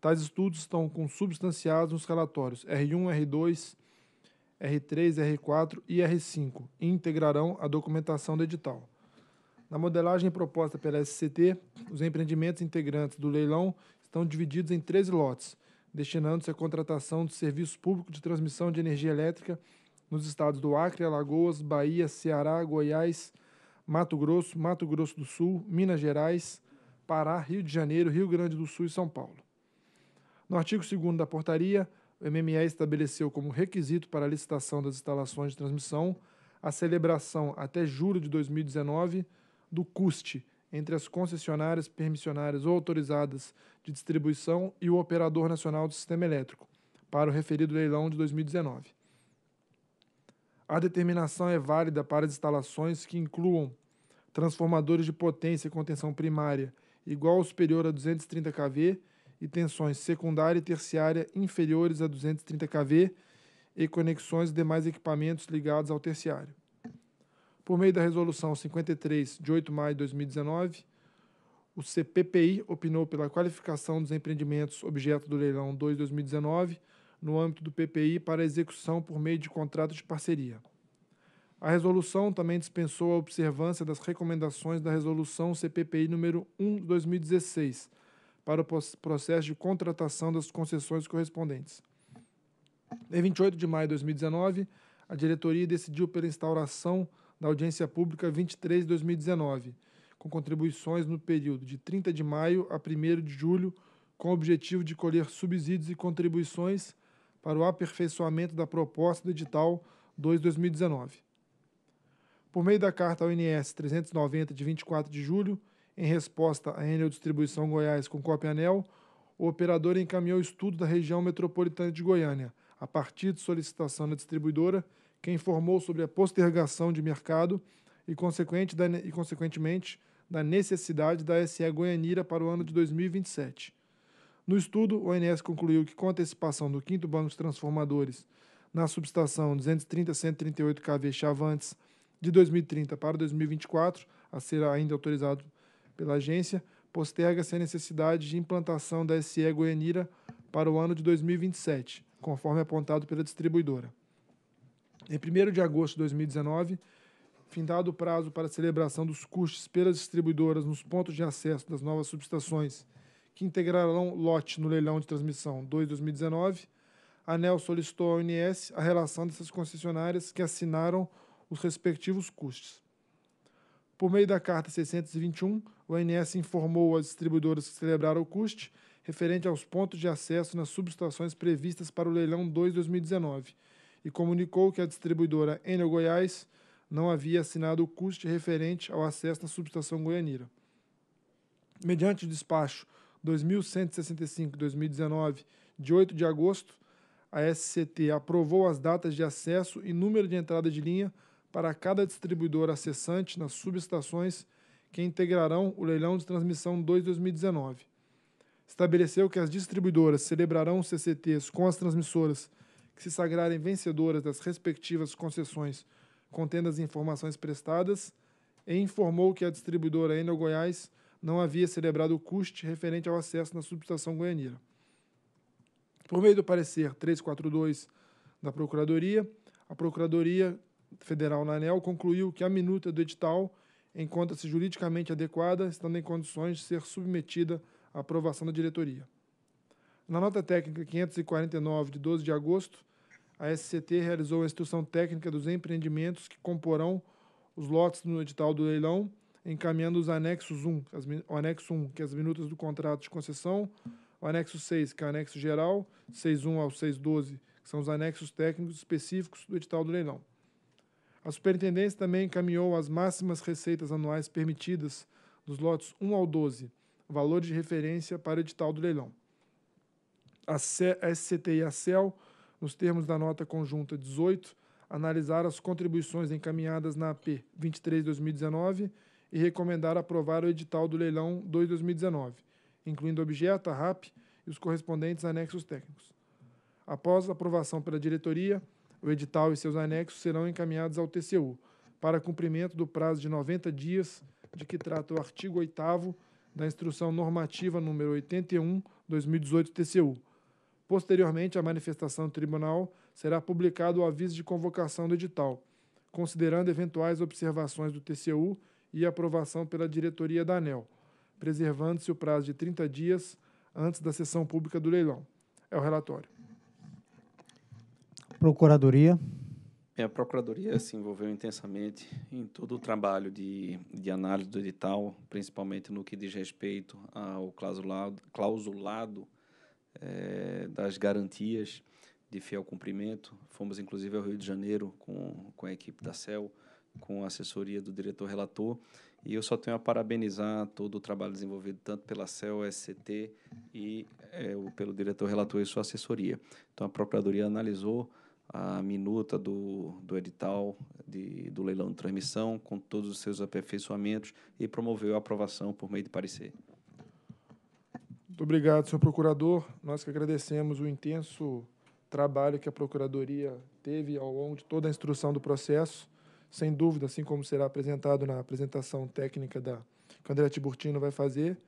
Tais estudos estão consubstanciados nos relatórios R1, R2, R3, R4 e R5 e integrarão a documentação do edital. Na modelagem proposta pela SCT, os empreendimentos integrantes do leilão estão divididos em 13 lotes, destinando-se à contratação de serviço público de transmissão de energia elétrica nos estados do Acre, Alagoas, Bahia, Ceará, Goiás, Mato Grosso, Mato Grosso do Sul, Minas Gerais, Pará, Rio de Janeiro, Rio Grande do Sul e São Paulo. No artigo 2 da portaria, o MME estabeleceu como requisito para a licitação das instalações de transmissão a celebração até julho de 2019 do custe entre as concessionárias, permissionárias ou autorizadas de distribuição e o Operador Nacional do Sistema Elétrico, para o referido leilão de 2019. A determinação é válida para as instalações que incluam transformadores de potência com tensão primária igual ou superior a 230 kV e tensões secundária e terciária inferiores a 230 kV e conexões e demais equipamentos ligados ao terciário por meio da resolução 53 de 8 de maio de 2019, o CPPI opinou pela qualificação dos empreendimentos objeto do leilão 2 2019 no âmbito do PPI para execução por meio de contrato de parceria. A resolução também dispensou a observância das recomendações da resolução CPPI número 1 de 2016 para o processo de contratação das concessões correspondentes. Em 28 de maio de 2019, a diretoria decidiu pela instauração na audiência pública 23 de 2019, com contribuições no período de 30 de maio a 1 de julho, com o objetivo de colher subsídios e contribuições para o aperfeiçoamento da proposta do edital 2/2019. Por meio da carta ONS 390 de 24 de julho, em resposta à Enel Distribuição Goiás com Copianel, o operador encaminhou estudo da região metropolitana de Goiânia, a partir de solicitação da distribuidora que informou sobre a postergação de mercado e, consequente da, e consequentemente, da necessidade da SE Goianira para o ano de 2027. No estudo, o ONS concluiu que, com a antecipação do quinto banco de transformadores na subestação 230-138 kV Chavantes de 2030 para 2024, a ser ainda autorizado pela agência, posterga-se a necessidade de implantação da SE Goianira para o ano de 2027, conforme apontado pela distribuidora. Em 1 de agosto de 2019, findado o prazo para celebração dos custos pelas distribuidoras nos pontos de acesso das novas subestações que integrarão lote no leilão de transmissão 2 2019, a ANEL solicitou à ONS a relação dessas concessionárias que assinaram os respectivos custos. Por meio da Carta 621, o ONS informou as distribuidoras que celebraram o custe referente aos pontos de acesso nas subestações previstas para o leilão 2 2019 e comunicou que a distribuidora Enel Goiás não havia assinado o custo referente ao acesso na subestação goianira. Mediante o despacho 2165-2019, de 8 de agosto, a SCT aprovou as datas de acesso e número de entrada de linha para cada distribuidora acessante nas subestações que integrarão o leilão de transmissão 2-2019. Estabeleceu que as distribuidoras celebrarão CCTs com as transmissoras que se sagrarem vencedoras das respectivas concessões contendo as informações prestadas, e informou que a distribuidora Enel Goiás não havia celebrado o custe referente ao acesso na subestação goianira. Por meio do parecer 342 da Procuradoria, a Procuradoria Federal na ANEL concluiu que a minuta do edital encontra-se juridicamente adequada, estando em condições de ser submetida à aprovação da diretoria. Na nota técnica 549, de 12 de agosto, a SCT realizou a instrução técnica dos empreendimentos que comporão os lotes no edital do leilão, encaminhando os anexos 1, as, o anexo 1, que é as minutas do contrato de concessão, o anexo 6, que é o anexo geral, 6.1 ao 6.12, que são os anexos técnicos específicos do edital do leilão. A superintendência também encaminhou as máximas receitas anuais permitidas dos lotes 1 ao 12, valor de referência para o edital do leilão. A SCT e a CEL, nos termos da nota conjunta 18, analisar as contribuições encaminhadas na AP 23-2019 e recomendar aprovar o edital do leilão 2-2019, incluindo objeto, a RAP e os correspondentes anexos técnicos. Após aprovação pela diretoria, o edital e seus anexos serão encaminhados ao TCU para cumprimento do prazo de 90 dias de que trata o artigo 8 da Instrução Normativa número 81/2018 TCU Posteriormente à manifestação do tribunal, será publicado o aviso de convocação do edital, considerando eventuais observações do TCU e aprovação pela diretoria da ANEL, preservando-se o prazo de 30 dias antes da sessão pública do leilão. É o relatório. Procuradoria. É, a Procuradoria se envolveu intensamente em todo o trabalho de, de análise do edital, principalmente no que diz respeito ao clausulado, clausulado é, das garantias de fiel cumprimento. Fomos, inclusive, ao Rio de Janeiro com, com a equipe da CEL, com a assessoria do diretor relator. E eu só tenho a parabenizar todo o trabalho desenvolvido tanto pela CEL, SCT e é, pelo diretor relator e sua assessoria. Então, a Procuradoria analisou a minuta do, do edital de, do leilão de transmissão, com todos os seus aperfeiçoamentos, e promoveu a aprovação por meio de parecer. Muito obrigado, senhor procurador. Nós que agradecemos o intenso trabalho que a Procuradoria teve ao longo de toda a instrução do processo. Sem dúvida, assim como será apresentado na apresentação técnica da, que o André Tiburtino vai fazer,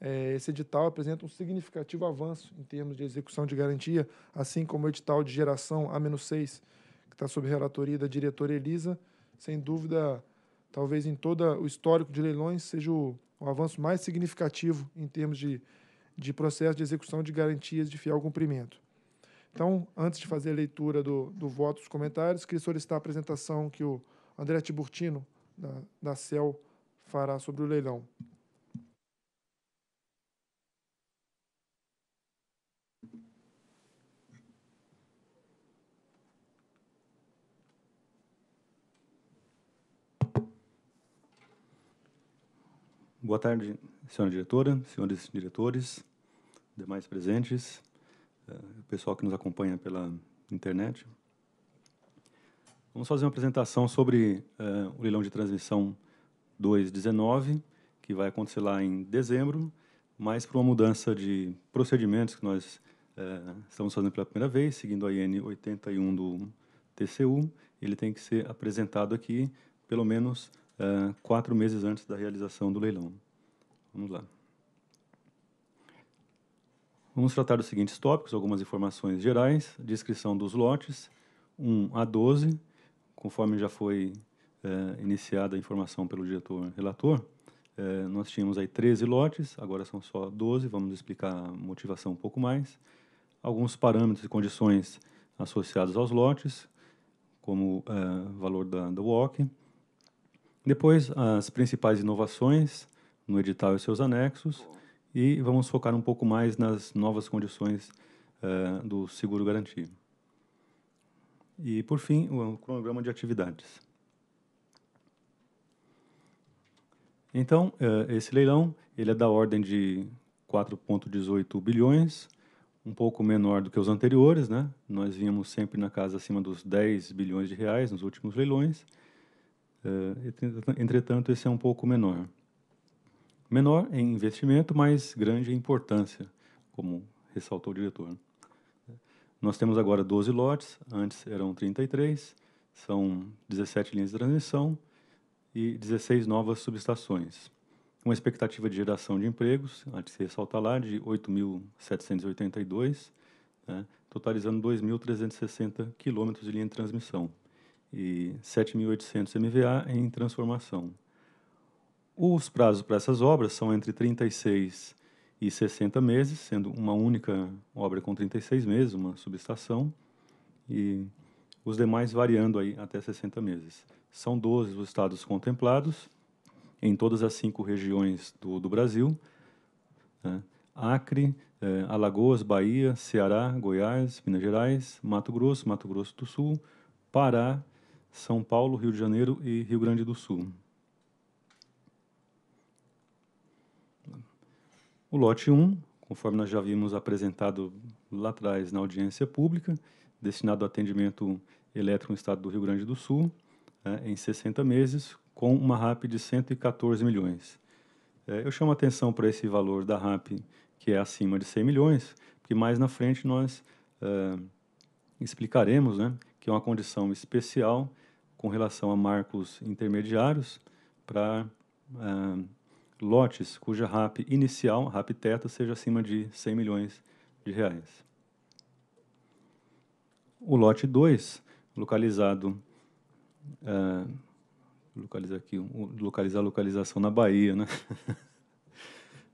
é, esse edital apresenta um significativo avanço em termos de execução de garantia, assim como o edital de geração A-6, que está sob relatoria da diretora Elisa. Sem dúvida, talvez em todo o histórico de leilões, seja o, o avanço mais significativo em termos de de processo de execução de garantias de fiel cumprimento. Então, antes de fazer a leitura do, do voto dos comentários, queria solicitar a apresentação que o André Tiburtino, da, da CEL, fará sobre o leilão. Boa tarde, senhora diretora, senhores diretores, demais presentes, eh, o pessoal que nos acompanha pela internet. Vamos fazer uma apresentação sobre uh, o leilão de transmissão 219, que vai acontecer lá em dezembro, mas por uma mudança de procedimentos que nós uh, estamos fazendo pela primeira vez, seguindo a IN 81 do TCU, ele tem que ser apresentado aqui pelo menos uh, quatro meses antes da realização do leilão. Vamos lá. Vamos tratar dos seguintes tópicos, algumas informações gerais, descrição dos lotes 1 a 12, conforme já foi é, iniciada a informação pelo diretor relator, é, nós tínhamos aí 13 lotes, agora são só 12, vamos explicar a motivação um pouco mais. Alguns parâmetros e condições associados aos lotes, como é, valor da, da walk. Depois, as principais inovações, no edital e seus anexos e vamos focar um pouco mais nas novas condições uh, do seguro garantia. E, por fim, o cronograma de atividades. Então, uh, esse leilão ele é da ordem de 4,18 bilhões, um pouco menor do que os anteriores, né? Nós vínhamos sempre na casa acima dos 10 bilhões de reais nos últimos leilões. Uh, entretanto, esse é um pouco menor menor em investimento, mas grande em importância, como ressaltou o diretor. Nós temos agora 12 lotes, antes eram 33, são 17 linhas de transmissão e 16 novas subestações. Uma expectativa de geração de empregos, a de se ressaltar lá, de 8.782, né, totalizando 2.360 quilômetros de linha de transmissão e 7.800 MVA em transformação. Os prazos para essas obras são entre 36 e 60 meses, sendo uma única obra com 36 meses, uma subestação, e os demais variando aí até 60 meses. São 12 os estados contemplados em todas as cinco regiões do, do Brasil, né? Acre, eh, Alagoas, Bahia, Ceará, Goiás, Minas Gerais, Mato Grosso, Mato Grosso do Sul, Pará, São Paulo, Rio de Janeiro e Rio Grande do Sul. O lote 1, conforme nós já havíamos apresentado lá atrás na audiência pública, destinado ao atendimento elétrico no estado do Rio Grande do Sul, né, em 60 meses, com uma RAP de 114 milhões. É, eu chamo a atenção para esse valor da RAP, que é acima de 100 milhões, porque mais na frente nós é, explicaremos né, que é uma condição especial com relação a marcos intermediários para é, lotes cuja RAP inicial, RAP teta, seja acima de 100 milhões de reais. O lote 2, localizado, uh, localizar aqui, localizar a localização na Bahia, né?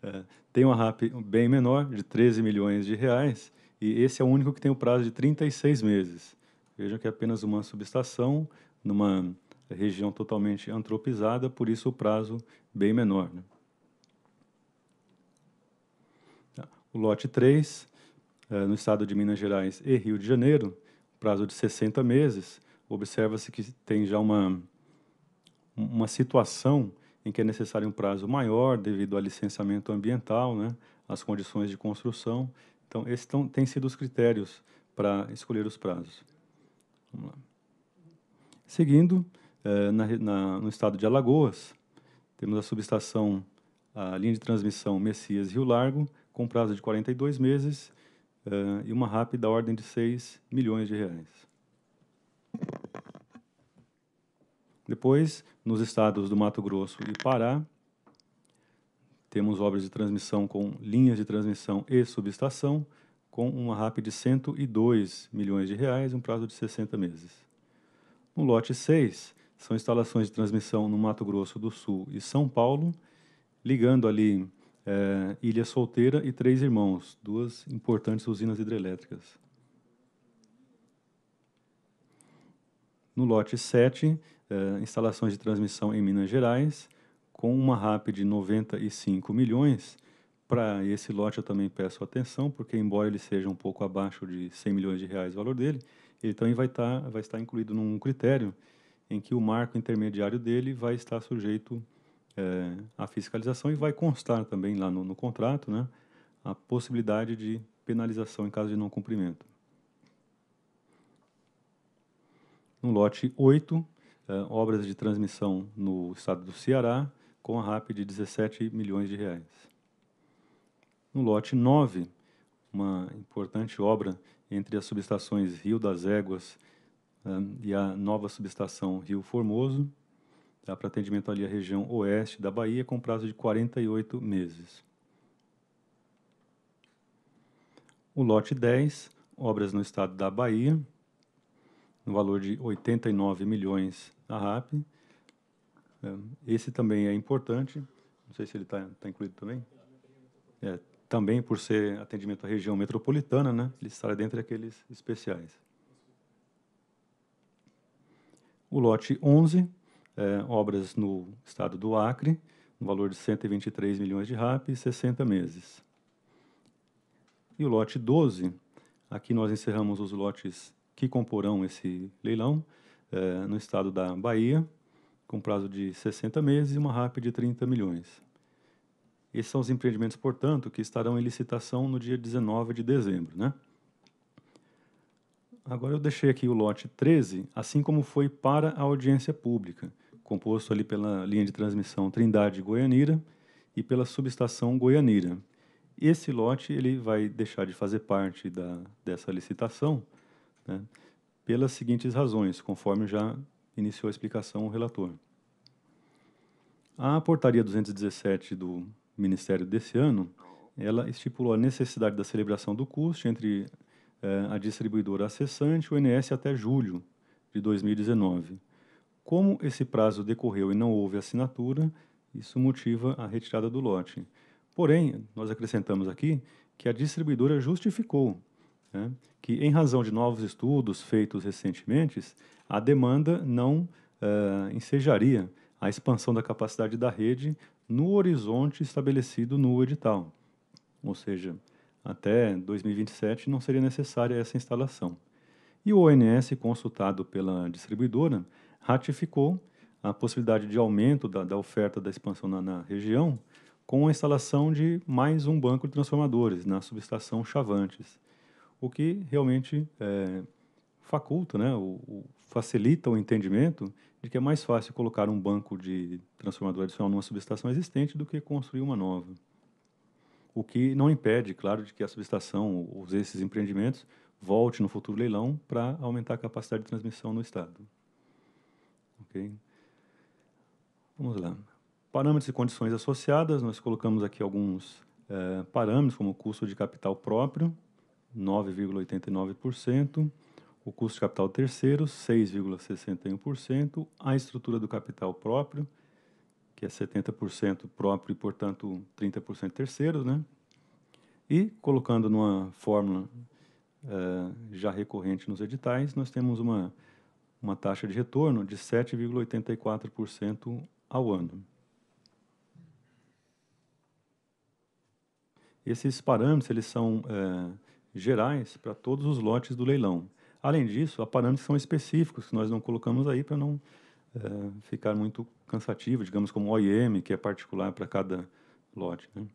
uh, tem uma RAP bem menor, de 13 milhões de reais, e esse é o único que tem o prazo de 36 meses. Vejam que é apenas uma subestação, numa região totalmente antropizada, por isso o prazo bem menor. Né? o lote 3, eh, no estado de Minas Gerais e Rio de Janeiro, prazo de 60 meses, observa-se que tem já uma, uma situação em que é necessário um prazo maior devido ao licenciamento ambiental, né, às condições de construção. Então, esses tão, têm sido os critérios para escolher os prazos. Vamos lá. Seguindo, eh, na, na, no estado de Alagoas, temos a subestação, a linha de transmissão Messias-Rio Largo, com prazo de 42 meses uh, e uma RAP da ordem de 6 milhões de reais. Depois, nos estados do Mato Grosso e Pará, temos obras de transmissão com linhas de transmissão e subestação, com uma RAP de 102 milhões de reais e um prazo de 60 meses. No lote 6, são instalações de transmissão no Mato Grosso do Sul e São Paulo, ligando ali é, Ilha Solteira e Três Irmãos, duas importantes usinas hidrelétricas. No lote 7, é, eh, instalações de transmissão em Minas Gerais, com uma RAP de 95 milhões. Para esse lote eu também peço atenção, porque embora ele seja um pouco abaixo de 100 milhões de reais o valor dele, ele também vai, tá, vai estar incluído num critério em que o marco intermediário dele vai estar sujeito é, a fiscalização e vai constar também lá no, no contrato né, a possibilidade de penalização em caso de não cumprimento. No lote 8, é, obras de transmissão no estado do Ceará, com a RAP de 17 milhões de reais. No lote 9, uma importante obra entre as subestações Rio das Éguas é, e a nova subestação Rio Formoso, dá para atendimento ali à região oeste da Bahia, com prazo de 48 meses. O lote 10, obras no estado da Bahia, no valor de 89 milhões da RAP. É, esse também é importante, não sei se ele está tá incluído também. É, também por ser atendimento à região metropolitana, né, ele estará dentro daqueles especiais. O lote 11, é, obras no estado do Acre, no valor de 123 milhões de RAP e 60 meses. E o lote 12, aqui nós encerramos os lotes que comporão esse leilão, é, no estado da Bahia, com prazo de 60 meses e uma RAP de 30 milhões. Esses são os empreendimentos, portanto, que estarão em licitação no dia 19 de dezembro. Né? Agora eu deixei aqui o lote 13, assim como foi para a audiência pública composto ali pela linha de transmissão Trindade-Goianira e pela subestação Goianira. Esse lote ele vai deixar de fazer parte da, dessa licitação né, pelas seguintes razões, conforme já iniciou a explicação o relator. A portaria 217 do Ministério desse ano, ela estipulou a necessidade da celebração do custo entre eh, a distribuidora acessante e o INS até julho de 2019. Como esse prazo decorreu e não houve assinatura, isso motiva a retirada do lote. Porém, nós acrescentamos aqui que a distribuidora justificou né, que, em razão de novos estudos feitos recentemente, a demanda não uh, ensejaria a expansão da capacidade da rede no horizonte estabelecido no edital. Ou seja, até 2027 não seria necessária essa instalação. E o ONS, consultado pela distribuidora, ratificou a possibilidade de aumento da, da oferta da expansão na, na, região com a instalação de mais um banco de transformadores na subestação Chavantes, o que realmente é, faculta, né, o, o, facilita o entendimento de que é mais fácil colocar um banco de transformador adicional numa subestação existente do que construir uma nova. O que não impede, claro, de que a subestação, ou esses empreendimentos, volte no futuro leilão para aumentar a capacidade de transmissão no estado. Vamos lá. Parâmetros e condições associadas, nós colocamos aqui alguns é, parâmetros, como o custo de capital próprio, 9,89%, o custo de capital terceiro, 6,61%, a estrutura do capital próprio, que é 70% próprio e, portanto, 30% terceiro, né? E colocando numa fórmula é, já recorrente nos editais, nós temos uma uma taxa de retorno de 7,84% ao ano. Esses parâmetros eles são é, gerais para todos os lotes do leilão. Além disso, há parâmetros são específicos, que nós não colocamos aí para não é, ficar muito cansativo, digamos como OIM, que é particular para cada lote. Né?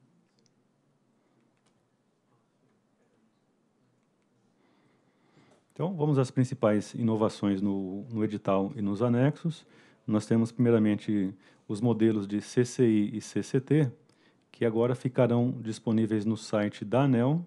Então, vamos às principais inovações no, no edital e nos anexos. Nós temos, primeiramente, os modelos de CCI e CCT, que agora ficarão disponíveis no site da ANEL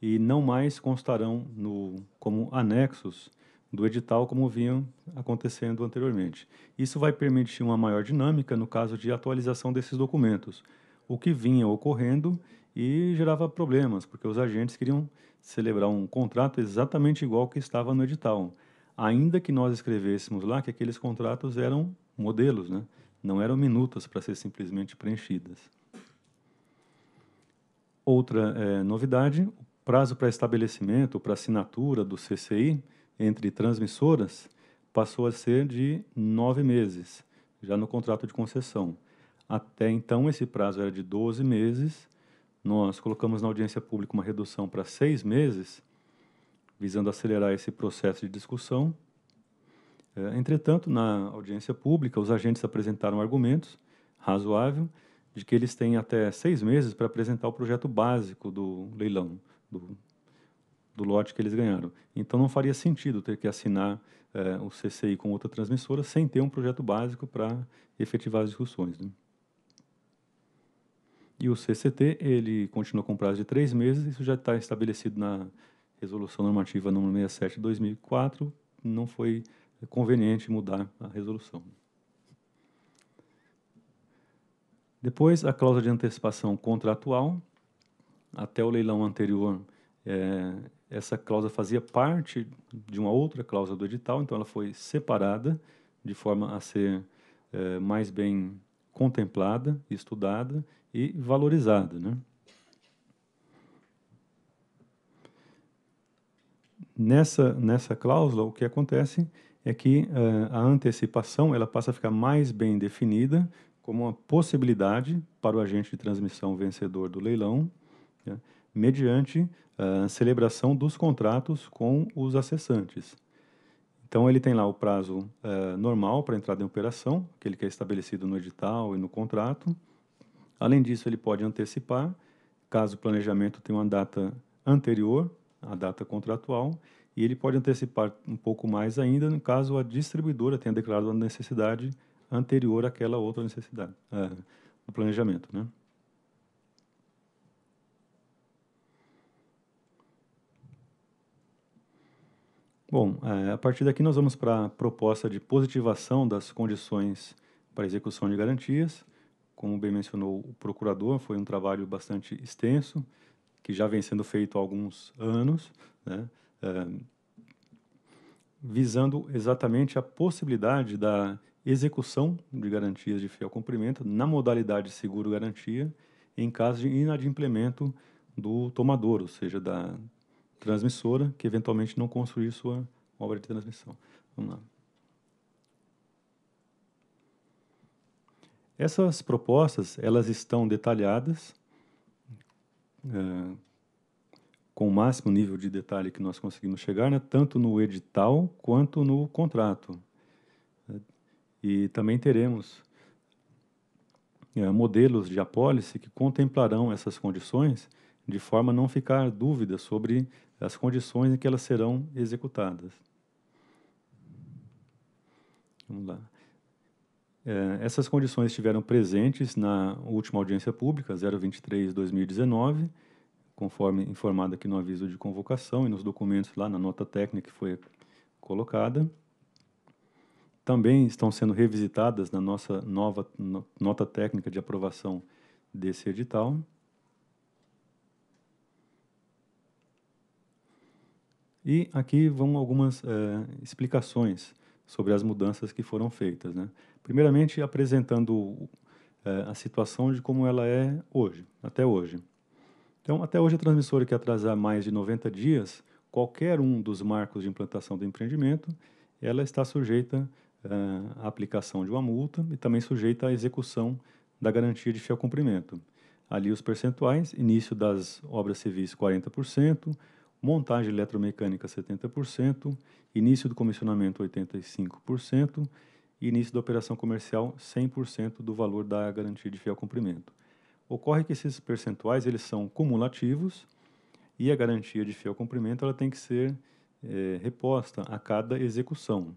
e não mais constarão no, como anexos do edital como vinham acontecendo anteriormente. Isso vai permitir uma maior dinâmica no caso de atualização desses documentos, o que vinha ocorrendo e gerava problemas, porque os agentes queriam celebrar um contrato exatamente igual que estava no edital, ainda que nós escrevêssemos lá que aqueles contratos eram modelos, né? não eram minutas para ser simplesmente preenchidas. Outra é, novidade, o prazo para estabelecimento, para assinatura do CCI entre transmissoras passou a ser de nove meses, já no contrato de concessão. Até então, esse prazo era de 12 meses, nós colocamos na audiência pública uma redução para seis meses, visando acelerar esse processo de discussão. É, entretanto, na audiência pública, os agentes apresentaram argumentos razoáveis de que eles têm até seis meses para apresentar o projeto básico do leilão, do, do lote que eles ganharam. Então não faria sentido ter que assinar é, o CCI com outra transmissora sem ter um projeto básico para efetivar as discussões. Né? E o CCT, ele continua com prazo de três meses, isso já está estabelecido na Resolução Normativa número 67 de 2004, não foi conveniente mudar a resolução. Depois, a cláusula de antecipação contratual. Até o leilão anterior, é, essa cláusula fazia parte de uma outra cláusula do edital, então ela foi separada de forma a ser é, mais bem contemplada, estudada e valorizada. Né? Nessa, nessa cláusula, o que acontece é que uh, a antecipação ela passa a ficar mais bem definida como uma possibilidade para o agente de transmissão vencedor do leilão, né, mediante eh, a uh, celebração dos contratos com os acessantes. Então, ele tem lá o prazo é, normal para entrada em operação, aquele que é estabelecido no edital e no contrato. Além disso, ele pode antecipar, caso o planejamento tenha uma data anterior à data contratual, e ele pode antecipar um pouco mais ainda, no caso a distribuidora tenha declarado a necessidade anterior àquela outra necessidade é, do planejamento, né? Bom, eh, a partir daqui nós vamos para a proposta de positivação das condições para execução de garantias. Como bem mencionou o procurador, foi um trabalho bastante extenso, que já vem sendo feito há alguns anos, né? é, visando exatamente a possibilidade da execução de garantias de fiel cumprimento na modalidade seguro-garantia em caso de inadimplemento do tomador, ou seja, da, transmissora que eventualmente não construir sua obra de transmissão. Vamos lá. Essas propostas elas estão detalhadas é, com o máximo nível de detalhe que nós conseguimos chegar, né, tanto no edital quanto no contrato. E também teremos é, modelos de apólice que contemplarão essas condições de forma a não ficar dúvida sobre as condições em que elas serão executadas. Vamos lá. É, essas condições estiveram presentes na última audiência pública, 023-2019, conforme informado aqui no aviso de convocação e nos documentos lá na nota técnica que foi colocada. Também estão sendo revisitadas na nossa nova nota técnica de aprovação desse edital. E aqui vão algumas é, explicações sobre as mudanças que foram feitas. Né? Primeiramente, apresentando é, a situação de como ela é hoje, até hoje. Então, até hoje, a transmissora que atrasar mais de 90 dias, qualquer um dos marcos de implantação do empreendimento, ela está sujeita eh, à aplicação de uma multa e também sujeita à execução da garantia de fiel cumprimento. Ali os percentuais, início das obras civis 40%, montagem eletromecânica 70%, início do comissionamento 85% e início da operação comercial 100% do valor da garantia de fiel cumprimento. Ocorre que esses percentuais eles são cumulativos e a garantia de fiel cumprimento ela tem que ser é, reposta a cada execução.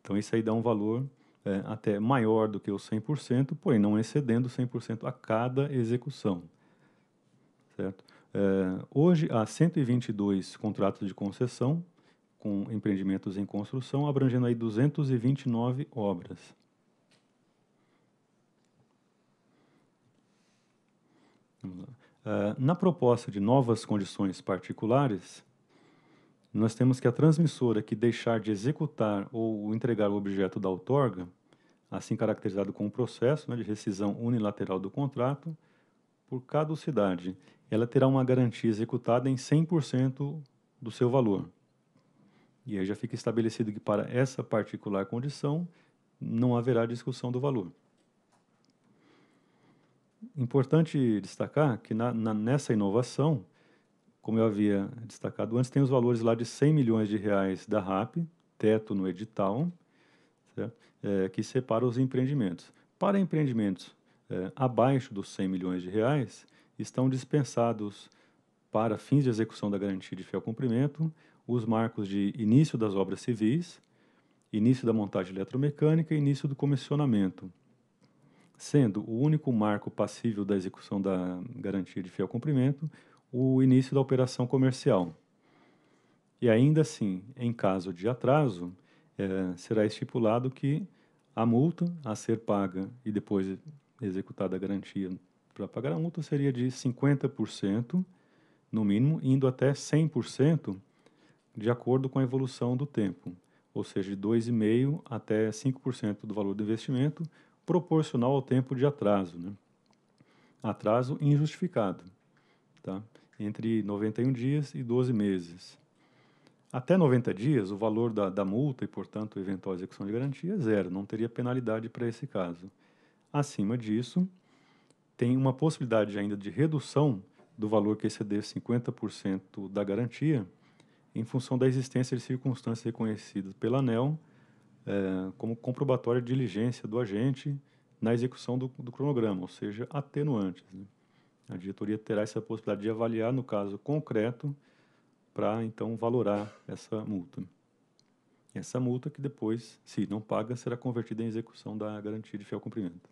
Então isso aí dá um valor é, até maior do que os 100%, porém não excedendo 100% a cada execução, certo? É, hoje, há 122 contratos de concessão com empreendimentos em construção, abrangendo aí 229 obras. Eh, na proposta de novas condições particulares, nós temos que a transmissora que deixar de executar ou entregar o objeto da outorga, assim caracterizado com o processo né, de rescisão unilateral do contrato, por caducidade ela terá uma garantia executada em 100% do seu valor. E aí já fica estabelecido que para essa particular condição não haverá discussão do valor. Importante destacar que na, na, nessa inovação, como eu havia destacado antes, tem os valores lá de 100 milhões de reais da RAP, teto no edital, é, que separa os empreendimentos. Para empreendimentos é, abaixo dos 100 milhões de reais, estão dispensados para fins de execução da garantia de fiel cumprimento os marcos de início das obras civis, início da montagem eletromecânica e início do comissionamento, sendo o único marco passível da execução da garantia de fiel cumprimento o início da operação comercial. E ainda assim, em caso de atraso, é, será estipulado que a multa a ser paga e depois executada a garantia para pagar a multa seria de 50%, no mínimo, indo até 100%, de acordo com a evolução do tempo, ou seja, de 2,5% até 5% do valor do investimento, proporcional ao tempo de atraso. Né? Atraso injustificado, tá? entre 91 dias e 12 meses. Até 90 dias, o valor da, da multa e, portanto, eventual execução de garantia é zero, não teria penalidade para esse caso. Acima disso, tem uma possibilidade ainda de redução do valor que exceder 50% da garantia em função da existência de circunstâncias reconhecidas pela ANEL é, eh, como comprobatória de diligência do agente na execução do, do cronograma, ou seja, atenuantes. Né? A diretoria terá essa possibilidade de avaliar no caso concreto para então valorar essa multa. Essa multa que depois, se não paga, será convertida em execução da garantia de fiel cumprimento.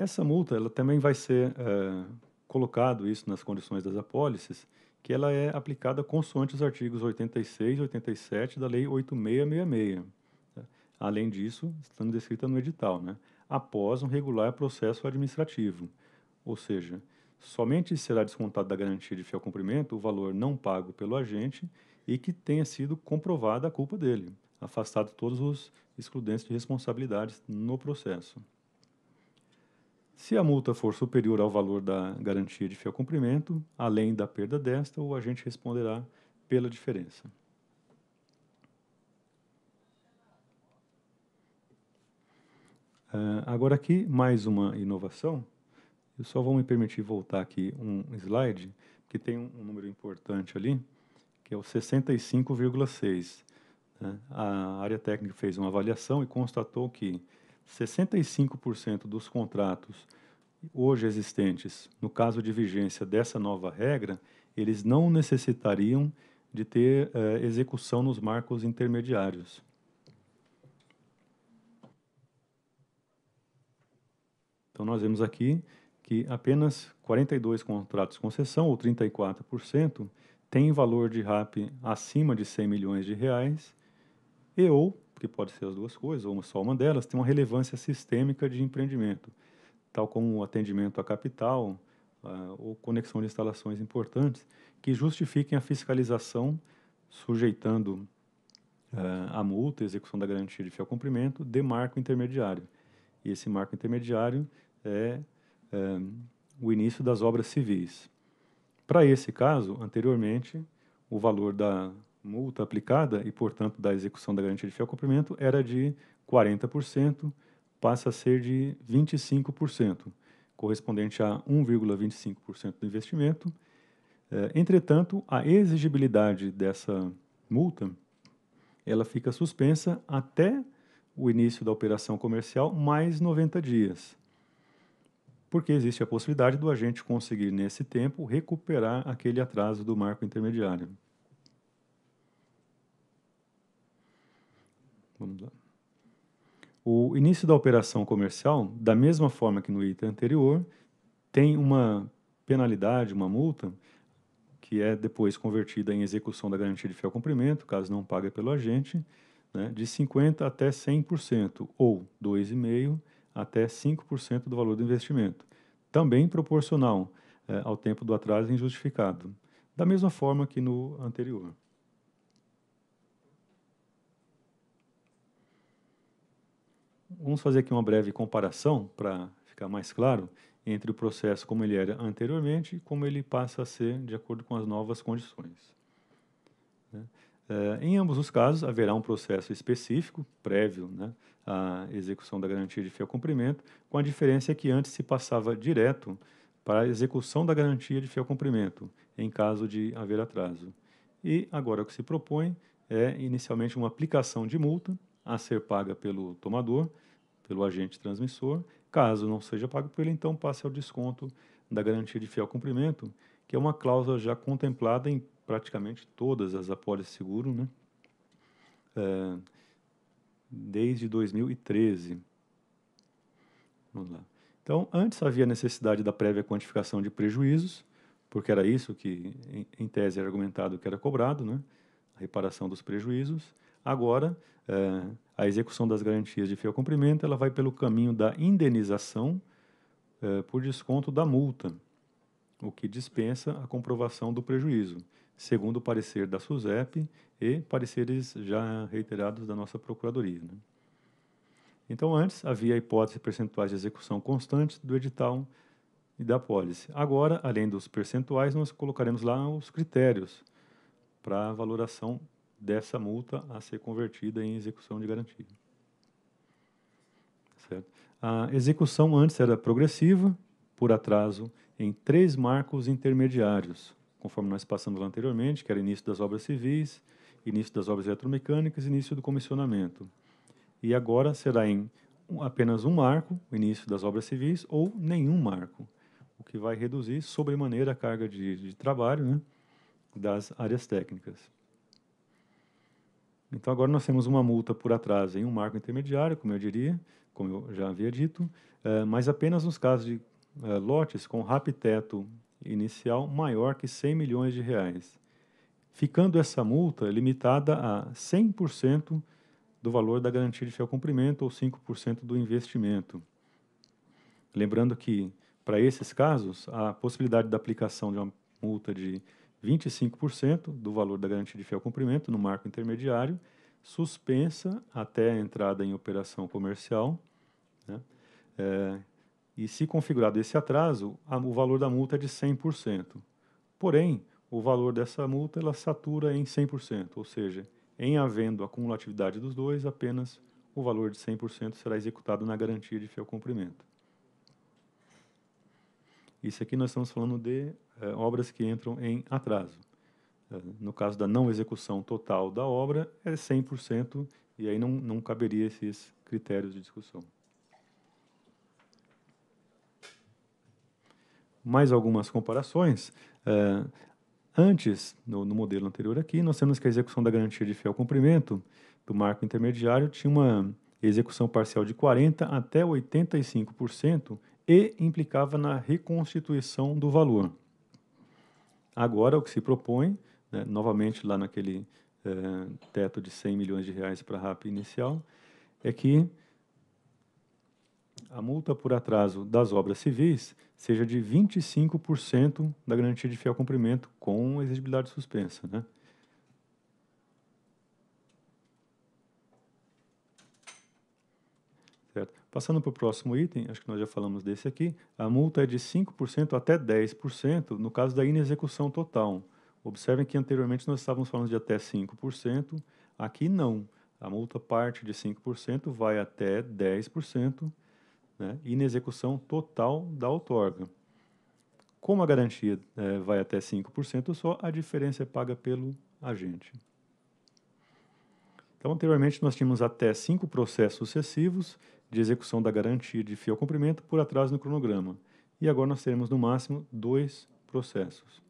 Essa multa, ela também vai ser é, colocado isso nas condições das apólices, que ela é aplicada consoante os artigos 86 e 87 da Lei 8666. Tá? Além disso, estando descrita no edital, né? após um regular processo administrativo. Ou seja, somente será descontado da garantia de fiel cumprimento o valor não pago pelo agente e que tenha sido comprovada a culpa dele, afastado todos os excludentes de responsabilidades no processo. Se a multa for superior ao valor da garantia de fiel cumprimento, além da perda desta, o agente responderá pela diferença. Uh, agora aqui, mais uma inovação. Eu só vou me permitir voltar aqui um slide, que tem um, número importante ali, que é o 65,6. Né? A área técnica fez uma avaliação e constatou que 65% dos contratos hoje existentes, no caso de vigência dessa nova regra, eles não necessitariam de ter eh, execução nos marcos intermediários. Então, nós vemos aqui que apenas 42 contratos de concessão, ou 34%, têm valor de RAP acima de 100 milhões de reais e ou que pode ser as duas coisas, ou só uma delas, tem uma relevância sistêmica de empreendimento, tal como o atendimento à capital uh, ou conexão de instalações importantes, que justifiquem a fiscalização, sujeitando uh, a multa, execução da garantia de fiel cumprimento, de marco intermediário. E esse marco intermediário é uh, o início das obras civis. Para esse caso, anteriormente, o valor da multa aplicada e, portanto, da execução da garantia de fiel cumprimento era de 40%, passa a ser de 25%, correspondente a 1,25% do investimento. Eh, entretanto, a exigibilidade dessa multa ela fica suspensa até o início da operação comercial mais 90 dias, porque existe a possibilidade do agente conseguir, nesse tempo, recuperar aquele atraso do marco intermediário. Vamos lá. O início da operação comercial, da mesma forma que no item anterior, tem uma penalidade, uma multa, que é depois convertida em execução da garantia de fiel cumprimento, caso não pague pelo agente, né, de 50% até 100%, ou 2,5% até 5% do valor do investimento, também proporcional eh, ao tempo do atraso injustificado, da mesma forma que no anterior. vamos fazer aqui uma breve comparação para ficar mais claro entre o processo como ele era anteriormente e como ele passa a ser de acordo com as novas condições. Né? É, em ambos os casos, haverá um processo específico, prévio né, à execução da garantia de fiel cumprimento, com a diferença que antes se passava direto para a execução da garantia de fiel cumprimento, em caso de haver atraso. E agora o que se propõe é inicialmente uma aplicação de multa a ser paga pelo tomador pelo agente transmissor. Caso não seja pago por ele, então passe ao desconto da garantia de fiel cumprimento, que é uma cláusula já contemplada em praticamente todas as apólices seguro, né? É, desde 2013. Vamos lá. Então, antes havia necessidade da prévia quantificação de prejuízos, porque era isso que, em, em tese, era argumentado que era cobrado, né? A reparação dos prejuízos. Agora, é, a execução das garantias de fiel cumprimento ela vai pelo caminho da indenização é, por desconto da multa, o que dispensa a comprovação do prejuízo, segundo o parecer da SUSEP e pareceres já reiterados da nossa Procuradoria. Né? Então, antes havia a hipótese percentuais de execução constante do edital e da apólice. Agora, além dos percentuais, nós colocaremos lá os critérios para a valoração dessa multa a ser convertida em execução de garantia. Certo? A execução antes era progressiva, por atraso em três marcos intermediários, conforme nós passamos lá anteriormente, que era início das obras civis, início das obras eletromecânicas e início do comissionamento. E agora será em apenas um marco, o início das obras civis, ou nenhum marco, o que vai reduzir sobremaneira a carga de, de trabalho né, das áreas técnicas. Então agora nós temos uma multa por atraso em um marco intermediário, como eu diria, como eu já havia dito, é, mas apenas nos casos de é, lotes com RAP teto inicial maior que 100 milhões de reais, ficando essa multa limitada a 100% do valor da garantia de fiel cumprimento ou 5% do investimento. Lembrando que, para esses casos, a possibilidade da aplicação de uma multa de 25% do valor da garantia de fiel cumprimento no marco intermediário, suspensa até a entrada em operação comercial. Né? É, e se configurado esse atraso, a, o valor da multa é de 100%. Porém, o valor dessa multa ela satura em 100%, ou seja, em havendo a cumulatividade dos dois, apenas o valor de 100% será executado na garantia de fiel cumprimento. Isso aqui nós estamos falando de eh, obras que entram em atraso. Eh, no caso da não execução total da obra, é 100%, e aí não, não caberia esses critérios de discussão. Mais algumas comparações. Eh, antes, no, no modelo anterior aqui, nós temos que a execução da garantia de fiel cumprimento do marco intermediário tinha uma execução parcial de 40% até 85% e implicava na reconstituição do valor. Agora, o que se propõe, né, novamente lá naquele é, teto de 100 milhões de reais para a RAP inicial, é que a multa por atraso das obras civis seja de 25% da garantia de fiel cumprimento com exigibilidade suspensa. Né? Passando para o próximo item, acho que nós já falamos desse aqui, a multa é de 5% até 10% no caso da inexecução total. Observem que anteriormente nós estávamos falando de até 5%, aqui não. A multa parte de 5%, vai até 10%, né, inexecução total da outorga. Como a garantia é, vai até 5% só, a diferença é paga pelo agente. Então, anteriormente, nós tínhamos até cinco processos sucessivos de execução da garantia de fiel cumprimento por atraso no cronograma. E agora nós teremos no máximo dois processos.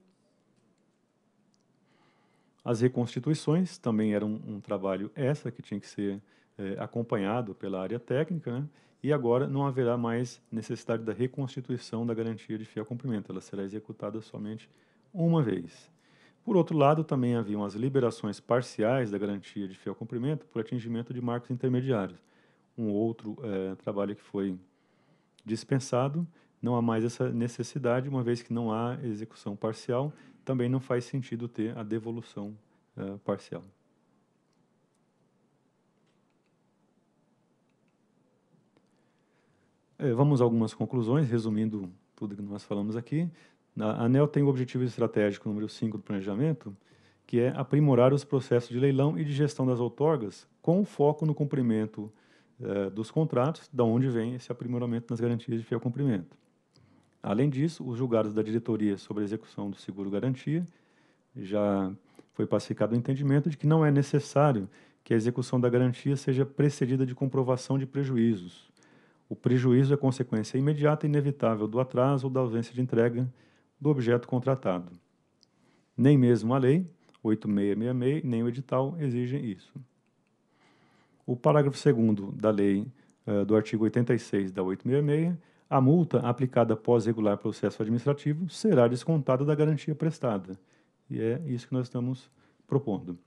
As reconstituições também eram um trabalho essa que tinha que ser é, acompanhado pela área técnica, né? e agora não haverá mais necessidade da reconstituição da garantia de fiel cumprimento, ela será executada somente uma vez. Por outro lado, também haviam as liberações parciais da garantia de fiel cumprimento por atingimento de marcos intermediários um outro é, trabalho que foi dispensado. Não há mais essa necessidade, uma vez que não há execução parcial, também não faz sentido ter a devolução é, parcial. É, vamos a algumas conclusões, resumindo tudo que nós falamos aqui. A ANEL tem o objetivo estratégico número 5 do planejamento, que é aprimorar os processos de leilão e de gestão das outorgas, com foco no cumprimento eh, dos contratos, da onde vem esse aprimoramento nas garantias de fiel cumprimento. Além disso, os julgados da diretoria sobre a execução do seguro garantia já foi pacificado o entendimento de que não é necessário que a execução da garantia seja precedida de comprovação de prejuízos. O prejuízo é consequência imediata e inevitável do atraso ou da ausência de entrega do objeto contratado. Nem mesmo a lei 8666 nem o edital exigem isso. O parágrafo 2 da lei uh, do artigo 86 da 866, a multa aplicada após regular processo administrativo será descontada da garantia prestada. E é isso que nós estamos propondo.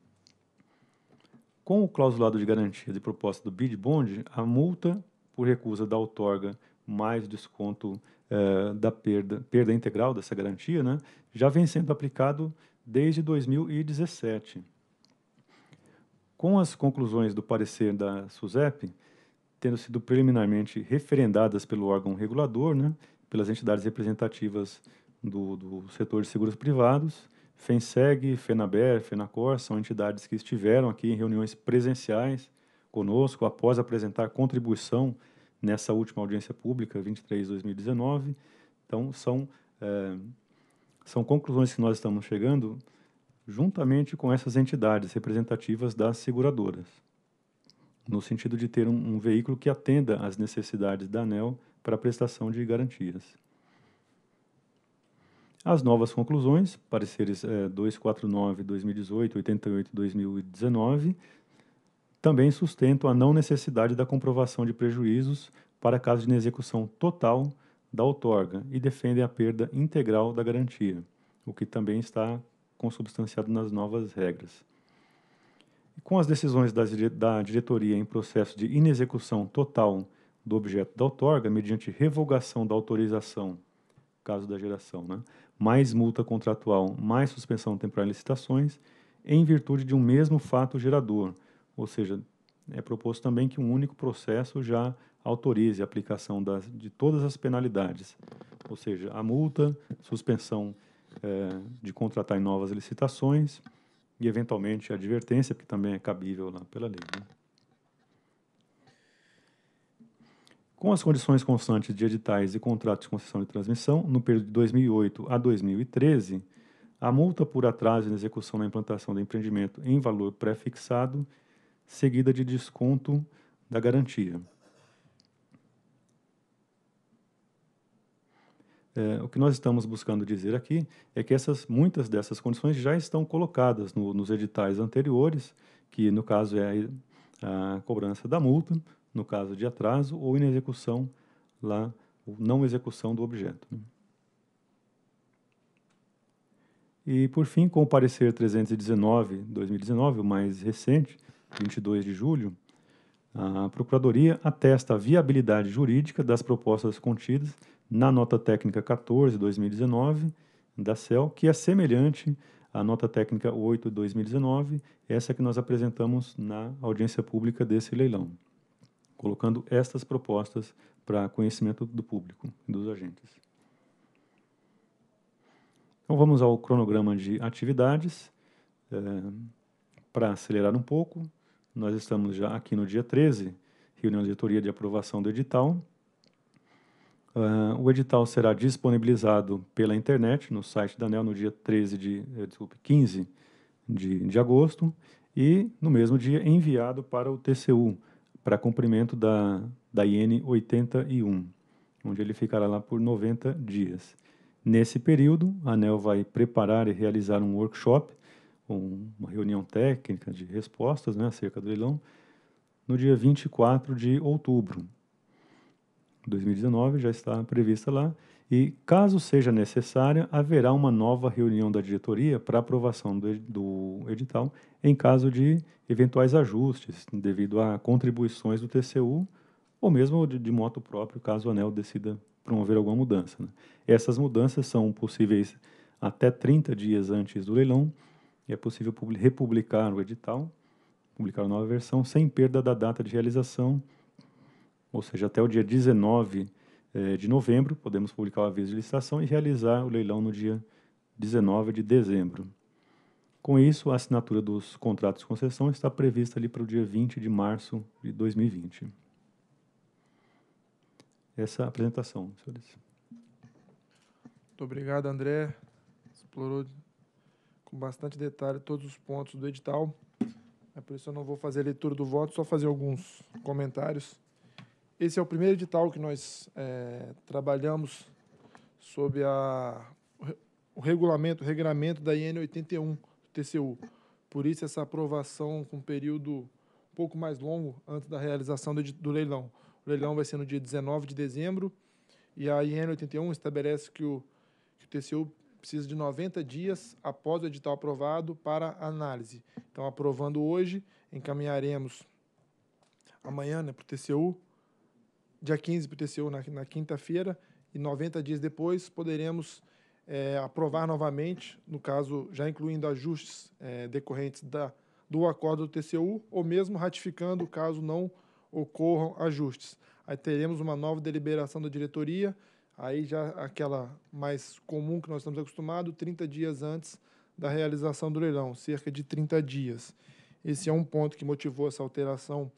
Com o clausulado de garantia de proposta do bid bond, a multa por recusa da outorga mais desconto uh, da perda, perda integral dessa garantia, né, já vem sendo aplicado desde 2017. Com as conclusões do parecer da SUSEP, tendo sido preliminarmente referendadas pelo órgão regulador, né, pelas entidades representativas do, do setor de seguros privados, FENSEG, FENABER, FENACOR, são entidades que estiveram aqui em reuniões presenciais conosco após apresentar contribuição nessa última audiência pública, 23 de 2019. Então, são, é, são conclusões que nós estamos chegando juntamente com essas entidades representativas das seguradoras, no sentido de ter um, um veículo que atenda às necessidades da ANEL para a prestação de garantias. As novas conclusões, pareceres é, 249-2018, 88-2019, também sustentam a não necessidade da comprovação de prejuízos para caso de inexecução total da outorga e defendem a perda integral da garantia, o que também está consubstanciado nas novas regras. E com as decisões da diretoria em processo de inexecução total do objeto da outorga, mediante revogação da autorização, caso da geração, né? mais multa contratual, mais suspensão temporária de licitações, em virtude de um mesmo fato gerador, ou seja, é proposto também que um único processo já autorize a aplicação das, de todas as penalidades, ou seja, a multa, suspensão é, de contratar em novas licitações e, eventualmente, advertência, que também é cabível lá pela lei. Né? Com as condições constantes de editais e contratos de concessão de transmissão, no período de 2008 a 2013, a multa por atraso na execução da implantação do empreendimento em valor pré-fixado, seguida de desconto da garantia. É, o que nós estamos buscando dizer aqui é que essas, muitas dessas condições já estão colocadas no, nos editais anteriores, que no caso é a, a, cobrança da multa, no caso de atraso ou inexecução lá, não execução do objeto. E, por fim, com o parecer 319-2019, o mais recente, 22 de julho, a Procuradoria atesta a viabilidade jurídica das propostas contidas na nota técnica 14/2019 da CEL, que é semelhante à nota técnica 8/2019, essa que nós apresentamos na audiência pública desse leilão, colocando estas propostas para conhecimento do público e dos agentes. Então vamos ao cronograma de atividades. É, para acelerar um pouco, nós estamos já aqui no dia 13, reunião de diretoria de aprovação do edital. Uh, o edital será disponibilizado pela internet no site da ANEL no dia 13 de, eh, desculpe, 15 de, de agosto e no mesmo dia é enviado para o TCU para cumprimento da, da IN 81, onde ele ficará lá por 90 dias. Nesse período, a ANEL vai preparar e realizar um workshop, um, uma reunião técnica de respostas né, acerca do leilão, no dia 24 de outubro, 2019 já está prevista lá. E, caso seja necessária, haverá uma nova reunião da diretoria para aprovação do, do edital, em caso de eventuais ajustes devido a contribuições do TCU ou mesmo de, de moto próprio, caso o ANEL decida promover alguma mudança. Né? Essas mudanças são possíveis até 30 dias antes do leilão e é possível republicar o edital, publicar a nova versão, sem perda da data de realização ou seja, até o dia 19 eh, de novembro, podemos publicar o aviso de licitação e realizar o leilão no dia 19 de dezembro. Com isso, a assinatura dos contratos de concessão está prevista ali para o dia 20 de março de 2020. Essa é apresentação, senhores. Muito obrigado, André. Explorou com bastante detalhe todos os pontos do edital. É por isso eu não vou fazer a leitura do voto, só fazer alguns comentários. Esse é o primeiro edital que nós é, trabalhamos sob a, o regulamento, o regramento da IN 81 do TCU. Por isso, essa aprovação com um período um pouco mais longo antes da realização do, do leilão. O leilão vai ser no dia 19 de dezembro e a IN 81 estabelece que o, que o TCU precisa de 90 dias após o edital aprovado para análise. Então, aprovando hoje, encaminharemos amanhã né, para o TCU dia 15 para o TCU na, na quinta-feira, e 90 dias depois poderemos é, aprovar novamente, no caso, já incluindo ajustes é, decorrentes da, do acordo do TCU, ou mesmo ratificando caso não ocorram ajustes. Aí teremos uma nova deliberação da diretoria, aí já aquela mais comum que nós estamos acostumados, 30 dias antes da realização do leilão, cerca de 30 dias. Esse é um ponto que motivou essa alteração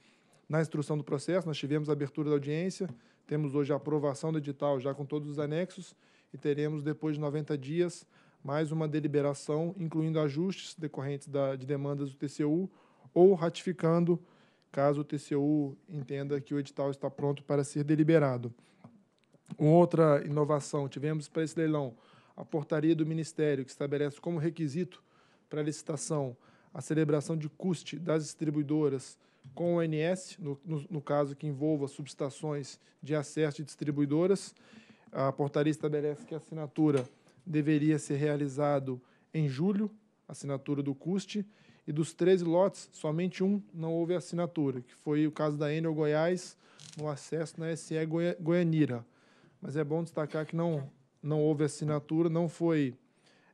na instrução do processo, nós tivemos a abertura da audiência, temos hoje a aprovação do edital já com todos os anexos e teremos, depois de 90 dias, mais uma deliberação, incluindo ajustes decorrentes da, de demandas do TCU ou ratificando, caso o TCU entenda que o edital está pronto para ser deliberado. Outra inovação, tivemos para esse leilão a portaria do Ministério, que estabelece como requisito para a licitação a celebração de custe das distribuidoras com o ONS, no, no, no caso que envolva subestações de acesso de distribuidoras. A portaria estabelece que a assinatura deveria ser realizada em julho, assinatura do CUST, e dos 13 lotes, somente um não houve assinatura, que foi o caso da Enel Goiás, no acesso na SE Goi Goianira. Mas é bom destacar que não, não houve assinatura, não foi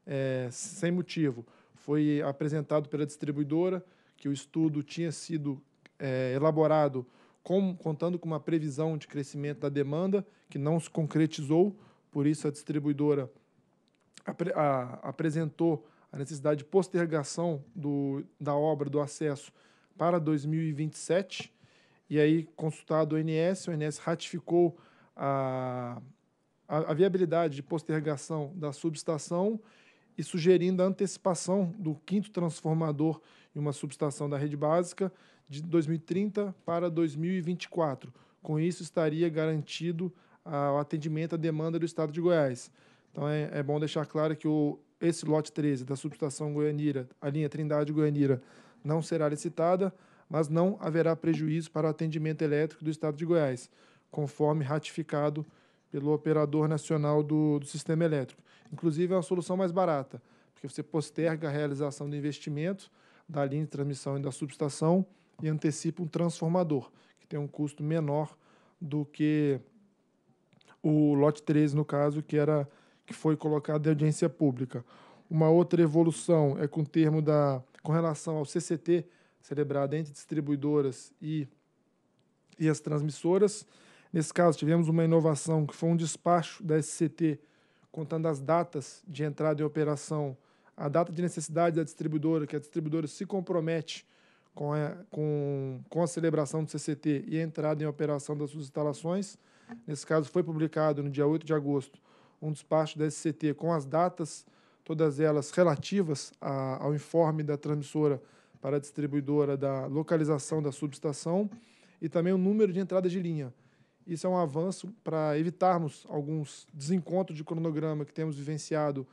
é, sem motivo. Foi apresentado pela distribuidora que o estudo tinha sido é, elaborado com, contando com uma previsão de crescimento da demanda, que não se concretizou, por isso a distribuidora apre, a, apresentou a necessidade de postergação do, da obra do acesso para 2027. E aí, consultado o ONS, o ONS ratificou a, a, a viabilidade de postergação da subestação e sugerindo a antecipação do quinto transformador em uma subestação da rede básica, de 2030 para 2024. Com isso, estaria garantido ah, o atendimento à demanda do Estado de Goiás. Então, é, é bom deixar claro que o, esse lote 13 da subestação Goianira, a linha Trindade-Goianira, não será licitada, mas não haverá prejuízo para o atendimento elétrico do Estado de Goiás, conforme ratificado pelo Operador Nacional do, do Sistema Elétrico. Inclusive, é uma solução mais barata, porque você posterga a realização do investimento da linha de transmissão e da subestação, e antecipa um transformador, que tem um custo menor do que o lote 13, no caso, que era que foi colocado em audiência pública. Uma outra evolução é com termo da com relação ao CCT, celebrado entre distribuidoras e, e as transmissoras. Nesse caso, tivemos uma inovação que foi um despacho da SCT contando as datas de entrada em operação, a data de necessidade da distribuidora, que a distribuidora se compromete com a, com, com a celebração do CCT e a entrada em operação das suas instalações. Nesse caso, foi publicado no dia 8 de agosto um despacho da SCT com as datas, todas elas relativas a, ao informe da transmissora para a distribuidora da localização da subestação e também o número de entradas de linha. Isso é um avanço para evitarmos alguns desencontros de cronograma que temos vivenciado,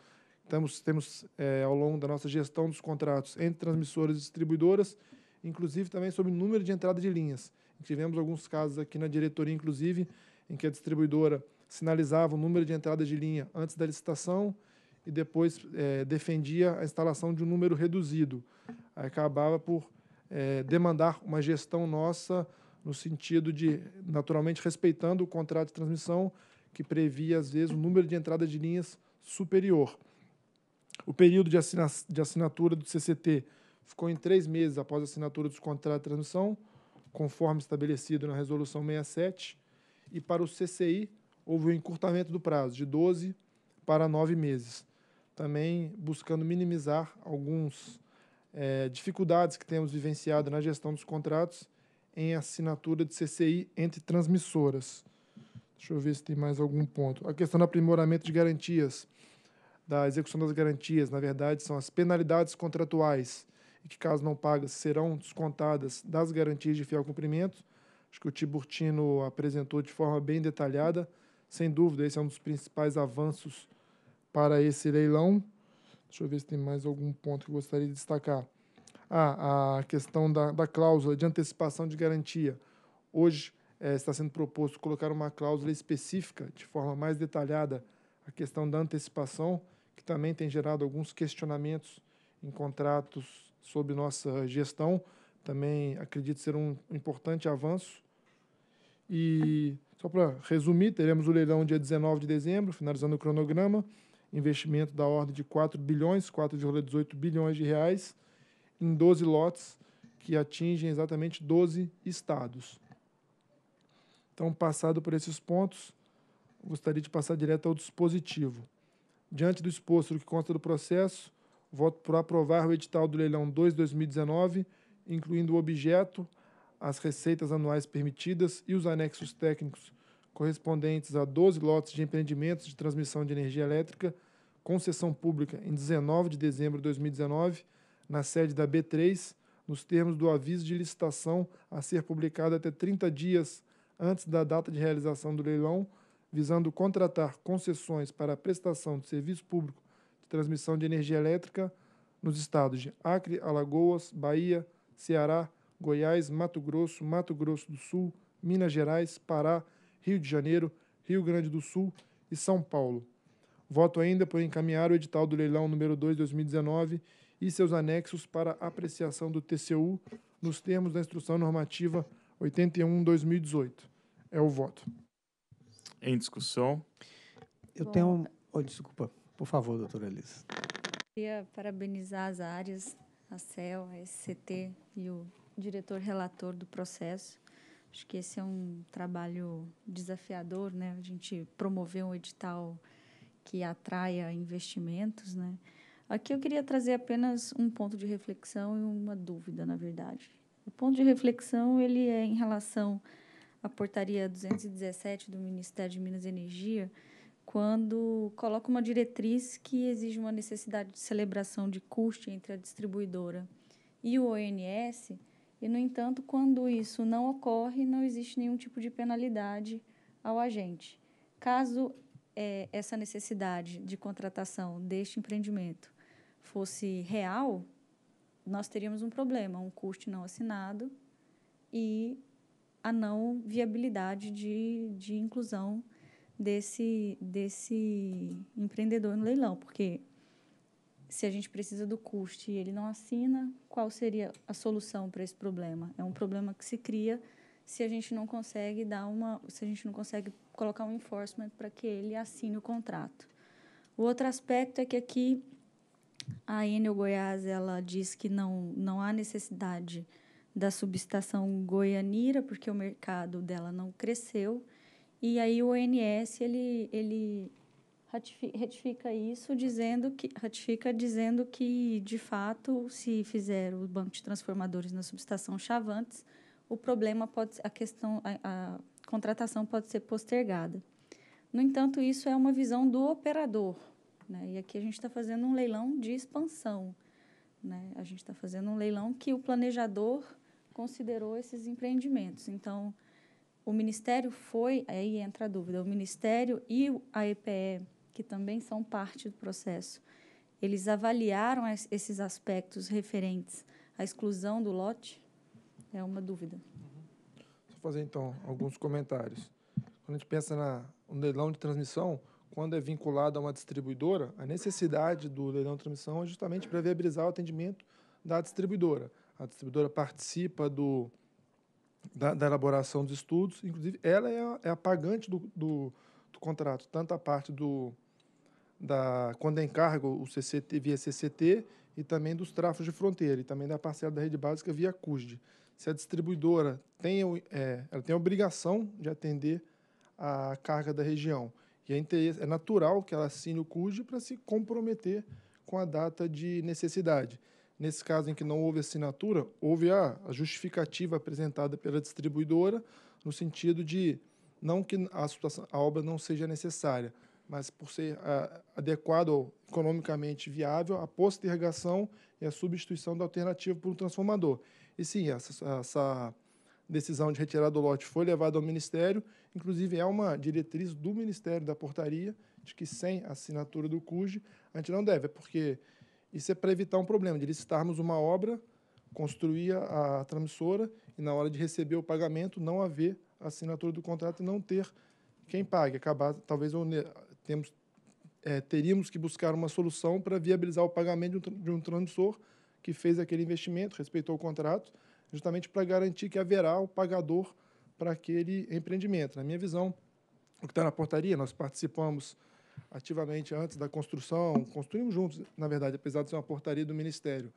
temos, temos é, ao longo da nossa gestão dos contratos entre transmissoras e distribuidoras, inclusive também sobre o número de entrada de linhas. Tivemos alguns casos aqui na diretoria, inclusive, em que a distribuidora sinalizava o número de entrada de linha antes da licitação e depois é, defendia a instalação de um número reduzido. Aí acabava por é, demandar uma gestão nossa no sentido de, naturalmente, respeitando o contrato de transmissão que previa, às vezes, um número de entrada de linhas superior. O período de, assina de assinatura do CCT ficou em três meses após a assinatura dos contratos de transmissão, conforme estabelecido na Resolução 67, e para o CCI houve um encurtamento do prazo de 12 para 9 meses, também buscando minimizar algumas é, dificuldades que temos vivenciado na gestão dos contratos em assinatura de CCI entre transmissoras. Deixa eu ver se tem mais algum ponto. A questão do aprimoramento de garantias, da execução das garantias, na verdade, são as penalidades contratuais e que, caso não pagas, serão descontadas das garantias de fiel cumprimento. Acho que o Tiburtino apresentou de forma bem detalhada. Sem dúvida, esse é um dos principais avanços para esse leilão. Deixa eu ver se tem mais algum ponto que eu gostaria de destacar. Ah, a questão da, da cláusula de antecipação de garantia. Hoje é, está sendo proposto colocar uma cláusula específica, de forma mais detalhada, a questão da antecipação, que também tem gerado alguns questionamentos em contratos sob nossa gestão, também acredito ser um importante avanço. E só para resumir, teremos o leilão dia 19 de dezembro, finalizando o cronograma, investimento da ordem de 4 bilhões, 4,18 bilhões de reais, em 12 lotes que atingem exatamente 12 estados. Então, passado por esses pontos, gostaria de passar direto ao dispositivo. Diante do exposto do que consta do processo, Voto por aprovar o edital do leilão 2/2019, incluindo o objeto, as receitas anuais permitidas e os anexos técnicos correspondentes a 12 lotes de empreendimentos de transmissão de energia elétrica, concessão pública em 19 de dezembro de 2019, na sede da B3, nos termos do aviso de licitação a ser publicado até 30 dias antes da data de realização do leilão, visando contratar concessões para a prestação de serviço público de transmissão de energia elétrica nos estados de Acre, Alagoas, Bahia, Ceará, Goiás, Mato Grosso, Mato Grosso do Sul, Minas Gerais, Pará, Rio de Janeiro, Rio Grande do Sul e São Paulo. Voto ainda por encaminhar o edital do leilão número 2 2019 e seus anexos para apreciação do TCU nos termos da instrução normativa 81/2018. É o voto. Em discussão. Eu tenho, oh, desculpa. Por favor, doutora Elisa. Queria parabenizar as áreas, a CEL, a SCT e o diretor relator do processo. Acho que esse é um trabalho desafiador, né? A gente promover um edital que atraia investimentos, né? Aqui eu queria trazer apenas um ponto de reflexão e uma dúvida, na verdade. O ponto de reflexão ele é em relação à portaria 217 do Ministério de Minas e Energia, quando coloca uma diretriz que exige uma necessidade de celebração de custo entre a distribuidora e o ONS, e, no entanto, quando isso não ocorre, não existe nenhum tipo de penalidade ao agente. Caso é, essa necessidade de contratação deste empreendimento fosse real, nós teríamos um problema, um custo não assinado e a não viabilidade de, de inclusão desse, desse empreendedor no leilão, porque se a gente precisa do custo e ele não assina, qual seria a solução para esse problema? É um problema que se cria se a gente não consegue dar uma, se a gente não consegue colocar um enforcement para que ele assine o contrato. O outro aspecto é que aqui a Enel Goiás ela diz que não não há necessidade da subestação goianira porque o mercado dela não cresceu e aí o ONS ele, ele ratifica isso dizendo que ratifica dizendo que de fato se fizer o banco de transformadores na subestação Chavantes, o problema pode a questão a, a contratação pode ser postergada. No entanto, isso é uma visão do operador, né? E aqui a gente está fazendo um leilão de expansão, né? A gente está fazendo um leilão que o planejador considerou esses empreendimentos. Então, o Ministério foi, aí entra a dúvida, o Ministério e a EPE, que também são parte do processo, eles avaliaram esses aspectos referentes à exclusão do lote? É uma dúvida. Uhum. fazer, então, alguns comentários. Quando a gente pensa na, no leilão de transmissão, quando é vinculado a uma distribuidora, a necessidade do leilão de transmissão é justamente para viabilizar o atendimento da distribuidora. A distribuidora participa do da, da elaboração dos estudos. Inclusive, ela é a, é a pagante do, do, do, contrato, tanto a parte do da quando é encargo o CCT via CCT e também dos trafos de fronteira e também da parcela da rede básica via CUSD. Se a distribuidora tem, é, ela tem a obrigação de atender a carga da região. E é, é natural que ela assine o CUSD para se comprometer com a data de necessidade. Nesse caso em que não houve assinatura, houve a, justificativa apresentada pela distribuidora, no sentido de não que a, situação, a obra não seja necessária, mas por ser a, adequado ou economicamente viável, a postergação e a substituição da alternativa por um transformador. E sim, essa, essa decisão de retirar do lote foi levada ao Ministério, inclusive é uma diretriz do Ministério da Portaria, de que sem assinatura do CUJ a gente não deve, é porque isso é para evitar um problema de licitarmos uma obra, construir a, a transmissora e, na hora de receber o pagamento, não haver assinatura do contrato e não ter quem pague. Acabar, talvez, temos, é, teríamos que buscar uma solução para viabilizar o pagamento de um, de um transmissor que fez aquele investimento, respeitou o contrato, justamente para garantir que haverá o pagador para aquele empreendimento. Na minha visão, o que está na portaria, nós participamos ativamente antes da construção, construímos juntos, na verdade, apesar de ser uma portaria do Ministério.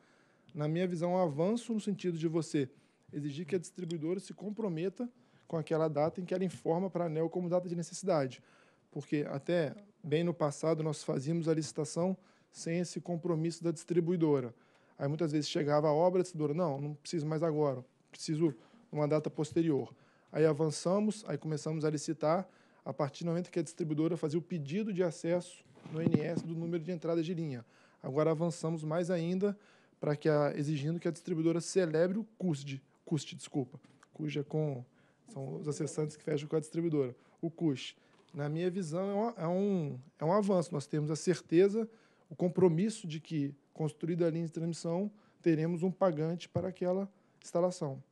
Na minha visão, é um avanço no sentido de você exigir que a distribuidora se comprometa com aquela data em que ela informa para a ANEL como data de necessidade. Porque até bem no passado nós fazíamos a licitação sem esse compromisso da distribuidora. Aí muitas vezes chegava a obra, a distribuidora, não, não preciso mais agora, preciso numa data posterior. Aí avançamos, aí começamos a licitar, a partir do momento que a distribuidora fazia o pedido de acesso no INS do número de entrada de linha. Agora avançamos mais ainda para que a, exigindo que a distribuidora celebre o CUSD, CUST, desculpa, cuja é com são os acessantes que fecham com a distribuidora, o CUS. Na minha visão é, é um é um avanço. Nós temos a certeza, o compromisso de que construída a linha de transmissão teremos um pagante para aquela instalação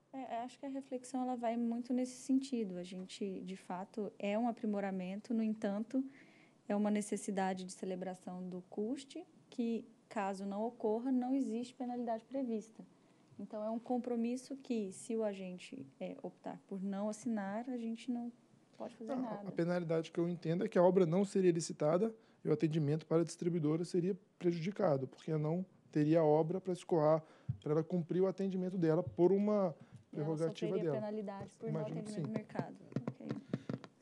acho que a reflexão ela vai muito nesse sentido. A gente, de fato, é um aprimoramento, no entanto, é uma necessidade de celebração do custe que, caso não ocorra, não existe penalidade prevista. Então, é um compromisso que, se o agente é, optar por não assinar, a gente não pode fazer nada. A penalidade que eu entendo é que a obra não seria licitada e o atendimento para a distribuidora seria prejudicado, porque não teria a obra para escoar, para ela cumprir o atendimento dela por uma prerrogativa dela. penalidades por Imagino não atendimento do mercado. Okay.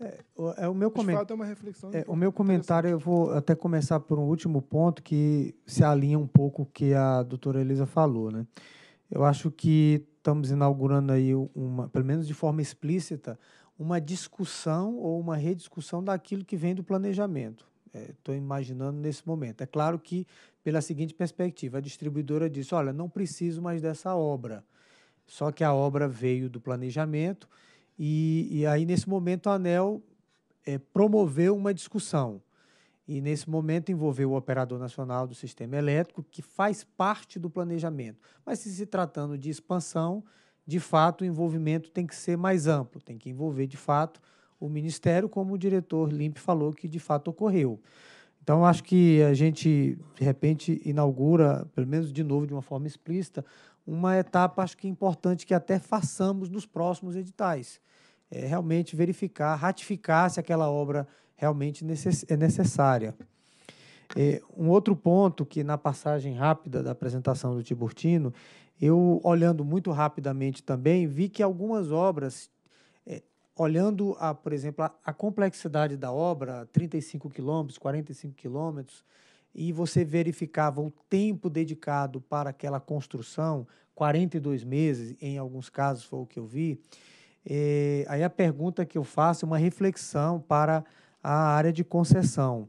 É, o, é, o meu comentário. É uma reflexão. É, o meu comentário eu vou até começar por um último ponto que se alinha um pouco o que a doutora Elisa falou, né? Eu acho que estamos inaugurando aí uma, pelo menos de forma explícita, uma discussão ou uma rediscussão daquilo que vem do planejamento. Estou é, imaginando nesse momento. É claro que pela seguinte perspectiva, a distribuidora disse: olha, não preciso mais dessa obra só que a obra veio do planejamento e, e aí, nesse momento, a ANEL é, promoveu uma discussão. E, nesse momento, envolveu o Operador Nacional do Sistema Elétrico, que faz parte do planejamento. Mas, se se tratando de expansão, de fato, o envolvimento tem que ser mais amplo, tem que envolver, de fato, o Ministério, como o diretor limpe falou que, de fato, ocorreu. Então, acho que a gente, de repente, inaugura, pelo menos de novo, de uma forma explícita, uma etapa, acho que importante, que até façamos nos próximos editais. É realmente verificar, ratificar se aquela obra realmente é necessária. É, um outro ponto que, na passagem rápida da apresentação do Tiburtino, eu, olhando muito rapidamente também, vi que algumas obras, é, olhando, a, por exemplo, a, a complexidade da obra, 35 quilômetros, 45 quilômetros, e você verificava o tempo dedicado para aquela construção, 42 meses, em alguns casos foi o que eu vi. É, aí a pergunta que eu faço é uma reflexão para a área de concessão,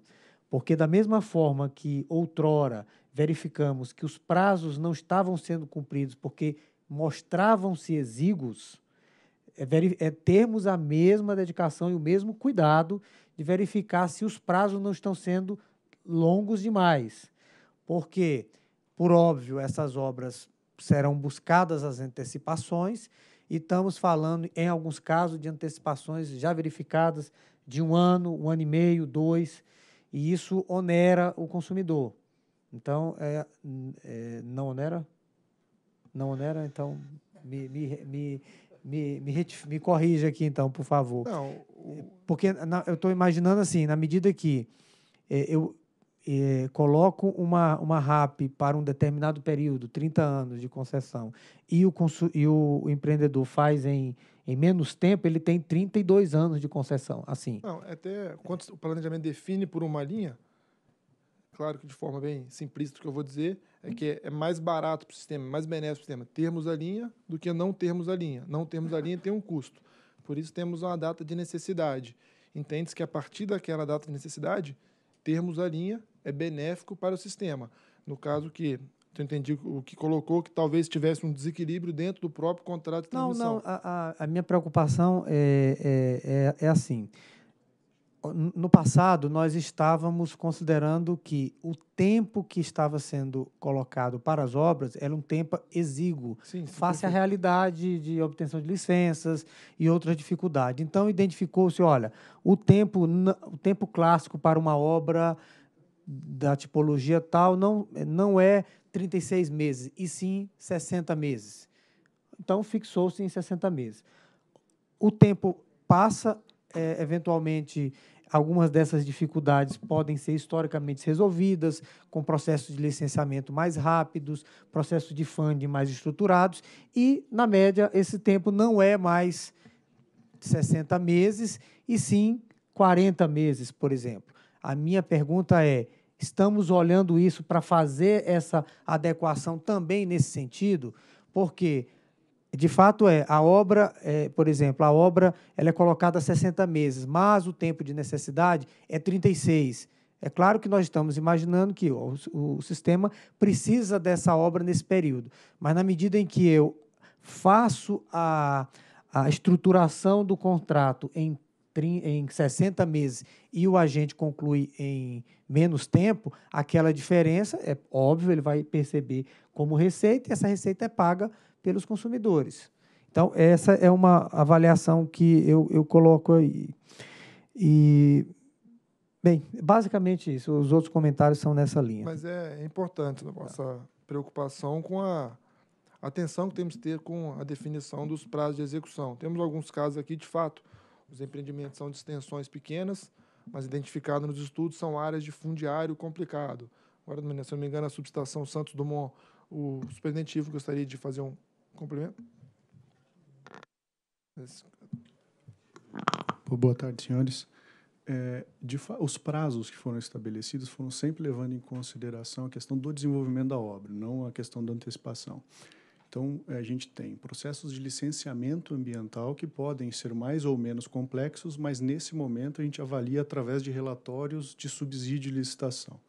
porque da mesma forma que outrora verificamos que os prazos não estavam sendo cumpridos porque mostravam-se exíguos, é, é termos a mesma dedicação e o mesmo cuidado de verificar se os prazos não estão sendo longos demais, porque, por óbvio, essas obras serão buscadas as antecipações, e estamos falando, em alguns casos, de antecipações já verificadas de um ano, um ano e meio, dois, e isso onera o consumidor. Então, é, é não onera? Não onera? Então, me, me, me, me, me, retif, me corrija aqui, então, por favor. Não, o... Porque na, eu estou imaginando assim, na medida que é, eu eh, coloco uma, uma RAP para um determinado período, 30 anos de concessão, e o, e o empreendedor faz em, em menos tempo, ele tem 32 anos de concessão. Assim. Não, é até quando o planejamento define por uma linha, claro que de forma bem simplista o que eu vou dizer, é que é mais barato para o sistema, mais benéfico para o sistema termos a linha do que não termos a linha. Não termos a linha tem um custo. Por isso temos uma data de necessidade. Entende-se que a partir daquela data de necessidade, termos a linha é benéfico para o sistema. No caso que eu entendi o que colocou que talvez tivesse um desequilíbrio dentro do próprio contrato de transmissão. Não, não. A, a, a minha preocupação é, é, é, é assim. No passado, nós estávamos considerando que o tempo que estava sendo colocado para as obras era um tempo exíguo, sim, sim, face à realidade de obtenção de licenças e outras dificuldades. Então, identificou-se, olha, o tempo, o tempo clássico para uma obra da tipologia tal não, não é 36 meses, e sim 60 meses. Então, fixou-se em 60 meses. O tempo passa, é, eventualmente, algumas dessas dificuldades podem ser historicamente resolvidas com processos de licenciamento mais rápidos, processos de funding mais estruturados, e, na média, esse tempo não é mais 60 meses, e sim 40 meses, por exemplo. A minha pergunta é: Estamos olhando isso para fazer essa adequação também nesse sentido, porque de fato é a obra, é, por exemplo, a obra ela é colocada a 60 meses, mas o tempo de necessidade é 36. É claro que nós estamos imaginando que o, o sistema precisa dessa obra nesse período, mas na medida em que eu faço a, a estruturação do contrato em em 60 meses e o agente conclui em menos tempo, aquela diferença, é óbvio, ele vai perceber como receita e essa receita é paga pelos consumidores. Então, essa é uma avaliação que eu, eu coloco aí. E, bem, basicamente isso. Os outros comentários são nessa linha. Mas é importante a né, nossa tá. preocupação com a atenção que temos que ter com a definição dos prazos de execução. Temos alguns casos aqui, de fato, os empreendimentos são de extensões pequenas, mas identificados nos estudos são áreas de fundiário complicado. Agora, se não me engano, a subestação Santos Dumont, o superintendente Ivo gostaria de fazer um complemento. Boa tarde, senhores. É, de, os prazos que foram estabelecidos foram sempre levando em consideração a questão do desenvolvimento da obra, não a questão da antecipação. Então, eh, a gente tem processos de licenciamento ambiental que podem ser mais ou menos complexos, mas nesse momento a gente avalia através de relatórios de subsídio e licitação.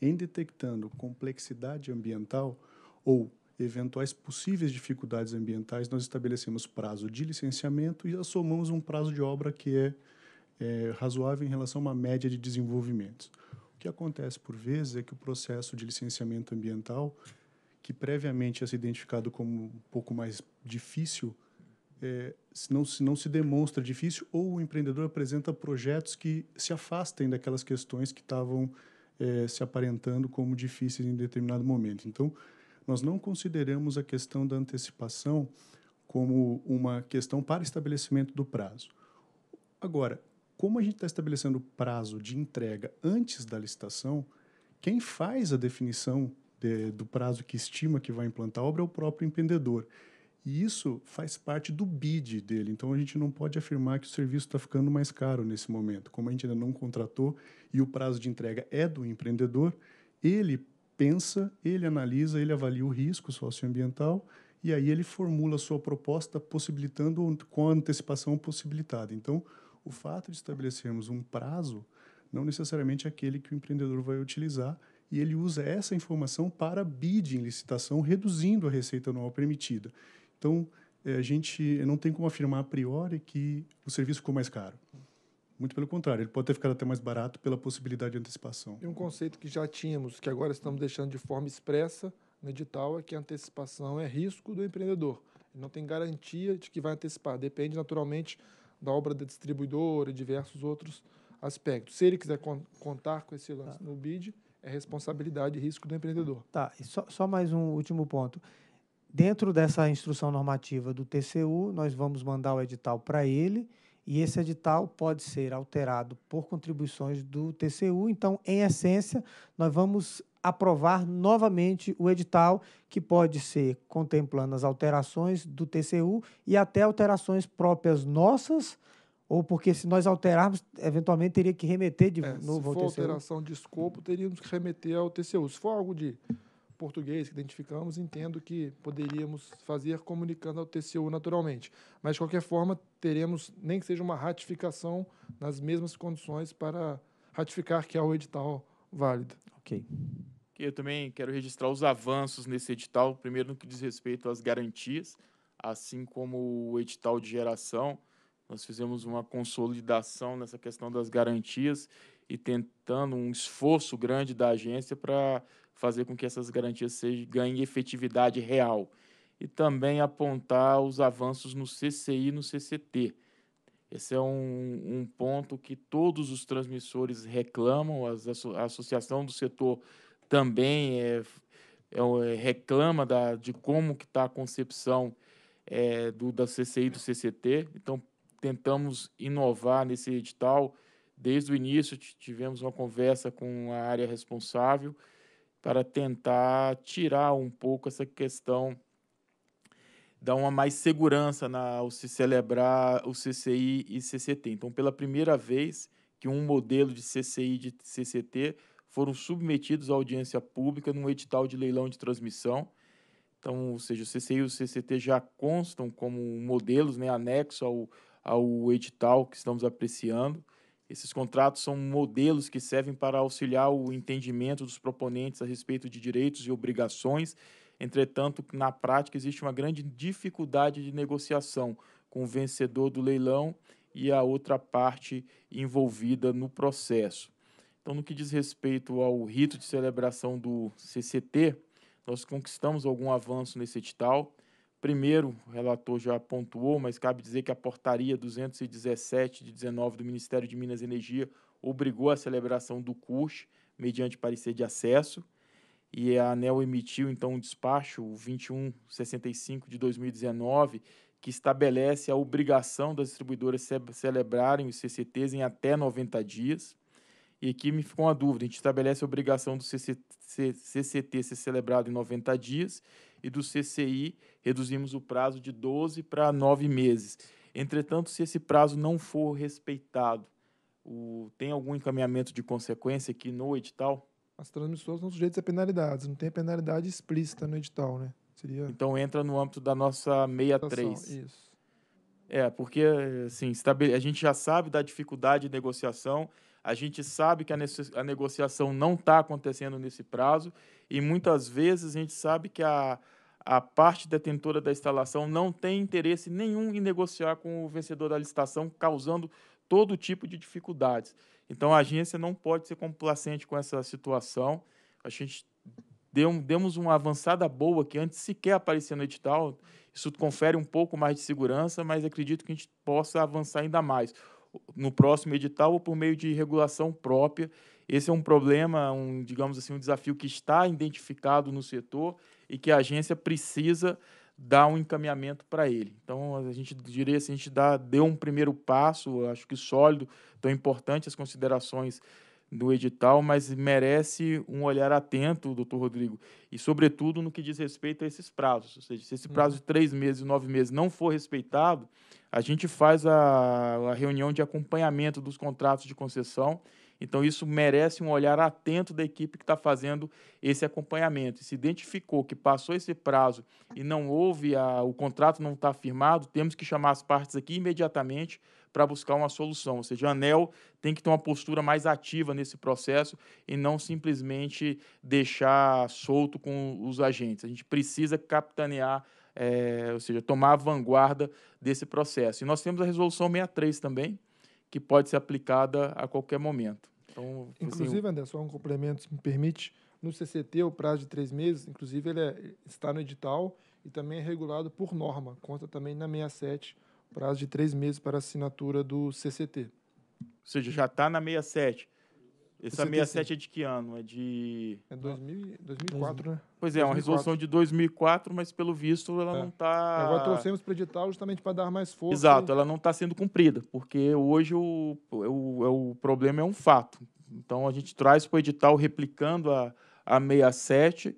Em detectando complexidade ambiental ou eventuais possíveis dificuldades ambientais, nós estabelecemos prazo de licenciamento e assomamos um prazo de obra que é, é razoável em relação a uma média de desenvolvimentos. O que acontece por vezes é que o processo de licenciamento ambiental que previamente é identificado como um pouco mais difícil, é, se, não, se não se demonstra difícil, ou o empreendedor apresenta projetos que se afastem daquelas questões que estavam é, se aparentando como difíceis em determinado momento. Então, nós não consideramos a questão da antecipação como uma questão para estabelecimento do prazo. Agora, como a gente está estabelecendo o prazo de entrega antes da licitação, quem faz a definição de, do prazo que estima que vai implantar a obra é o próprio empreendedor. E isso faz parte do bid dele. Então a gente não pode afirmar que o serviço está ficando mais caro nesse momento. Como a gente ainda não contratou e o prazo de entrega é do empreendedor, ele pensa, ele analisa, ele avalia o risco socioambiental e aí ele formula a sua proposta possibilitando com a antecipação possibilitada. Então, o fato de estabelecermos um prazo não necessariamente é aquele que o empreendedor vai utilizar e ele usa essa informação para bid em licitação, reduzindo a receita anual permitida. Então, eh, a gente não tem como afirmar a priori que o serviço ficou mais caro. Muito pelo contrário, ele pode ter ficado até mais barato pela possibilidade de antecipação. E um conceito que já tínhamos, que agora estamos deixando de forma expressa no edital, é que a antecipação é risco do empreendedor. Ele não tem garantia de que vai antecipar. Depende, naturalmente, da obra da distribuidora e diversos outros aspectos. Se ele quiser con contar com esse lance ah. no BID, é responsabilidade e risco do empreendedor. Tá, e só, só mais um último ponto. Dentro dessa instrução normativa do TCU, nós vamos mandar o edital para ele e esse edital pode ser alterado por contribuições do TCU. Então, em essência, nós vamos aprovar novamente o edital, que pode ser contemplando as alterações do TCU e até alterações próprias nossas ou porque se nós alterarmos, eventualmente teria que remeter de é, novo ao TCU. Se for alteração de escopo, teríamos que remeter ao TCU. Se for algo de português que identificamos, entendo que poderíamos fazer comunicando ao TCU naturalmente. Mas, de qualquer forma, teremos, nem que seja uma ratificação, nas mesmas condições para ratificar que é o edital válido. Ok. Eu também quero registrar os avanços nesse edital, primeiro no que diz respeito às garantias, assim como o edital de geração, nós fizemos uma consolidação nessa questão das garantias e tentando um esforço grande da agência para fazer com que essas garantias sejam, ganhem efetividade real. E também apontar os avanços no CCI e no CCT. Esse é um, um ponto que todos os transmissores reclamam, as, a associação do setor também é, é, é reclama da, de como que está a concepção é, do, da CCI e do CCT. Então, tentamos inovar nesse edital. Desde o início, tivemos uma conversa com a área responsável para tentar tirar um pouco essa questão, dar uma mais segurança na, ao se celebrar o CCI e CCT. Então, pela primeira vez que um modelo de CCI e de CCT foram submetidos à audiência pública num edital de leilão de transmissão. Então, ou seja, o CCI e o CCT já constam como modelos, né, anexo ao ao edital que estamos apreciando. Esses contratos são modelos que servem para auxiliar o entendimento dos proponentes a respeito de direitos e obrigações. Entretanto, na prática, existe uma grande dificuldade de negociação com o vencedor do leilão e a outra parte envolvida no processo. Então, no que diz respeito ao rito de celebração do CCT, nós conquistamos algum avanço nesse edital. Primeiro, o relator já pontuou, mas cabe dizer que a portaria 217 de 19 do Ministério de Minas e Energia obrigou a celebração do CURS mediante parecer de acesso e a ANEL emitiu então um despacho, o 2165 de 2019, que estabelece a obrigação das distribuidoras ce celebrarem os CCTs em até 90 dias. E aqui me ficou uma dúvida: a gente estabelece a obrigação do CCT ser celebrado em 90 dias e do CCI, reduzimos o prazo de 12 para 9 meses. Entretanto, se esse prazo não for respeitado, o, tem algum encaminhamento de consequência aqui no edital? As transmissoras são sujeitas a penalidades, não tem a penalidade explícita no edital, né? Seria... Então entra no âmbito da nossa 63. Isso. É, porque assim, a gente já sabe da dificuldade de negociação a gente sabe que a, negociação não está acontecendo nesse prazo e muitas vezes a gente sabe que a, a parte detentora da instalação não tem interesse nenhum em negociar com o vencedor da licitação, causando todo tipo de dificuldades. Então a agência não pode ser complacente com essa situação. A gente deu, demos uma avançada boa que antes sequer aparecia no edital. Isso confere um pouco mais de segurança, mas acredito que a gente possa avançar ainda mais no próximo edital ou por meio de regulação própria. Esse é um problema, um, digamos assim, um desafio que está identificado no setor e que a agência precisa dar um encaminhamento para ele. Então, a gente diria assim, a gente dá, deu um primeiro passo, acho que sólido, tão importante as considerações do edital, mas merece um olhar atento, doutor Rodrigo, e sobretudo no que diz respeito a esses prazos. Ou seja, se esse uhum. prazo de três meses e nove meses não for respeitado, a gente faz a, a reunião de acompanhamento dos contratos de concessão. Então, isso merece um olhar atento da equipe que está fazendo esse acompanhamento. Se identificou que passou esse prazo e não houve, a, o contrato não está firmado, temos que chamar as partes aqui imediatamente para buscar uma solução. Ou seja, a ANEL tem que ter uma postura mais ativa nesse processo e não simplesmente deixar solto com os agentes. A gente precisa capitanear é, ou seja, tomar a vanguarda desse processo. E nós temos a Resolução 63 também, que pode ser aplicada a qualquer momento. Então, assim, inclusive, assim, Anderson, um complemento, se me permite, no CCT, o prazo de três meses, inclusive, ele é, está no edital e também é regulado por norma, conta também na 67, prazo de três meses para assinatura do CCT. Ou seja, já está na 67. Essa 67 é, é de que ano? É de. É 2000, 2004, né? Pois é, é uma resolução de 2004, mas pelo visto ela é. não está. Agora trouxemos para edital justamente para dar mais força. Exato, e... Né? ela não está sendo cumprida, porque hoje o, é o, é o problema é um fato. Então a gente traz para o edital replicando a, a 67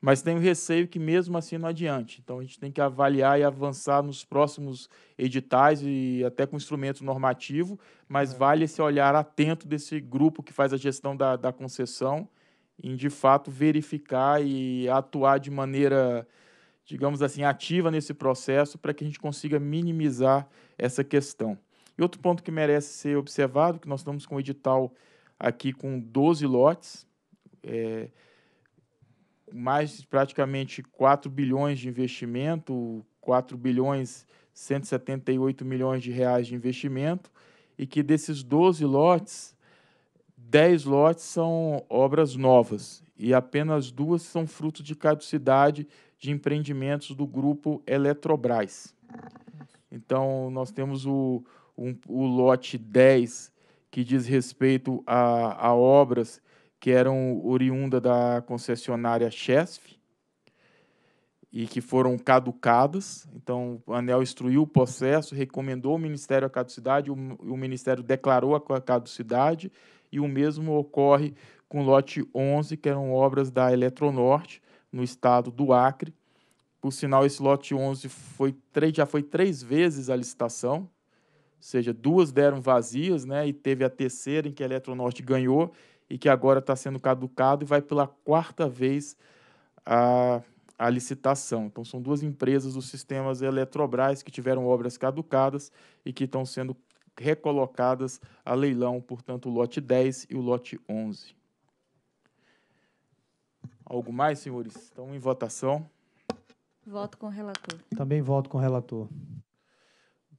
mas tenho receio que mesmo assim não adiante. Então a gente tem que avaliar e avançar nos próximos editais e até com instrumento normativo, mas é. vale esse olhar atento desse grupo que faz a gestão da, da concessão em de fato verificar e atuar de maneira, digamos assim, ativa nesse processo para que a gente consiga minimizar essa questão. E outro ponto que merece ser observado, é que nós estamos com o edital aqui com 12 lotes, é, mais praticamente 4 bilhões de investimento, 4 bilhões 178 milhões de reais de investimento, e que desses 12 lotes, 10 lotes são obras novas e apenas duas são fruto de caducidade de empreendimentos do grupo Eletrobras. Então, nós temos o, um, o lote 10, que diz respeito a, a obras que eram oriunda da concessionária Chesf e que foram caducadas. Então, o ANEL instruiu o processo, recomendou ao Ministério a caducidade, o, o Ministério declarou a caducidade e o mesmo ocorre com o lote 11, que eram obras da Eletronorte, no estado do Acre. Por sinal, esse lote 11 foi três, já foi três vezes a licitação, ou seja, duas deram vazias, né, e teve a terceira em que a Eletronorte ganhou, e que agora está sendo caducado e vai pela quarta vez a, a licitação. Então, são duas empresas dos sistemas Eletrobras que tiveram obras caducadas e que estão sendo recolocadas a leilão, portanto, o lote 10 e o lote 11. Algo mais, senhores? Estão em votação. Voto com o relator. Também voto com o relator.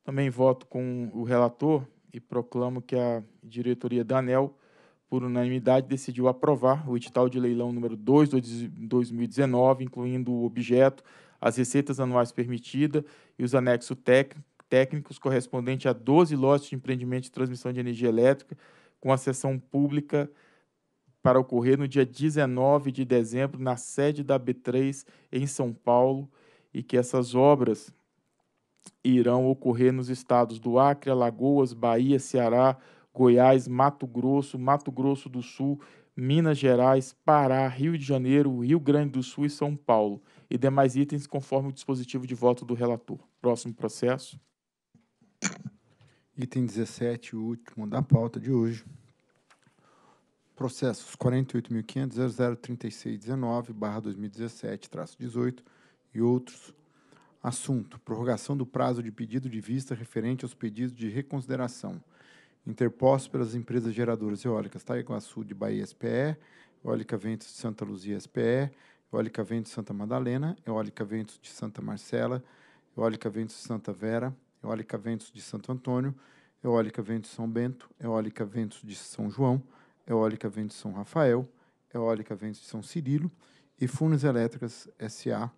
Também voto com o relator e proclamo que a diretoria da ANEL por unanimidade, decidiu aprovar o edital de leilão número 2 de 2019, incluindo o objeto, as receitas anuais permitidas e os anexos técnicos correspondentes a 12 lotes de empreendimento de transmissão de energia elétrica, com a sessão pública para ocorrer no dia 19 de dezembro na sede da B3 em São Paulo e que essas obras irão ocorrer nos estados do Acre, Alagoas, Bahia, Ceará, Goiás, Mato Grosso, Mato Grosso do Sul, Minas Gerais, Pará, Rio de Janeiro, Rio Grande do Sul e São Paulo, e demais itens conforme o dispositivo de voto do relator. Próximo processo. Item 17, o último da pauta de hoje. Processos 48.500.003619-2017-18 e outros. Assunto: prorrogação do prazo de pedido de vista referente aos pedidos de reconsideração interpostos pelas empresas geradoras eólicas Taiguaçu de Bahia SPE, Eólica Ventos de Santa Luzia SPE, Eólica Ventos de Santa Madalena, Eólica Ventos de Santa Marcela, Eólica Ventos de Santa Vera, Eólica Ventos de Santo Antônio, Eólica Ventos de São Bento, Eólica Ventos de São João, Eólica Ventos de São Rafael, Eólica Ventos de São Cirilo e Furnas Elétricas SA,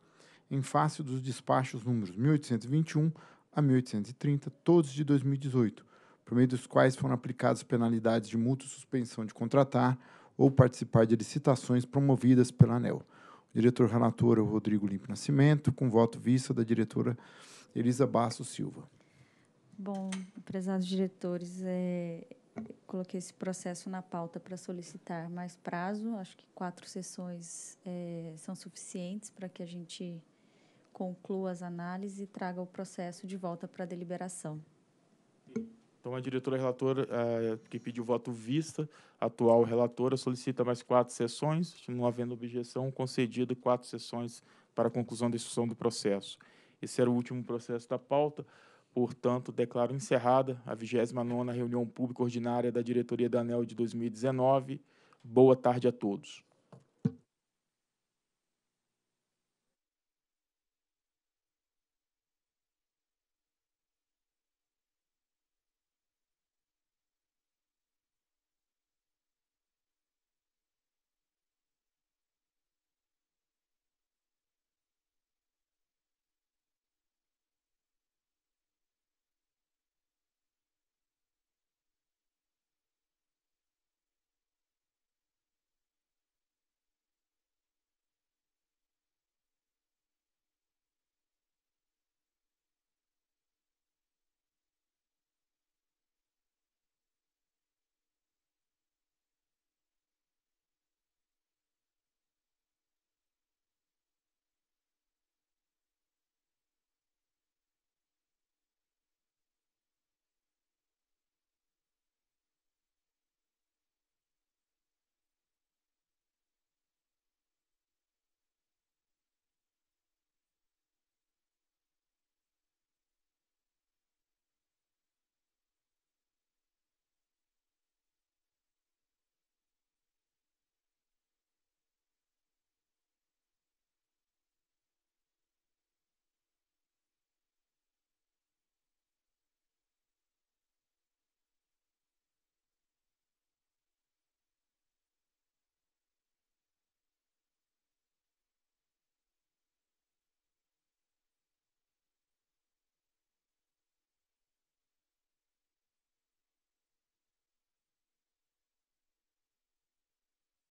em face dos despachos números 1821 a 1830, todos de 2018, por meio dos quais foram aplicadas penalidades de multa e suspensão de contratar ou participar de licitações promovidas pela ANEL. O diretor relator é o Rodrigo Limpo Nascimento, com voto vista da diretora Elisa Basso Silva. Bom, prezados diretores, é, coloquei esse processo na pauta para solicitar mais prazo. Acho que quatro sessões é, são suficientes para que a gente conclua as análises e traga o processo de volta para a deliberação. Então, a diretora relatora eh, que pediu voto vista, atual relatora, solicita mais quatro sessões, não havendo objeção, concedido quatro sessões para conclusão da discussão do processo. Esse era o último processo da pauta, portanto, declaro encerrada a 29ª reunião pública ordinária da diretoria da ANEL de 2019. Boa tarde a todos.